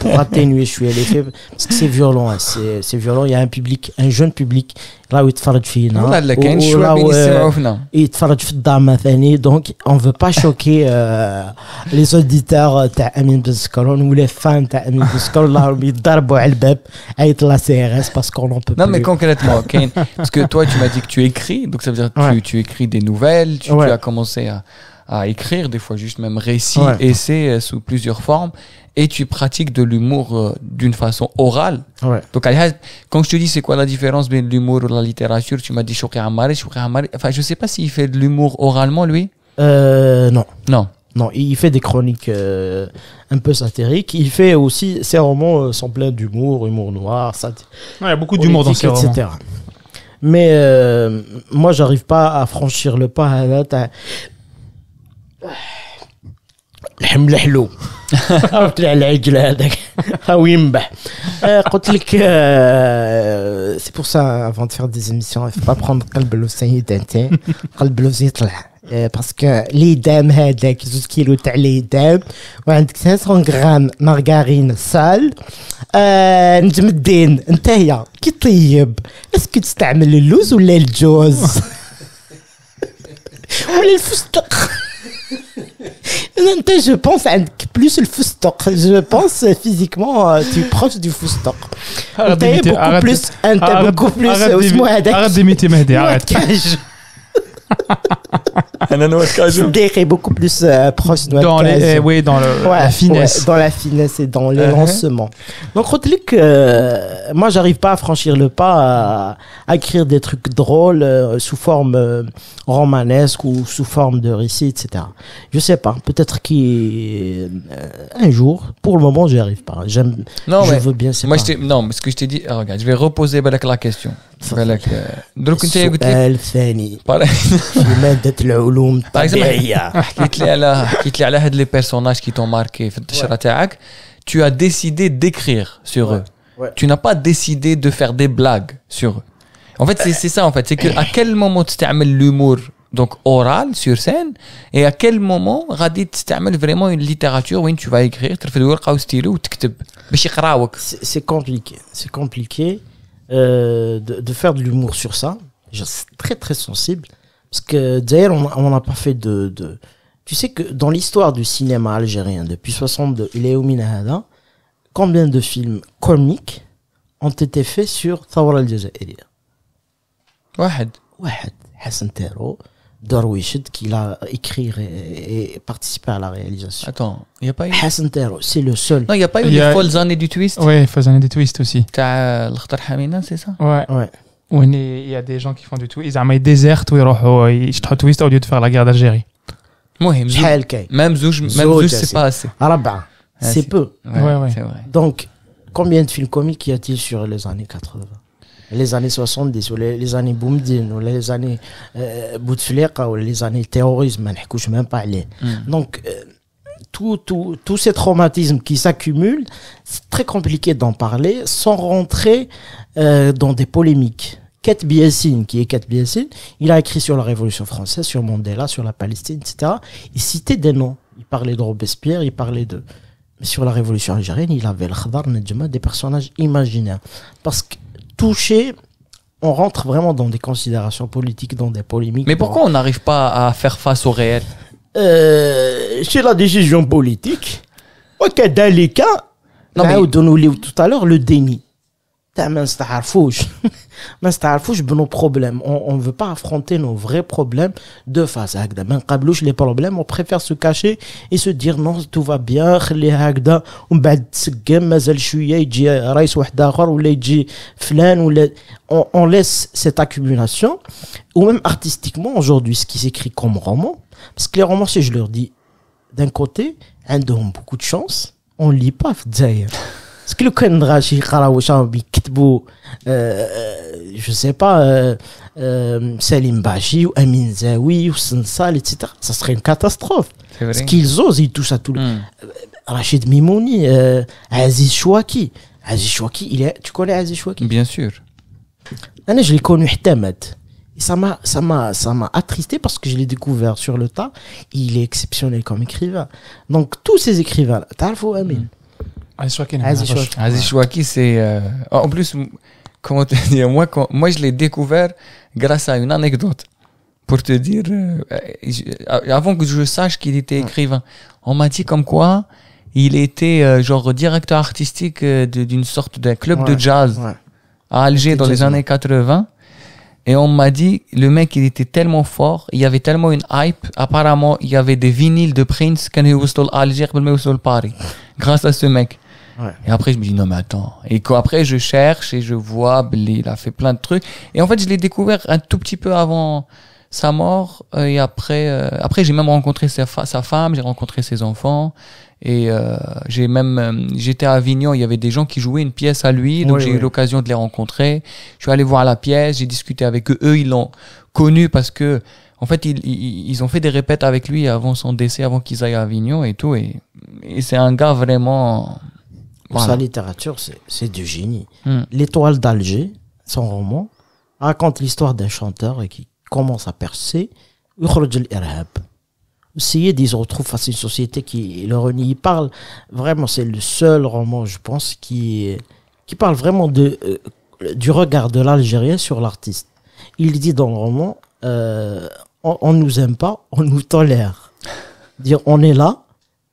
pour atténuer, je suis allé faire. Parce que c'est violent. Hein, c'est, c'est violent. Il y a un public, un jeune public. Là où il te hein. là où Il te farge dame Donc, on veut pas choquer euh, les auditeurs de euh, ou les fans de ils à être la CRS parce qu'on en peut non, Non, mais concrètement, Kane. Parce que toi, tu m'as dit que tu écris. Donc, ça veut dire que tu, tu, écris des nouvelles. Tu, tu as commencé à à écrire, des fois juste même récit essais euh, sous plusieurs formes, et tu pratiques de l'humour euh, d'une façon orale. Donc, quand je te dis c'est quoi la différence entre l'humour ou la littérature, tu m'as dit je Amari, Enfin, je sais pas s'il fait de l'humour oralement, lui. Euh, non. Non. Non, il fait des chroniques euh, un peu satiriques. Il fait aussi, ses romans sont pleins d'humour, humour noir, satire. il y a beaucoup d'humour dans ses romans. Mais moi, moi, j'arrive pas à franchir le pas. Hein, c'est pour ça avant de faire des émissions, il ne faut pas prendre le blousin d'un thé, le là, parce que les damnés qui se disent qu'ils ont des de margarine seule, nous sommes des qui Est-ce que tu te le ou le jouse ou le fustac? je pense à plus le foustock. Je pense physiquement, euh, tu es proche du foustock. T'es beaucoup plus, t'es beaucoup plus. au Arrête d'imiter Mahdi, arrête je dirais beaucoup plus euh, proche de dans euh, oui, dans la finesse. dans la finesse et dans uh-huh. le lancement Donc, Rotelik, euh, moi, j'arrive pas à franchir le pas à, écrire des trucs drôles sous forme romanesque ou sous forme de récit, etc. Je sais pas. Peut-être qu'un jour, pour le moment, j'y arrive pas. J'aime, je veux bien savoir Moi, je ce que je t'ai dit, ah, regarde, je vais reposer la question. بالك دروك انت قلت لي الثاني في ماده العلوم الطبيعيه حكيت لي على حكيت لي على هاد لي بيرسوناج كي تون ماركي في التشره تاعك tu as décidé d'écrire sur eux tu n'as pas décidé de faire des blagues sur eux en fait c'est ça en fait c'est que à quel moment tu تعمل l'humour donc oral sur scène et à quel moment غادي تستعمل vraiment une littérature وين tu vas écrire tu fais ترفد ورقه وستيلو وتكتب باش يقراوك c'est compliqué c'est compliqué euh, de, faire de l'humour sur ça. Je suis très très sensible. Parce que d'ailleurs, on n'a pas fait de, de, Tu sais que dans l'histoire du cinéma algérien, depuis 62, y Minahada, combien de films comiques ont été faits sur Thawra al-Jazairi un Un. Hassan Tero. Darwishid qui l'a écrit et, participé à la réalisation. Attends, il n'y a pas eu. Hassan Tero, c'est le seul. Non, il n'y a pas eu les a... folles années du twist. Oui, folles années du twist aussi. T'as euh, l'Khtar Hamina, c'est ça Ouais. ouais. il y a des gens qui font du twist. Ils désertent ou ils font twist au lieu de faire la guerre d'Algérie. Même Zouj, même c'est pas assez. Ah, bah, ah, c'est peu. Ouais, ouais. ouais. Donc, combien de films comiques y a-t-il sur les années 80 les années 70 ou les, années Boumdine ou les années euh, Bouteflika ou les années terrorisme, je hein, ne même pas aller. Mm. Donc, tous euh, tout, tout ces traumatismes qui s'accumulent, c'est très compliqué d'en parler sans rentrer euh, dans des polémiques. Kate Biesine, qui est Kate Biesine, il a écrit sur la Révolution française, sur Mandela, sur la Palestine, etc. Il citait des noms. Il parlait de Robespierre, il parlait de... Mais sur la Révolution algérienne, il avait le Khadar des personnages imaginaires. Parce que touché, on rentre vraiment dans des considérations politiques, dans des polémiques. Mais pourquoi on n'arrive pas à faire face au réel euh, C'est la décision politique. Ok, dans les cas, mais où nous tout à l'heure, le déni on ne veut pas affronter nos vrais problèmes de face les problèmes on préfère se cacher et se dire non tout va bien on, laisse cette accumulation ou même artistiquement aujourd'hui ce qui s'écrit comme roman parce que les romanciers je leur dis d'un côté hein, ont beaucoup de chance on lit pas d'ailleurs ce que le Kendra euh, je ne sais pas, euh, euh, Salim Bashi, ou Amin Zawi, ou Sensal, etc., ça serait une catastrophe. Ce qu'ils osent, ils touchent à tout le monde. Hmm. Rachid Mimouni, Aziz Chouaki. Aziz Chouaki, il est... tu connais Aziz Chouaki Bien sûr. je l'ai connu, Htemet. Et ça m'a ça m'a ça m'a attristé parce que je l'ai découvert sur le tas il est exceptionnel comme écrivain donc tous ces écrivains Talfo Amin Aziz c'est. Euh, en plus, comment te dire, moi, quand... moi je l'ai découvert grâce à une anecdote. Pour te dire, euh, euh, avant que je sache qu'il était écrivain, on m'a dit comme quoi il était genre directeur artistique d'une sorte de club de jazz à Alger dans les années 80. Et on m'a dit, le mec, il était tellement fort, il y avait tellement une hype. Apparemment, il y avait des vinyles de Prince quand il Alger, Paris, grâce à ce mec. Et après, je me dis, non, mais attends. Et qu'après après, je cherche et je vois, il a fait plein de trucs. Et en fait, je l'ai découvert un tout petit peu avant sa mort. Euh, et après, euh, après j'ai même rencontré sa, sa femme, j'ai rencontré ses enfants. Et euh, j'ai même, euh, j'étais à Avignon, il y avait des gens qui jouaient une pièce à lui, donc j'ai eu l'occasion de les rencontrer. Je suis allé voir la pièce, j'ai discuté avec eux, eux ils l'ont connu parce que, en fait, ils, ils, ont fait des répètes avec lui avant son décès, avant qu'ils aillent à Avignon et tout. et c'est un gars vraiment sa littérature, c'est du génie. Hmm. L'étoile d'Alger, son roman, raconte l'histoire d'un chanteur qui commence à percer, Urjel Irhab. se retrouve face à une société qui le renie. Il parle vraiment, c'est le seul roman, je pense, qui, qui parle vraiment de, euh, du regard de l'Algérien sur l'artiste. Il dit dans le roman, euh, on, on nous aime pas, on nous tolère. Dire, on est là,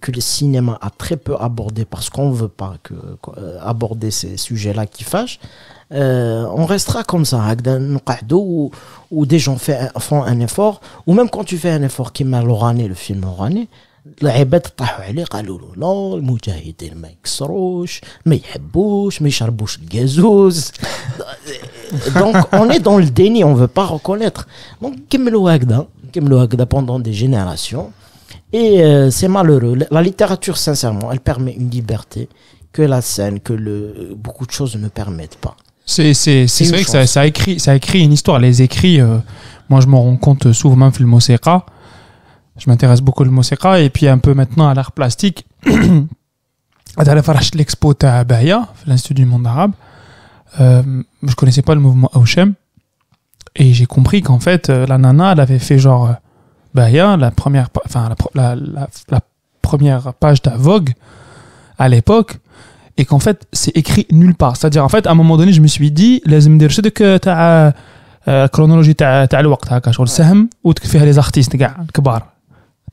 que le cinéma a très peu abordé parce qu'on veut pas que, euh, aborder ces sujets-là qui fâchent, euh, on restera comme ça, où, où des gens fait, font un effort, ou même quand tu fais un effort qui m'a l'orané, le film l'orané, العباد طاحوا عليه قالوا له لا المجاهدين ما يكسروش ما يحبوش ما يشربوش gazouz. Donc, on est dans le déni on veut pas reconnaître donc كملوا هكذا كملوا pendant des générations et euh, c'est malheureux. La littérature, sincèrement, elle permet une liberté que la scène, que le, beaucoup de choses ne permettent pas. C'est vrai que ça, ça, écrit, ça écrit une histoire. Les écrits, euh, moi je m'en rends compte souvent film le Je m'intéresse beaucoup au Moseka et puis un peu maintenant à l'art plastique. l'expo à l'Institut du monde arabe. Euh, je connaissais pas le mouvement aushem Et j'ai compris qu'en fait, euh, la nana, elle avait fait genre ben, la première, enfin, la, la, page d'un Vogue à l'époque. Et qu'en fait, c'est écrit nulle part. C'est-à-dire, en fait, à un moment donné, je me suis dit, les MDRC, de que tu as la euh, chronologie, tu as le Wakta, tu as le Sahm, ou tu fais les artistes, tu le Kbar.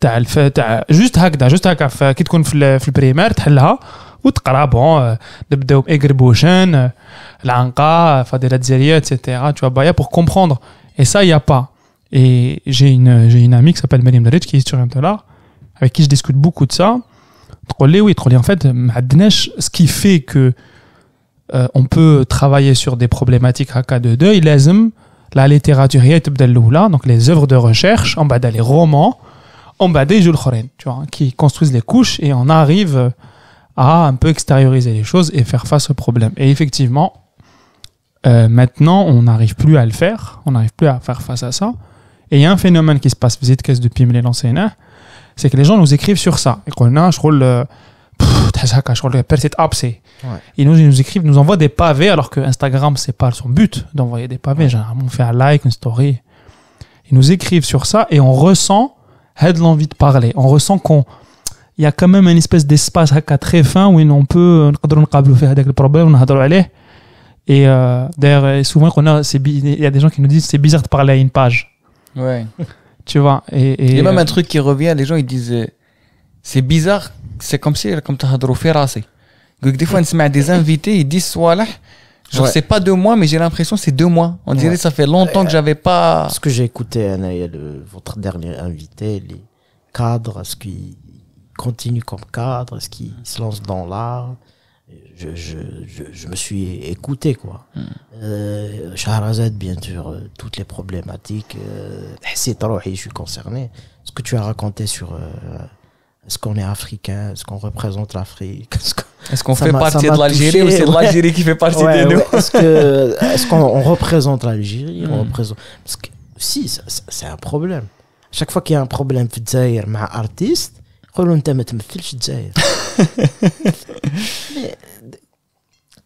Tu as le fait, juste Hakda, juste Hakda, qui te confie le premier tu as là, ou tu as bon, le euh, Bdoum Egribouchen, euh, l'Anka, Fadela Dzeria, etc. Tu vois, il bah, y a pour comprendre. Et ça, il n'y a pas. Et j'ai une, j'ai une amie qui s'appelle Malim Darich qui est sur un l'art avec qui je discute beaucoup de ça. Troller, oui, trolé En fait, ce qui fait que euh, on peut travailler sur des problématiques cas de deuil, la littérature, donc les œuvres de recherche, en bas les romans, en bas des tu vois, hein, qui construisent les couches et on arrive à un peu extérioriser les choses et faire face au problème Et effectivement, euh, maintenant, on n'arrive plus à le faire, on n'arrive plus à faire face à ça. Et il y a un phénomène qui se passe, visite caisse depuis les c'est que les gens nous écrivent sur ça. Et qu'on a, je roule, ils nous, ils nous écrivent, nous envoient des pavés, alors que Instagram, c'est pas son but d'envoyer des pavés. Généralement, on fait un like, une story. Ils nous écrivent sur ça et on ressent, de l'envie de parler. On ressent qu'on, y a quand même une espèce d'espace très fin où on peut, on faire avec le problème, on Et, euh, d'ailleurs, souvent, il y a des gens qui nous disent, c'est bizarre de parler à une page. Ouais. tu vois. Et, Il y a même un euh, truc qui revient, les gens ils disent c'est bizarre, c'est comme si, comme tu as Des fois, on des invités, ils disent Voilà, je c'est pas deux mois, mais j'ai l'impression c'est deux mois. On dirait ça fait longtemps que j'avais pas. Ce que j'ai écouté, Anaïa, votre dernier invité, les cadres, est-ce qu'ils continuent comme cadres, est-ce qu'ils se lancent dans l'art je, me suis écouté quoi. Hmm. Euh, bien sûr, euh, toutes les problématiques. Euh, c'est je suis concerné. Ce que tu as raconté sur ce qu'on est africain, ce qu'on représente l'Afrique. Est-ce qu'on fait partie de l'Algérie ou c'est l'Algérie qui fait partie de nous Est-ce qu'on représente l'Algérie hmm. représente parce que si c'est un problème. Chaque fois qu'il y a un problème je الجزائر مع artiste, je suis تمثلش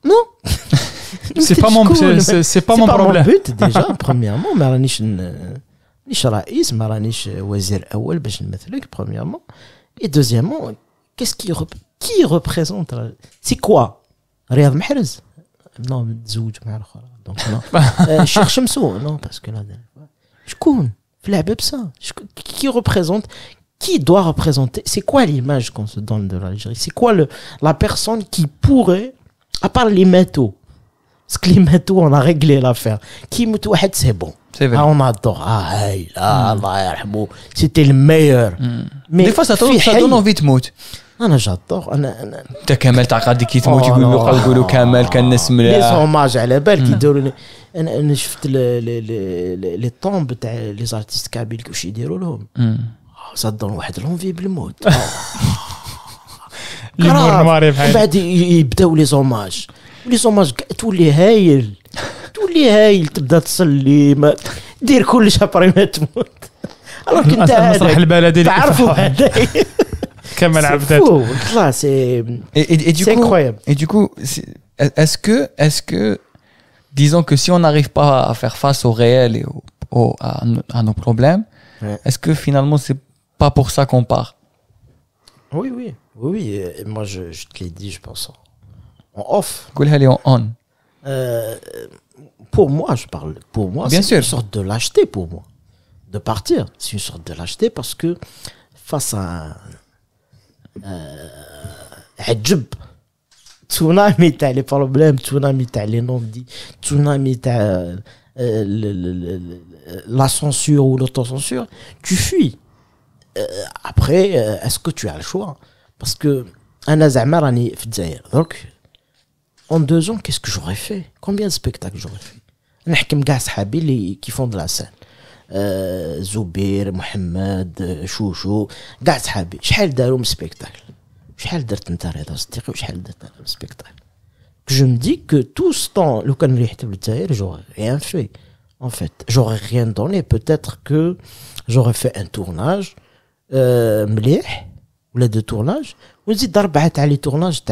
non C'est pas, mon... c'est pas, mon but déjà, premièrement, euh, euh, premièrement et deuxièmement qu'est-ce qui qui représente c'est quoi رياض محرز non zouj مع euh, non parce que là je في qui représente qui doit représenter, c'est quoi l'image qu'on se donne de l'Algérie C'est quoi le, la personne qui pourrait, à part les métaux, Ce que les métaux, on a réglé l'affaire. Qui Wahed, c'est bon. C'est vrai. Ah, on adore. Ah, hey, là, mm. C'était le meilleur. Mm. Mais Des fois, ça, donne, ça donne envie de mourir. انا جادور انا انا انت كمال تعقد كي تموت يقولوا يقولوا كمال كان الناس لي سوماج على بالك يديروا انا انا شفت لي طومب تاع لي زارتيست كابيل واش يديروا لهم سا دون واحد لونفي بالموت بعد يبداو لي زوماج لي زوماج تولي هايل تولي هايل تبدا تصلي ما دير كلش ابري ما incroyable et du coup est-ce que disons que si on n'arrive pas à faire face au réel et à, nos problèmes est-ce que finalement c'est pas pour ça qu'on part. Oui, oui. Oui, oui. moi, je, je te l'ai dit, je pense, en, off. en on. Euh, pour moi, je parle. Pour moi, c'est une sorte de lâcheté pour moi. De partir, c'est une sorte de lâcheté parce que face à euh, Hajib, tsunami, t'as les problèmes, tsunami, t'as les non dit tsunami, t'as euh, euh la censure ou l'autocensure, tu fuis. Euh, après, euh, est-ce que tu as le choix Parce que un Azamar en Fidzaïr. Donc, en deux ans, qu'est-ce que j'aurais fait Combien de spectacles j'aurais fait Un Hakim Gashabi qui font de la scène. Euh, Zoubir, Mohamed, Chouchou, Gashabi. Je suis allé dans spectacle. Je suis allé dans le spectacles Je me dis que tout ce temps, le Fidzaïr, j'aurais rien fait. En fait, j'aurais rien donné. Peut-être que j'aurais fait un tournage melierre ou les de tournage vous les tournages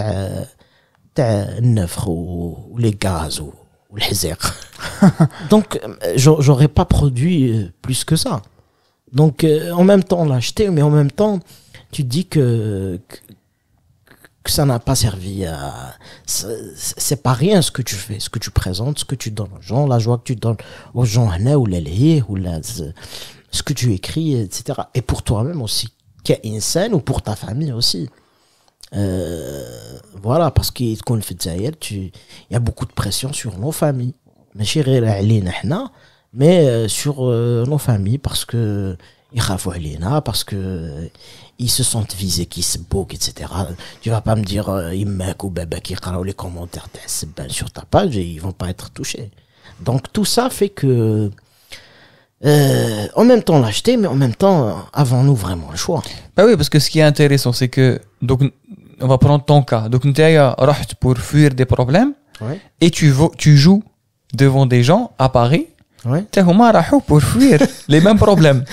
le neuf ou les gaz ou les airs donc j'aurais pas produit euh, plus que ça donc euh, en même temps l'acheter, mais en même temps tu dis que que ça n'a pas servi à c'est pas rien ce que tu fais ce que tu présentes ce que tu donnes. genre la joie que tu donnes aux gens ou les layer ou' ce que tu écris, etc. Et pour toi-même aussi, qui est une ou pour ta famille aussi. Euh, voilà, parce qu'il fait tu il y a beaucoup de pression sur nos familles. Mais euh, sur euh, nos familles, parce que ils parce que ils se sentent visés, qu'ils se bouquent, etc. Tu vas pas me dire, ou qui les commentaires sur ta page, ils vont pas être touchés. Donc tout ça fait que, euh, en même temps l'acheter, mais en même temps, euh, avons-nous vraiment le choix Bah oui, parce que ce qui est intéressant, c'est que, donc, on va prendre ton cas. Donc, tu es pour fuir des problèmes, et tu, tu joues devant des gens à Paris, pour fuir les mêmes problèmes.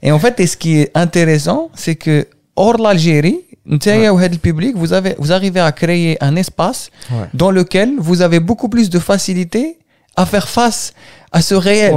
Et en fait, ce qui est intéressant, c'est que hors l'Algérie, ouais. public, vous, avez, vous arrivez à créer un espace dans lequel vous avez beaucoup plus de facilité à faire face à ce réel.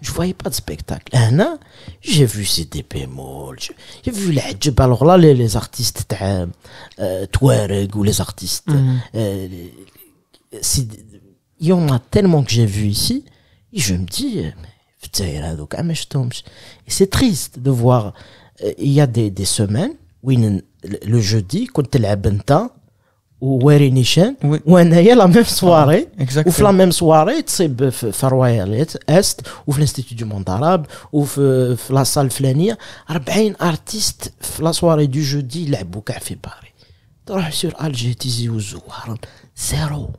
je voyais pas de spectacle. j'ai vu CDP Mall, j'ai vu les Alors là, les, les artistes euh, Touareg ou les artistes. Mm. Euh, il y en a tellement que j'ai vu ici, et je me dis, euh, ah, et c'est triste de voir. Euh, il y a des, des semaines, oui le jeudi, quand tu es ou où il y a la même ah, soirée ou dans la même soirée il y a Faroua Est ou dans l'Institut du monde arabe ou dans euh, la salle de l'année 40 artistes dans la soirée du jeudi jouent au café Paris tu vas sur Alger, Tizi ou Zouhara zéro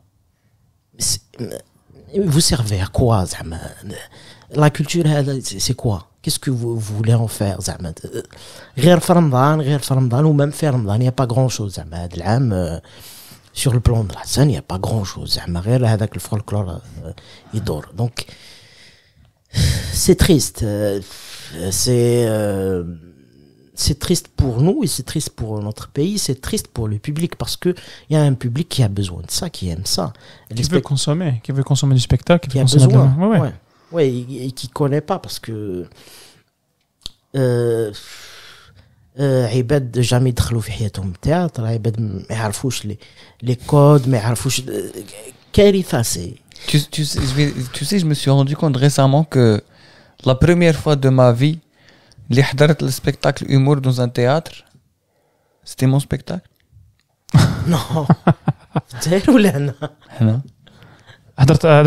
vous servez à quoi Zahmed la culture c'est quoi qu'est-ce que vous voulez en faire Zahmed rien que le ramadan ou même faire le ramadan il n'y a pas grand chose Zahmed l'âme euh, sur le plan de la scène, il n'y a pas grand chose. Hein. Avec le folklore, euh, il dort. Donc, c'est triste. Euh, c'est, euh, c'est triste pour nous et c'est triste pour notre pays, c'est triste pour le public parce que il y a un public qui a besoin de ça, qui aime ça. Qui veut consommer, qui veut consommer du spectacle, qui, a besoin. Ouais, ouais. et, et, qui connaît pas parce que, عباد جامي يدخلوا في حياتهم التياتر عباد ما يعرفوش لي لي كود ما يعرفوش كارثه سي Tu, sais, je tu sais, je me suis rendu compte récemment que la première fois de ma vie, les le spectacle humour dans un théâtre, c'était mon spectacle. Non. C'est ou là Non. Ah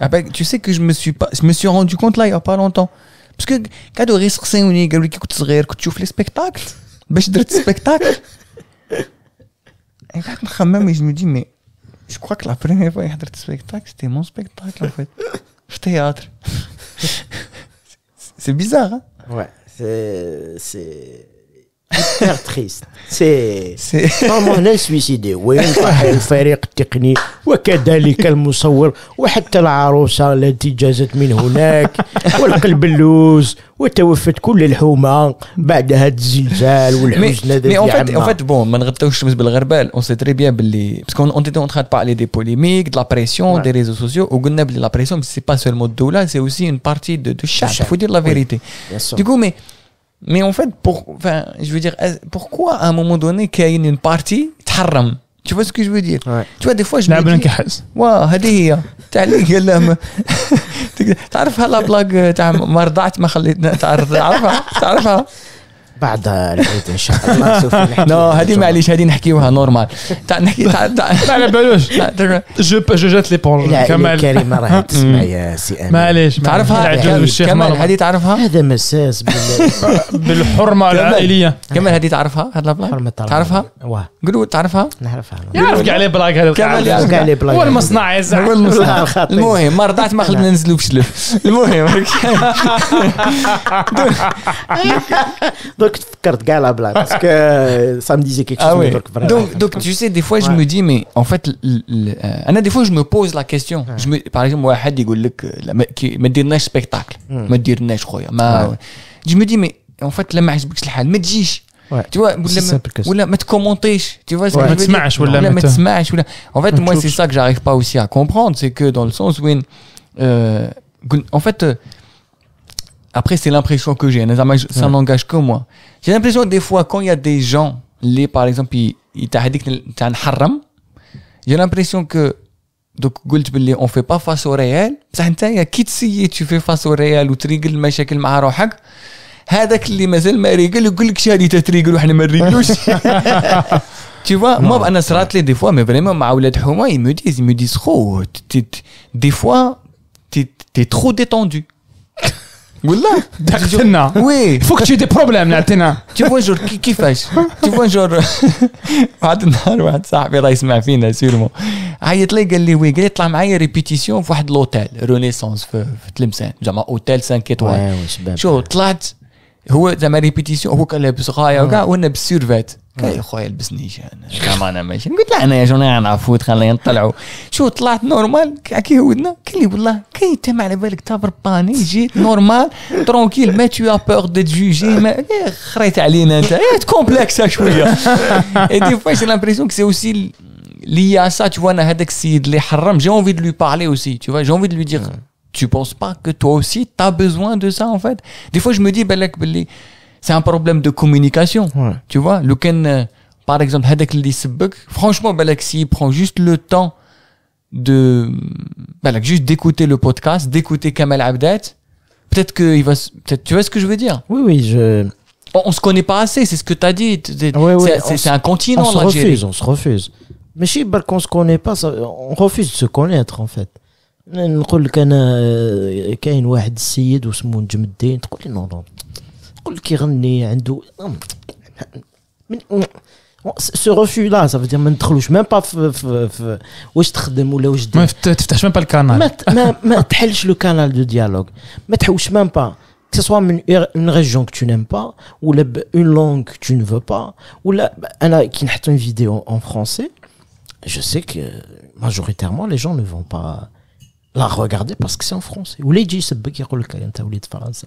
ah ben, tu sais que je me suis pas, je me suis rendu compte là il y a pas longtemps. Parce que, quand tu as un risque, tu as un risque qui est très bien, tu vois, un risque de faire le spectacle. Tu as un risque de faire le spectacle. Je me dis, mais je crois que la première fois que a as un spectacle, c'était mon spectacle, en fait. au théâtre. C'est bizarre, hein? Ouais, c'est. C'est triste. C'est... C'est... En fait, bon, on sait très bien parce qu'on était en train de parler des polémiques, de la pression des réseaux sociaux et on de la pression c'est ce n'est pas seulement de là, c'est aussi une partie de chaque... Il faut dire la vérité. Du coup, mais... Mais en fait, pour, enfin, je veux dire, pourquoi à un moment donné, qu'il y a une partie, t'harram Tu vois ce que je veux dire ouais. Tu vois, des fois, je me dis... Waouh, هذه هي. تاع اللي تعرف هلا بلاك تاع ما رضعت ما خليتنا تعرفها تعرفها بعد العيد ان شاء الله نو هذه معليش هذه نحكيوها نورمال تاع نحكي تاع ما على بالوش جو جو جات لي بون كمال كريم راهي تسمع يا سي ام معليش تعرفها العجوز والشيخ كمال هذه تعرفها هذا مساس بالحرمه العائليه كمال هذه تعرفها هذا البلاك تعرفها واه تعرفها نعرفها يعرف كاع لي بلاك هذا كمال كاع لي بلاك هو المصنع يا زعما المهم ما رضعت ما خلينا ننزلوا شلف المهم truc parce que euh, ça me disait quelque ah chose. donc, donc, tu sais, des fois, je me dis, mais en fait, euh, ana des fois, je me pose la question. Ouais. Je me, par exemple, un dit me dire neige spectacle, hmm. me dire un Je me dis, mais en fait, là, me dis tu vois ou là mais commentes tu vois ce que je veux dire en fait moi c'est ça que j'arrive pas aussi à comprendre c'est que dans le sens où euh, en fait après, c'est l'impression que j'ai. Ça n'engage que moi. J'ai l'impression des fois, quand il y a des gens, les, par exemple, ils t'ont haram, j'ai l'impression que, donc, on fait pas face au réel. Quitte si tu fais face au réel ou tu المشاكل مع روحك هذاك اللي مازال ما ريقل يقول لك شاري تتريقل وحنا ما نريقلوش tu vois, non, moi, Anasrat, les des fois, mais vraiment, ma ils me disent, ils me disent, oh, des fois, t'es, es trop détendu. والله دخلنا وي فوك تشي دي بروبليم نعطينا تي جور كيفاش تي جور واحد النهار واحد صاحبي راه يسمع فينا سيرمون عيط لي قال لي وي قال لي طلع معايا ريبيتيسيون في واحد لوتيل رونيسونس في, تلمسان زعما اوتيل 5 ايطوال شو طلعت هو زعما ريبيتيسيون هو كان لابس غايه وكاع وانا بالسيرفات Ouais, j'ai j'ai blessé niche hein. Camara même. Et bien là, il y a déjà un full trail, ils ont طلعوا. Chou, طلعت normal, ça qui nous a. Qu'il dit والله, qu'il était mal à l'œil que tabrbani, il est normal, tranquille, mais tu as peur de juger. Mais, c'est écrit علينا nta, c'est complexe un Et puis j'ai l'impression que c'est aussi lié à ça, tu vois, on a cet homme qui a de lui parler aussi, tu vois, j'ai envie de lui dire tu ne penses pas que toi aussi tu as besoin de ça en fait Des fois je me dis ben c'est un problème de communication. Tu vois, le euh, par exemple, Hadak franchement, Balak, s'il prend juste le temps de, juste d'écouter le podcast, d'écouter Kamel Abdet, peut-être que il va, peut tu vois ce que je veux dire? Oui, oui, je, on, se connaît pas assez, c'est ce que tu as dit. C'est un continent, On se refuse, on se refuse. Mais si, qu'on se connaît pas, on refuse de se connaître, en fait. نقول لك انا واحد السيد شكون كيغني عنده من سو ريفيو لا سا pas ما ندخلوش ميم با في واش تخدم ولا واش دير ما تفتحش ميم با الكانال ما, ما, تحلش لو كانال دو ديالوغ ما تحوش ميم با que ce soit une, région que tu n'aimes pas, ou une langue que tu ne veux pas, ou là, qui n'a une vidéo en français, je sais que majoritairement les gens ne vont pas la regarder parce que c'est en français. Ou les gens qui le ça.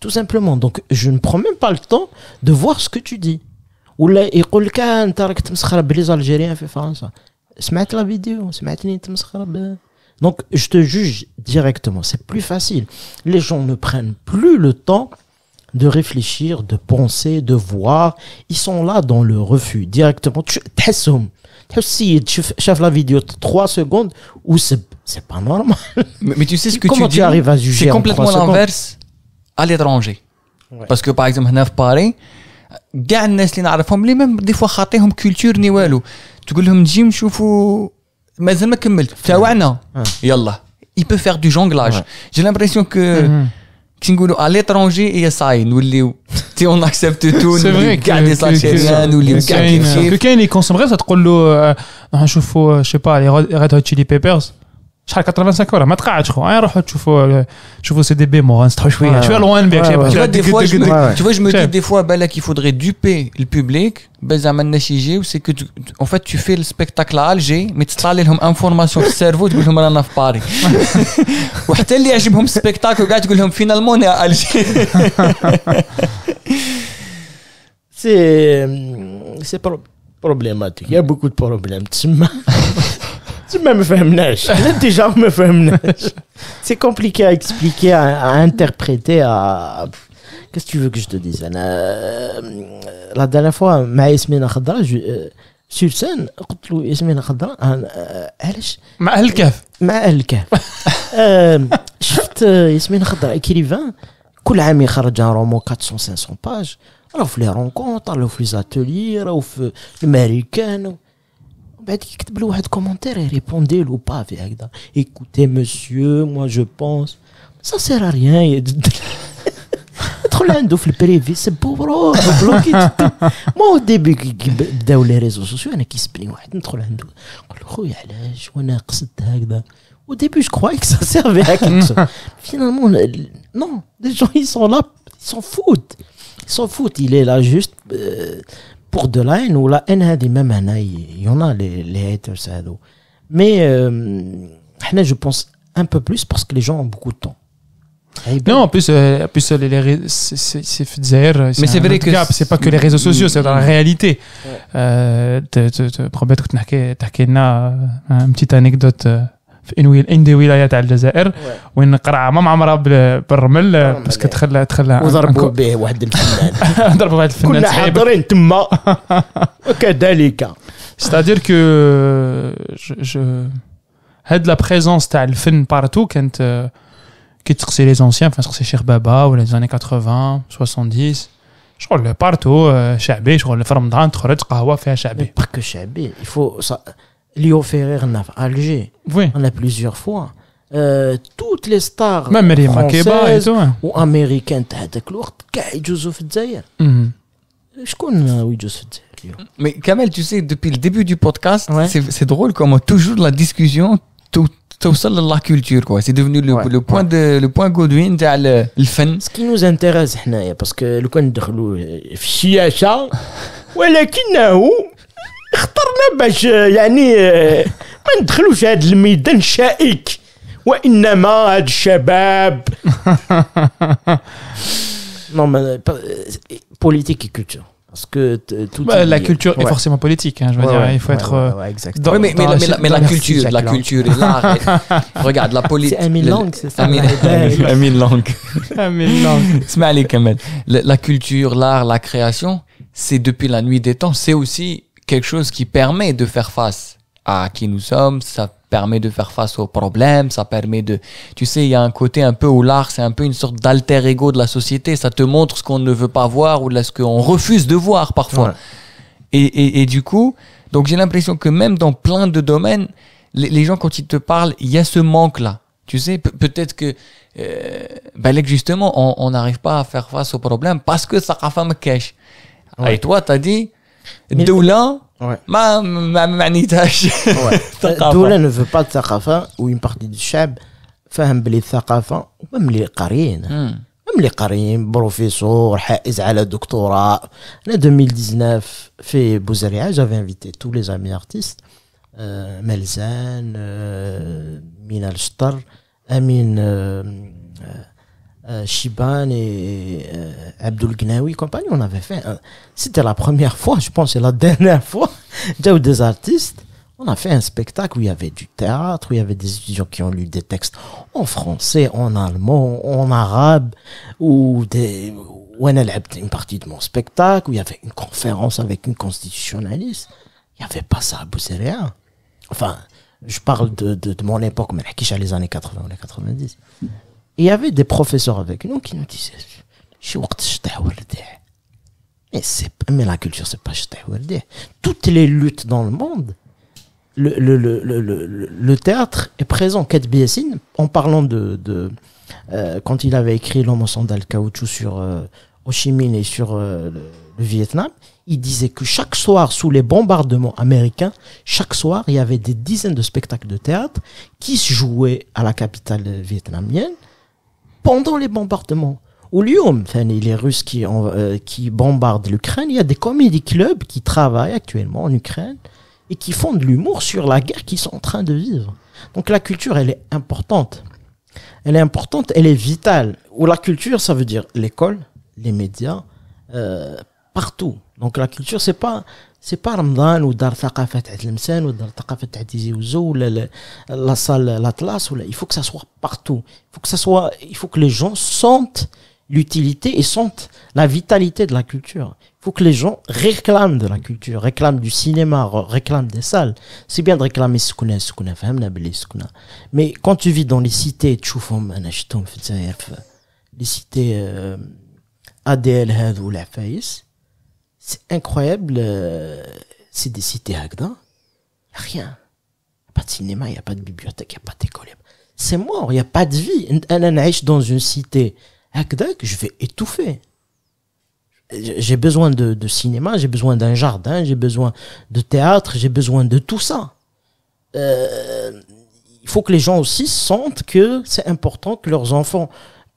Tout simplement. Donc, je ne prends même pas le temps de voir ce que tu dis. Ou là, il dit que tu Algériens la vidéo, Donc, je te juge directement. C'est plus facile. Les gens ne prennent plus le temps de réfléchir, de penser, de voir. Ils sont là dans le refus directement. Tu si tu chef la vidéo trois secondes ou c'est pas normal. Mais, tu sais ce que tu, dis, arrives à juger C'est complètement l'inverse à l'étranger. Parce que par exemple, هنا في كاع الناس اللي نعرفهم اللي كولتور ني والو تقول il peut faire du jonglage. J'ai l'impression que mhm. à l'étranger, il y a ça. on accepte tout. C'est vrai. Garde les ça. Euh, euh, je sais pas, les Red Chili charque 85 heures, je tu vois je me dis des fois bah qu'il faudrait duper le public, ben un nachi c'est que en fait tu fais le spectacle Alger, mais tu leur l'information sur le cerveau, tu leur à Paris. tu C'est hum, c'est problématique, il y a beaucoup de problèmes, tu me fais une neige. me fais une neige. C'est compliqué à expliquer, à, interpréter, Qu'est-ce que tu veux que je te dise euh, La dernière fois, Maïs Mina Khadra, je, Khadra, euh, sur scène, Maïs Mina Khadra, euh, Maël Kaf. Maël Khadra, écrivain, tout le il a un roman 400-500 pages. Alors, fait les rencontres, il les ateliers, il les américains. Ben, commentaire et répondez ou pas écoutez monsieur moi je pense ça sert à rien trop le privé c'est moi au début بداو les réseaux sociaux واحد خويا علاش وانا au début je croyais que ça servait finalement non des gens ils sont là ils s'en foutent s'en foutent il est là juste euh, pour de la haine ou la haine hein, des même hein, il y en a les les haters hein, mais euh, je pense un peu plus parce que les gens ont beaucoup de temps eh ben. non, en plus, euh, en plus euh, les, les c'est Mais c'est vrai que c'est pas que les réseaux sociaux, c'est dans la réalité. Ouais. Euh, te promettre que une petite anecdote. في انوي اندي ولايه تاع الجزائر وين قرعه ما معمره بالرمل باسكو تخلى تخلى وضربوا به واحد الفنان ضربوا واحد الفنان كنا حاضرين تما وكذلك ستادير كو هاد لا بريزونس تاع الفن بارتو كانت كي تسقسي لي زونسيان فاش تسقسي شيخ بابا ولا زاني 80 70 شغل بارتو شعبي شغل في رمضان تخرج قهوه فيها شعبي بارك شعبي يفو Léo Ferrer n'a Alger. Oui. On l'a plusieurs fois. Euh, toutes les stars Même françaises et ou américaines t'as des clowns qui jouent je connais euh, oui Joseph Zaire mais Kamel tu sais depuis le début du podcast c'est drôle comment toujours la discussion tout seul dans la culture quoi c'est devenu le, point de le point Godwin le fun ce qui nous intéresse parce que le coin de l'eau fiacha ou la kinao Euh, politique et culture parce que tout la culture hein. est forcément politique je veux dire il faut être mais, la, culture la culture regarde la politique langues c'est ça langues langues la culture l'art la création c'est depuis la nuit des temps c'est aussi quelque chose qui permet de faire face à qui nous sommes, ça permet de faire face aux problèmes, ça permet de... Tu sais, il y a un côté un peu où l'art, c'est un peu une sorte d'alter ego de la société, ça te montre ce qu'on ne veut pas voir ou ce qu'on refuse de voir parfois. Et, du coup, donc j'ai l'impression que même dans plein de domaines, les, gens quand ils te parlent, il y a ce manque-là. Tu sais, peut-être que, euh, ben, justement, on n'arrive pas à faire face aux problèmes parce que ça a fait me cache. Et toi, tu as dit, الدوله ما ما معنيتهاش الدوله نو فو با الثقافة وين باغتي الشعب فاهم بلي الثقافه مهم اللي قاريين مهم اللي قاريين بروفيسور حائز على دكتوراه انا 2019 في بوزريعه جافي انفيتي تو لي زامي ارتيست ملزان آه، منى الشطر امين آه، آه، Euh, et euh, Abdul Abdul et compagnie, on avait fait. C'était la première fois, je pense, c'est la dernière fois, eu des artistes. On a fait un spectacle où il y avait du théâtre, où il y avait des étudiants qui ont lu des textes en français, en allemand, en arabe, ou des, où une partie de mon spectacle, où il y avait une conférence avec une constitutionnaliste. Il n'y avait pas ça à Boussérien. Enfin, je parle de, de, mon époque, mais qui qui les années 80 ou les 90 il y avait des professeurs avec nous qui nous disaient Je mais, mais la culture, c'est pas Toutes les luttes dans le monde, le, le, le, le théâtre est présent. Kate Biesine en parlant de. de euh, quand il avait écrit L'homme au sandal caoutchouc sur euh, Ho Chi Minh et sur euh, le Vietnam, il disait que chaque soir, sous les bombardements américains, chaque soir, il y avait des dizaines de spectacles de théâtre qui se jouaient à la capitale vietnamienne pendant les bombardements. Au lieu, enfin, les Russes euh, qui, bombardent l'Ukraine, il y a des comédie clubs qui travaillent actuellement en Ukraine et qui font de l'humour sur la guerre qu'ils sont en train de vivre. Donc la culture, elle est importante. Elle est importante, elle est vitale. Ou la culture, ça veut dire l'école, les médias, euh, partout. Donc la culture, c'est pas c'est pas Ramdan, ou ثقافه تاع ou ودار ثقافه ou la, la la la l'atlas. il faut que ça soit partout il faut que ça soit il faut que les gens sentent l'utilité et sentent la vitalité de la culture il faut que les gens réclament de la culture réclament du cinéma réclament des salles c'est bien de réclamer ce qu'on a ce qu'on a mais quand tu vis dans les cités tu les cités euh, ADL ou l'AFAIS, c'est incroyable. Euh, c'est des cités rien. a pas de cinéma, il n'y a pas de bibliothèque, il n'y a pas d'école. C'est mort, il n'y a pas de vie. Un dans une cité Agda que je vais étouffer. J'ai besoin de, de cinéma, j'ai besoin d'un jardin, j'ai besoin de théâtre, j'ai besoin de tout ça. Euh, il faut que les gens aussi sentent que c'est important que leurs enfants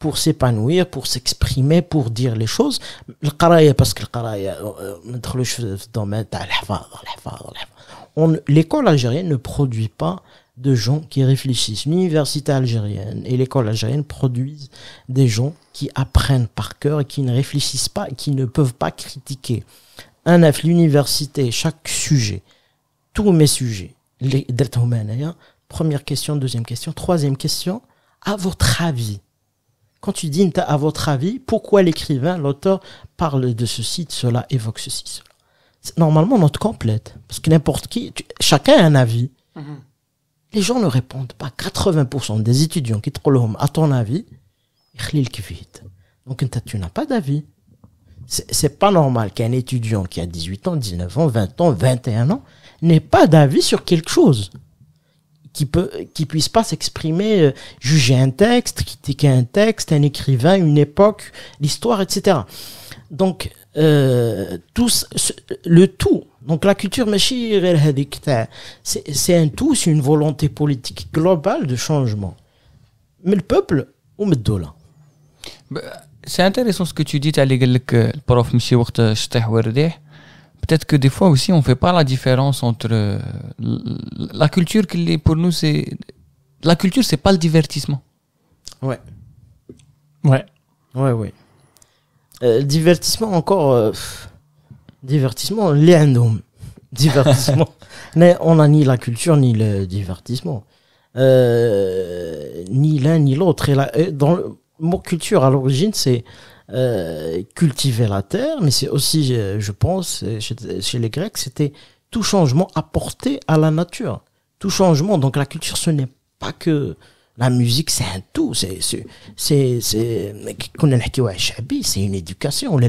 pour s'épanouir, pour s'exprimer, pour dire les choses. Le parce que le euh, euh, on, l'école algérienne ne produit pas de gens qui réfléchissent. L'université algérienne et l'école algérienne produisent des gens qui apprennent par cœur et qui ne réfléchissent pas, et qui ne peuvent pas critiquer. Un neuf, l'université, chaque sujet, tous mes sujets, les première question, deuxième question, troisième question, à votre avis, quand tu dis, à votre avis, pourquoi l'écrivain, l'auteur parle de ceci, de cela, évoque ceci, cela Normalement, notre complète. Parce que n'importe qui, chacun a un avis. Mhm. Les gens ne répondent pas. 80% des étudiants qui te l'homme, à ton avis, ils Donc, tu n'as pas d'avis. C'est pas normal qu'un étudiant qui a 18 ans, 19 ans, 20 ans, 21 ans n'ait pas d'avis sur quelque chose qui peut qui puisse pas s'exprimer, euh, juger un texte, critiquer un texte, un écrivain, une époque, l'histoire, etc. Donc euh, le tout. Donc la culture c'est un tout, c'est une volonté politique globale de changement. Mais le peuple ou met bah, C'est intéressant ce que tu dis, tu que le prof M peut-être que des fois aussi on fait pas la différence entre euh, la culture qui est pour nous c'est la culture c'est pas le divertissement ouais ouais ouais ouais euh, divertissement encore euh, divertissement les d'eux. divertissement mais on n'a ni la culture ni le divertissement ni l'un ni l'autre et la, dans le mot culture à l'origine c'est euh, cultiver la terre, mais c'est aussi, euh, je, pense, euh, chez, les Grecs, c'était tout changement apporté à la nature. Tout changement. Donc la culture, ce n'est pas que la musique, c'est un tout. C'est, c'est, c'est, c'est une éducation.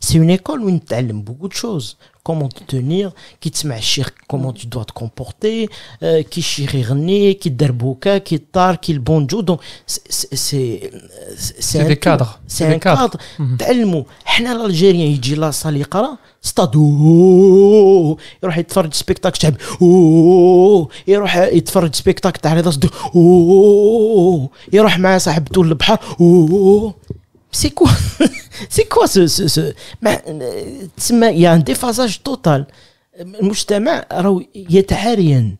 C'est une école où on beaucoup de choses. comment te tenir qui تسمع الشيخ comment tu dois te comporter euh, qui الشيخ يغني qui دار بوكا qui الطار qui البونجو دونك سي سي دي كادر سي دي كادر تعلموا حنا الالجيريان يجي لا صال يقرا ستادو يروح يتفرج سبيكتاك شعب يروح يتفرج سبيكتاك تاع رضا يروح مع صاحبته للبحر c'est quoi C'est quoi ce ce ce تسمى il y a un déphasage total المجتمع راهو يتعارين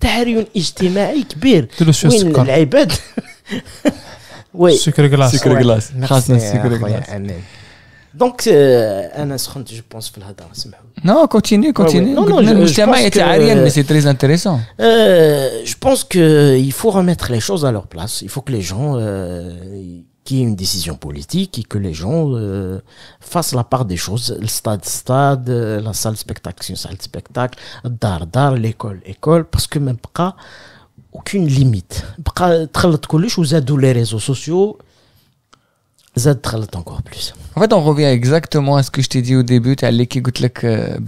تعارين اجتماعي كبير وين العباد وي سكر كلاس سكر كلاس خاصنا السكر كلاس Donc, un euh, instant, je pense, Flahadar, c'est même... Non, continue, ah continue. Non, non, le était rien, Mais euh, c'est très intéressant. Euh, je pense qu'il faut remettre les choses à leur place. Il faut que les gens, qu'il y ait une décision politique et que les gens fassent la part des choses. Le stade, stade, la salle spectacle, salle spectacle. Dar, dar, l'école, école, Parce que même pas, aucune limite. Tralat Koluch, vous avez tous les réseaux sociaux ça te encore plus. En fait, on revient exactement à ce que je t'ai dit au début. Tu as dit que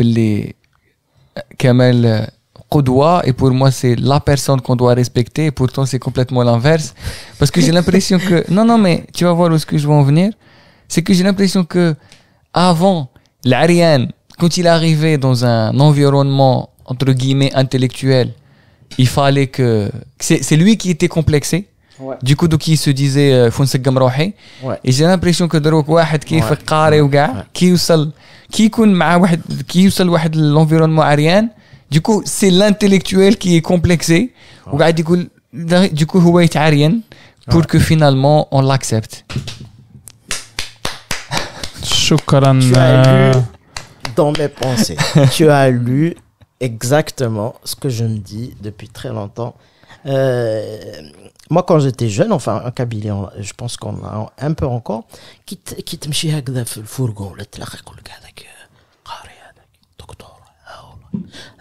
Kamel Qudwa, euh, et pour moi, c'est la personne qu'on doit respecter, et pourtant, c'est complètement l'inverse. Parce que j'ai l'impression que. Non, non, mais tu vas voir où ce que je veux en venir. C'est que j'ai l'impression que, avant, l'Ariane, quand il arrivait dans un environnement, entre guillemets, intellectuel, il fallait que. C'est lui qui était complexé Ouais. Du coup, donc il se disait euh, Fonsek Et j'ai l'impression que Darok Wahed qui fait carré ou gars, qui est qui qui est l'environnement arien. Du coup, c'est l'intellectuel qui est complexé. Ou gars, du coup, du coup, aérien pour que finalement on l'accepte. Shukran. Tu as lu euh. dans mes pensées. tu as lu exactement ce que je me dis depuis très longtemps. Euh, moi quand j'étais jeune, enfin un je pense qu'on a un peu encore, qui te mchi dans le fourgon, le tlachek ou le gadek, qari euh, docteur,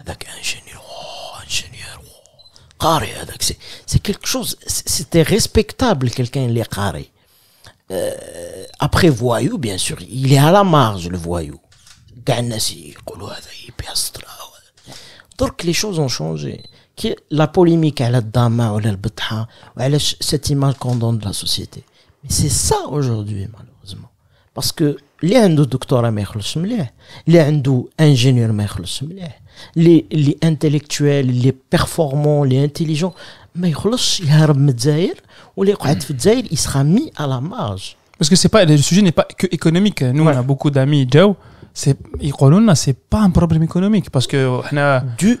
hadek hein, oh, ingénieur, oh, ingénieur, qari oh, hadek, c'est quelque chose, c'était respectable quelqu'un, il est qari. Euh, après voyou, bien sûr, il est à la marge le voyou. Gagne si, qu'on l'a dit, Donc les choses ont changé qui la polémique à la dama ou la bêta ou cette image qu'on donne de la société mais c'est ça aujourd'hui malheureusement parce que les hindous doctorat les hindous ingénieurs, les intellectuels les performants les intelligents ils seront il sera mis à la marge parce que c'est pas le sujet n'est pas que économique nous on a beaucoup d'amis c'est c'est pas un problème économique parce que on a du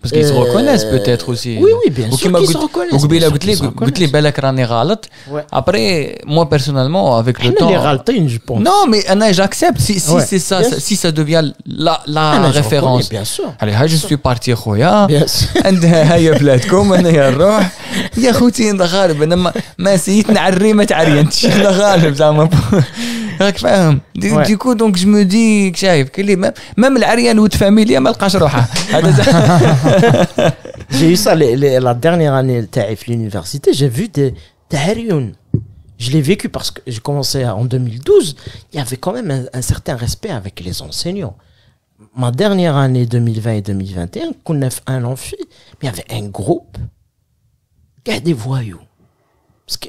Parce qu'ils euh... se reconnaissent peut-être aussi. Oui, oui, bien sûr. Qu'ils se reconnaissent. Ouais. Après, moi personnellement, avec le temps. Les je pense. Non, mais j'accepte. Si, si ouais. c'est ça, bien si ça devient la, la référence. Bien sûr. Allez, je suis parti, Khoya. Bien sûr. هيا بلادكم انا يا الروح يا خوتي انت غالب انا ما سيتنا على الريمه تعرينتش انا غالب زعما du coup, donc je me dis que J'ai eu ça la dernière année l'université, j'ai vu des Je l'ai vécu parce que j'ai commencé en 2012. Il y avait quand même un, certain respect avec les enseignants. Ma dernière année 2020 et 2021, qu'on a fait un amphi, mais il y avait un groupe. qui voyous. Parce que,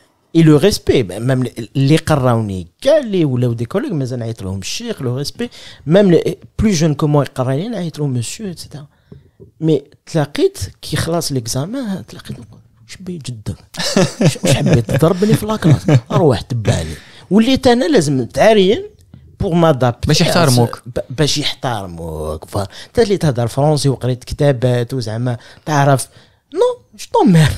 اي لو ريسبي ميم اللي قراوني كاع اللي ولاو دي كوليك مازال نعيط لهم الشيخ لو ريسبي ميم بلو جون كو موي يقراني نعيط لهم مسيو اتسيتيرا مي تلاقيت كي خلاص ليكزامان تلاقيت واش بي جدا واش حبيت تضربني في لاكلاس روح تبعني وليت انا لازم تعريين بور ما باش يحترموك باش يحترموك انت اللي تهضر فرونسي وقريت كتابات وزعما تعرف نو جو مير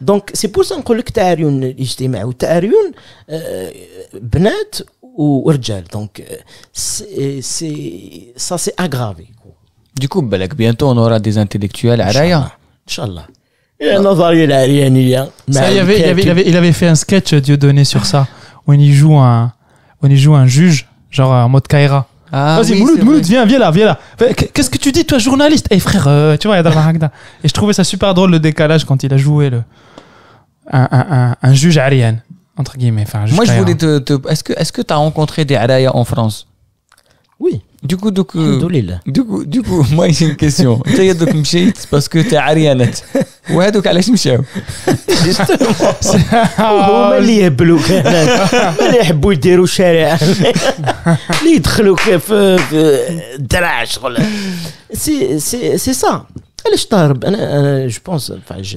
دونك سي بور سا نقول لك التعاريون الاجتماعي والتعاريون بنات ورجال دونك سي سا سي اغرافي Du coup, bientôt on aura des intellectuels à Raya. Inch'Allah. Il avait il avait fait un sketch, euh, Dieu donné, sur ça, où il joue un, où il joue un juge, genre en mode Kaira. Ah, Vas-y, oui, Mouloud, Mouloud, viens, viens là, viens là. Qu'est-ce que tu dis, toi, journaliste Eh hey, frère, euh, tu vois, il Et je trouvais ça super drôle le décalage quand il a joué le un, un juge arien entre guillemets. Enfin, juge Moi, je voulais te, est-ce que est-ce que t'as rencontré des araya en France Oui. Du coup, euh, du coup, du coup, du coup, moi j'ai une question. Tu de donc mchit parce que tu es arianet. Ouais, donc allez, je m'chèvre. Justement. Oh, mais il est bleu, quand même. Mais il est bleu, des rouchères. L'idre, le café, drache, voilà. C'est ça. elle je t'arbe. Je pense, enfin, je.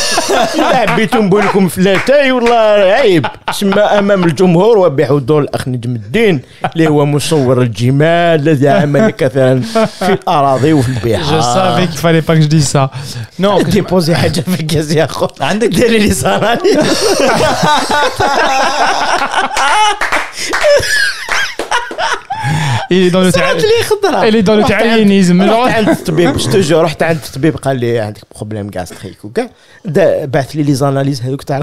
لا حبيتو نقول لكم فلاتاي والله عيب تسمى امام الجمهور وبحضور الاخ نجم الدين اللي هو مصور الجمال الذي عمل كثيرا في الاراضي وفي البحار جو سافي كيف فالي باك دي سا نو ديبوزي حاجه في الكاس يا خو عندك ديري لي اللي دون لو تعال لي خضره اللي دون لو تعالينيزم رحت عند الطبيب جو رحت عند الطبيب قال لي عندك بروبليم كاستريك وكاع بعث لي لي زاناليز هذوك تاع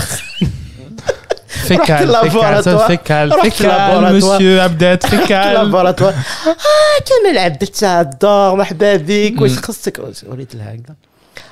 فكال فكال فكال فكال مسيو عبدات فكال لابوراتوار اه كمل عبدت الدار مرحبا بك واش خصك وليت لها هكذا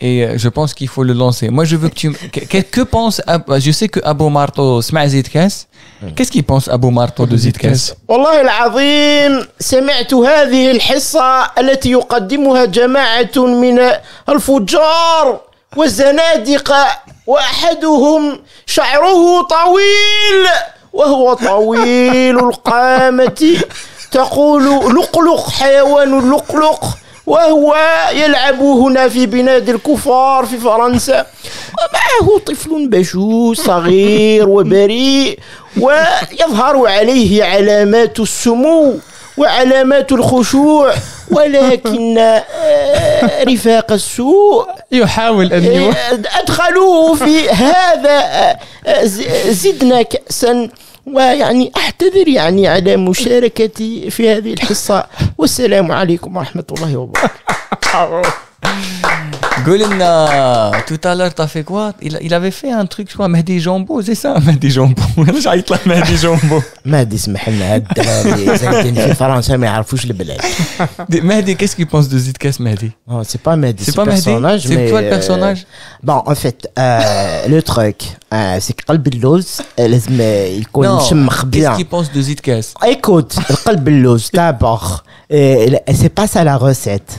et euh, je pense qu'il faut le lancer. Moi, je veux que tu. Que, que pense. Euh, je sais que Abou Marto, سمع زيدكاس. Qu'est-ce qu'il pense Abou Marto de زيدكاس والله العظيم سمعت هذه الحصة التي يقدمها جماعة من الفجار والزنادقة وأحدهم شعره طويل وهو طويل القامة تقول لقلق حيوان اللقلق وهو يلعب هنا في بلاد الكفار في فرنسا ومعه طفل بشو صغير وبريء ويظهر عليه علامات السمو وعلامات الخشوع ولكن آه، رفاق السوء يحاول ان آه، ادخلوه في هذا آه، زدنا كاسا ويعني أعتذر يعني على مشاركتي في هذه الحصة والسلام عليكم ورحمة الله وبركاته Golina, tout à l'heure, t'as fait quoi il, avait fait un truc, quoi. mais Mehdi Jambo, c'est ça, Mehdi Jambo. J'ai la Mehdi Jambo. Mehdi, اسمح mais mais le bled. Mehdi, qu'est-ce qu'il pense de Zidkas Mehdi oh, C'est pas Mehdi, c'est pas personnage. C'est toi le personnage Bon, en fait, le truc, c'est que قلب اللوز لازم يكون bien. Qu'est-ce qu'il pense de Zidkas Écoute, قلب اللوز, d'abord, c'est pas ça la recette.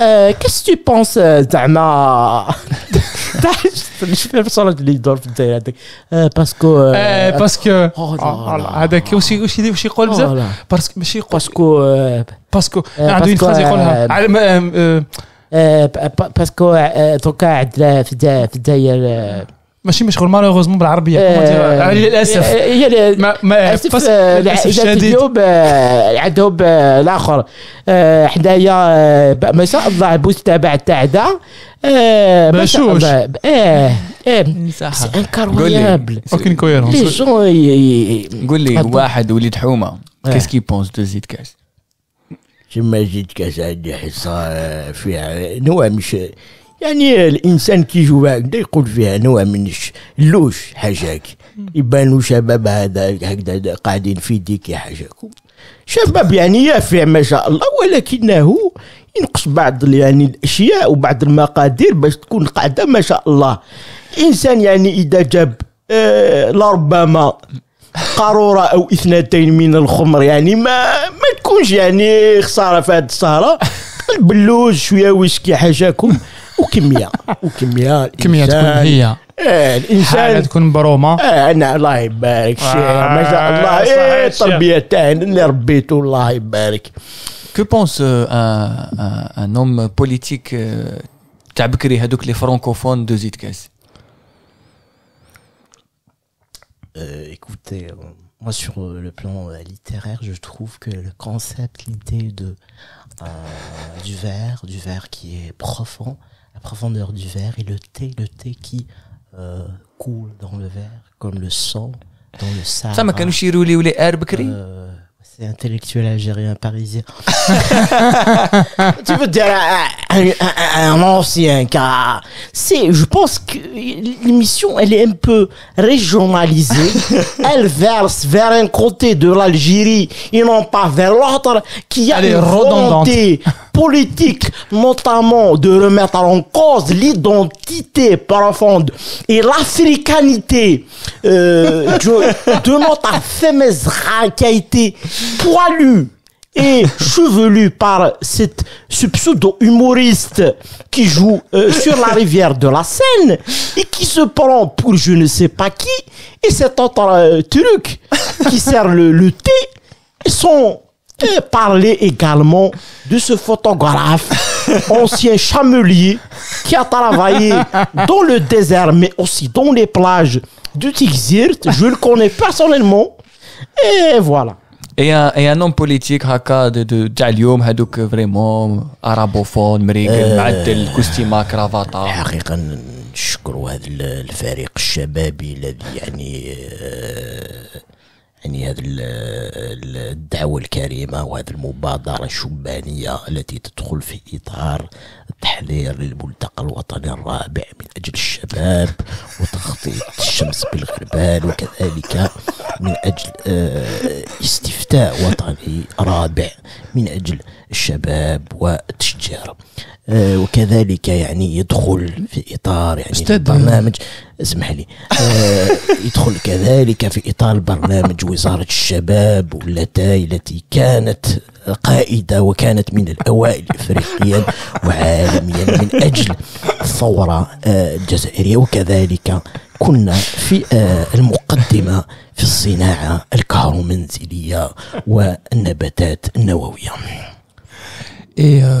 Euh, qu'est-ce que tu penses, Je euh, euh, parce que. parce que. Aussi, Parce que. Parce Parce que. Ah, parce que. Parce que. ماشي مشغول مالوغوزمون بالعربيه آه, يعني آه، للاسف آه، هي ما ما فصل آه، اليوم عندهم الاخر حدايا الله الظاهر المستمع تاع دا بشوش اه اه سي انكارويابل كويرونس لي قول لي واحد وليد حومه كيس كي بونس دو زيت كاس تما زيت كاس عندي حصه فيها نوع مش يعني الانسان كي يجوا هكذا يقول فيها نوع من اللوش حاجاك يبانوا شباب هذا هكذا قاعدين في ديك حاجاكم شباب يعني يافع ما شاء الله ولكنه ينقص بعض يعني الاشياء وبعض المقادير باش تكون قاعده ما شاء الله انسان يعني اذا جاب آه لربما قاروره او اثنتين من الخمر يعني ما ما تكونش يعني خساره في هذه السهره البلوز شويه ويسكي حاجاكم What eh, eh, ah, eh, Que pense euh, un, homme politique تاع بكري هذوك francophones de euh, écoutez, euh, moi sur le plan littéraire, je trouve que le concept, l'idée de du verre, du verre qui est profond, la profondeur du verre et le thé, le thé qui euh, coule dans le verre comme le sang dans le sable. Ça m'a euh, C'est intellectuel algérien parisien. tu veux dire euh, euh, un, ancien car c'est, je pense que l'émission elle est un peu régionalisée. elle verse vers un côté de l'Algérie et non pas vers l'autre qui a elle une politique, notamment de remettre en cause l'identité profonde et l'africanité euh, de, notre fameuse qui a été poilue et chevelu par cette, ce pseudo-humoriste qui joue euh, sur la rivière de la Seine et qui se prend pour je ne sais pas qui et cet autre euh, truc qui sert le, le thé et son et parler également de ce photographe, ancien chamelier, qui a travaillé dans le désert, mais aussi dans les plages du Tixirt. Je le connais personnellement. Et voilà. Et un, homme politique, Haka, de, de Djalium, Hadouk, vraiment arabophone, Mrigan, Maddel, Koustima, Cravata. يعني هذه الدعوة الكريمة وهذه المبادرة الشبانية التي تدخل في إطار التحضير للملتقى الوطني الرابع من أجل الشباب وتخطيط الشمس بالغربال وكذلك من أجل آه، استفتاء وطني رابع من أجل الشباب والتشجير آه، وكذلك يعني يدخل في اطار يعني برنامج اسمح لي آه، يدخل كذلك في اطار برنامج وزاره الشباب واللتاي التي كانت قائده وكانت من الاوائل افريقيا وعالميا من اجل الثوره آه، الجزائريه وكذلك كنا في آه، المقدمه في الصناعه الكهرومنزليه والنباتات النوويه. إيه،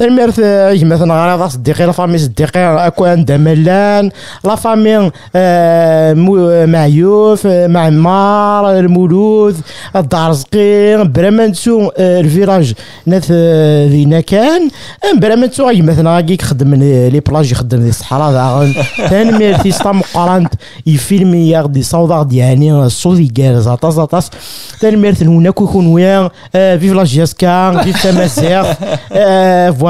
تميرت مثلا غير صديقي لا فامي صديقي ملان لا فامي معيوف معمار المولود الدار زقير برامانتو الفيراج نات ذينا كان برامانتو جماثنا غيك خدم لي بلاج يخدم دي الصحراء داغن تنميرت يسطا مقارنت يفيلم يغدي يصاوض غد يعني الصوت كار عطاس عطاس تنميرت هناك يكون ويا فيف لا جيسكا فيف تمازيغ فوالا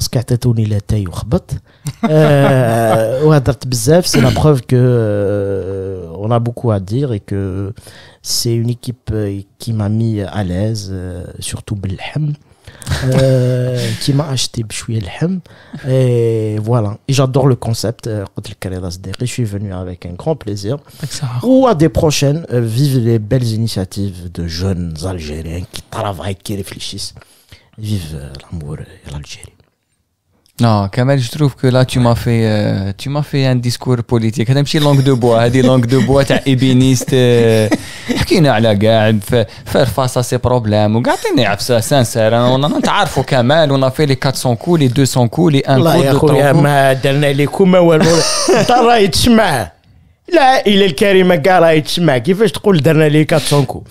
c'est la preuve وخبط euh, a وهضرت à سي لا que كو اون ا بوكو ا دير اي كو سي اون ايكيب كي qui m'a acheté de ham et voilà et j'adore le concept euh, je suis venu avec un grand plaisir ou à des prochaines euh, vive les belles initiatives de jeunes Algériens qui travaillent qui réfléchissent vive l'amour et l'Algérie non, Kamel, je trouve que là, tu m'as fait, euh, tu m'as fait un discours politique. Hademchi long de bois, Hadi long de bois, es ébéniste, euh, qui n'a la faire face à ces problèmes. Regardez, on ça, sincère. Hein. On en a, Kamel, on a fait les 400 coups, les 200 coups, les 1 coup de temps. Là, il y a les coups, mais ouais, ouais. T'as là, il Là, il est le carré, mais gars, là, il te met. Qui veut, je te fait les 400 coups.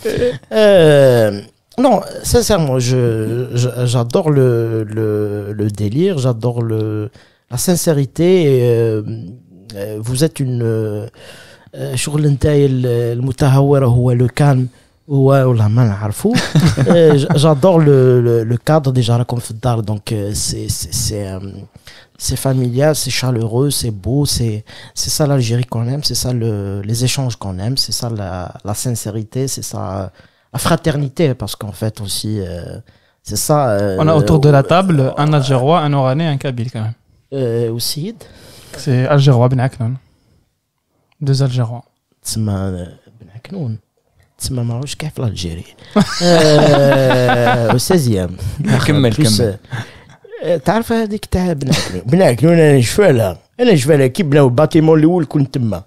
Euh, non, sincèrement, je, j'adore le, le, le, délire, j'adore le, la sincérité. Euh, euh, vous êtes une. J'adore le le هو لو كان هو والله ما c'est familial, c'est chaleureux, c'est beau, c'est c'est ça l'Algérie qu'on aime, c'est ça le, les échanges qu'on aime, c'est ça la, la sincérité, c'est ça la fraternité, parce qu'en fait aussi, euh, c'est ça. Euh, on a autour de la euh, table un Algérois, un Oranais, un Kabyle quand même. Euh, au C'est Algérois Ben Aknoun. Deux Algérois. Tsma Ben Aknoun. Tsma ما عرفتش كيف الجيري Au 16 كمل كمل تعرف هذيك تاع بن عكنون بن عكنون انا شفالها انا شفالها كي بناو الباتيمون الاول كنت تما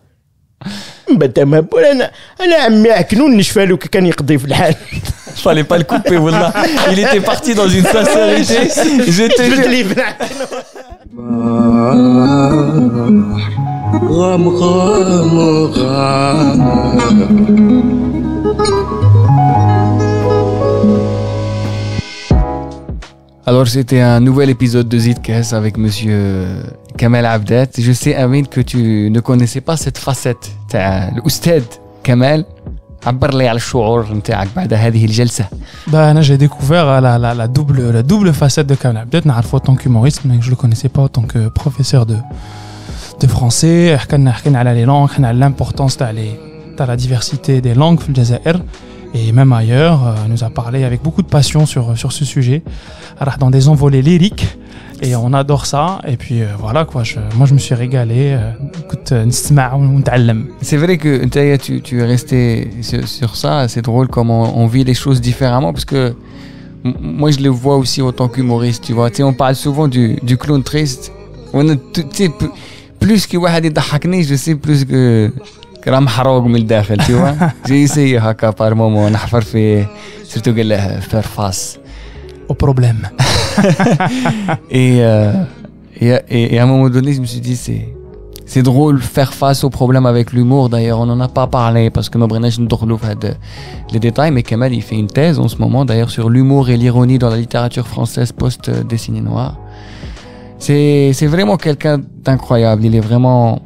من بعد ما بول انا انا عمي عكنون نشفالو كي كان يقضي في الحال fallait pas le والله il était parti dans une sincérité je te غام غام غام Alors, c'était un nouvel épisode de Zitkes avec monsieur Kamel Abdet. Je sais, Amine, que tu ne connaissais pas cette facette. l'Oustad Kamel. à لي le الشعور نتاعك بعد هذه Bah, j'ai découvert euh, la, double, la double facette de Kamel Abdet. Narfo en tant qu'humoriste, mais je ne le connaissais pas en tant que professeur de, français. On a langues, l'importance de la diversité des langues au désert et même ailleurs, euh, elle nous a parlé avec beaucoup de passion sur, euh, sur ce sujet, dans des envolées lyriques. Et on adore ça. Et puis euh, voilà, quoi, moi je me suis régalé. Écoute, C'est vrai que tu, tu es resté sur, ça. C'est drôle comment on, vit les choses différemment parce que moi je le vois aussi en tant qu'humoriste. Tu vois, on parle souvent du, clown triste. On a plus que je sais plus que c'est حروق من au problème. Euh, et, et, à un moment donné, je me suis dit, c'est, c'est drôle faire face au problème avec l'humour. D'ailleurs, on n'en a pas parlé parce que nous Ndorlouf pas les détails, mais Kamal, il fait une thèse en ce moment, d'ailleurs, sur l'humour et l'ironie dans la littérature française post-dessinée noire. C'est, c'est vraiment quelqu'un d'incroyable. Il est vraiment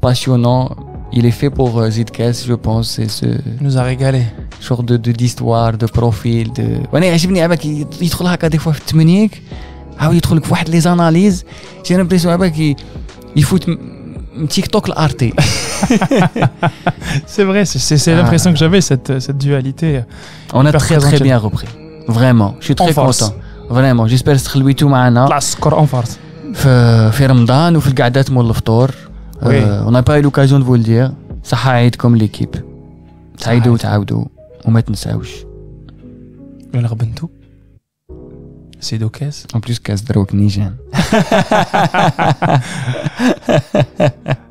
passionnant il est fait pour euh, Zitkes, je pense. Il nous a régalé. Genre d'histoire, de, profil, de. Ouais, j'ai bien qu'il il trouve là des fois tu m'niques. Ah oui, il trouve quoi les analyses. J'ai l'impression qu'il il fout TikTok l'arté. c'est vrai, c'est ah. l'impression que j'avais cette dualité. Euh, On a très bien repris. Vraiment, je suis très content. Vraiment, j'espère que tu es avec nous. La score en force. Euh, ramadan ou وفي القعدات مول euh, on n'a pas eu l'occasion de vous le dire. Ça aide comme l'équipe. Ça aide ou On met une sauce. Le rabbin tout. C'est deux En plus, caisse drogue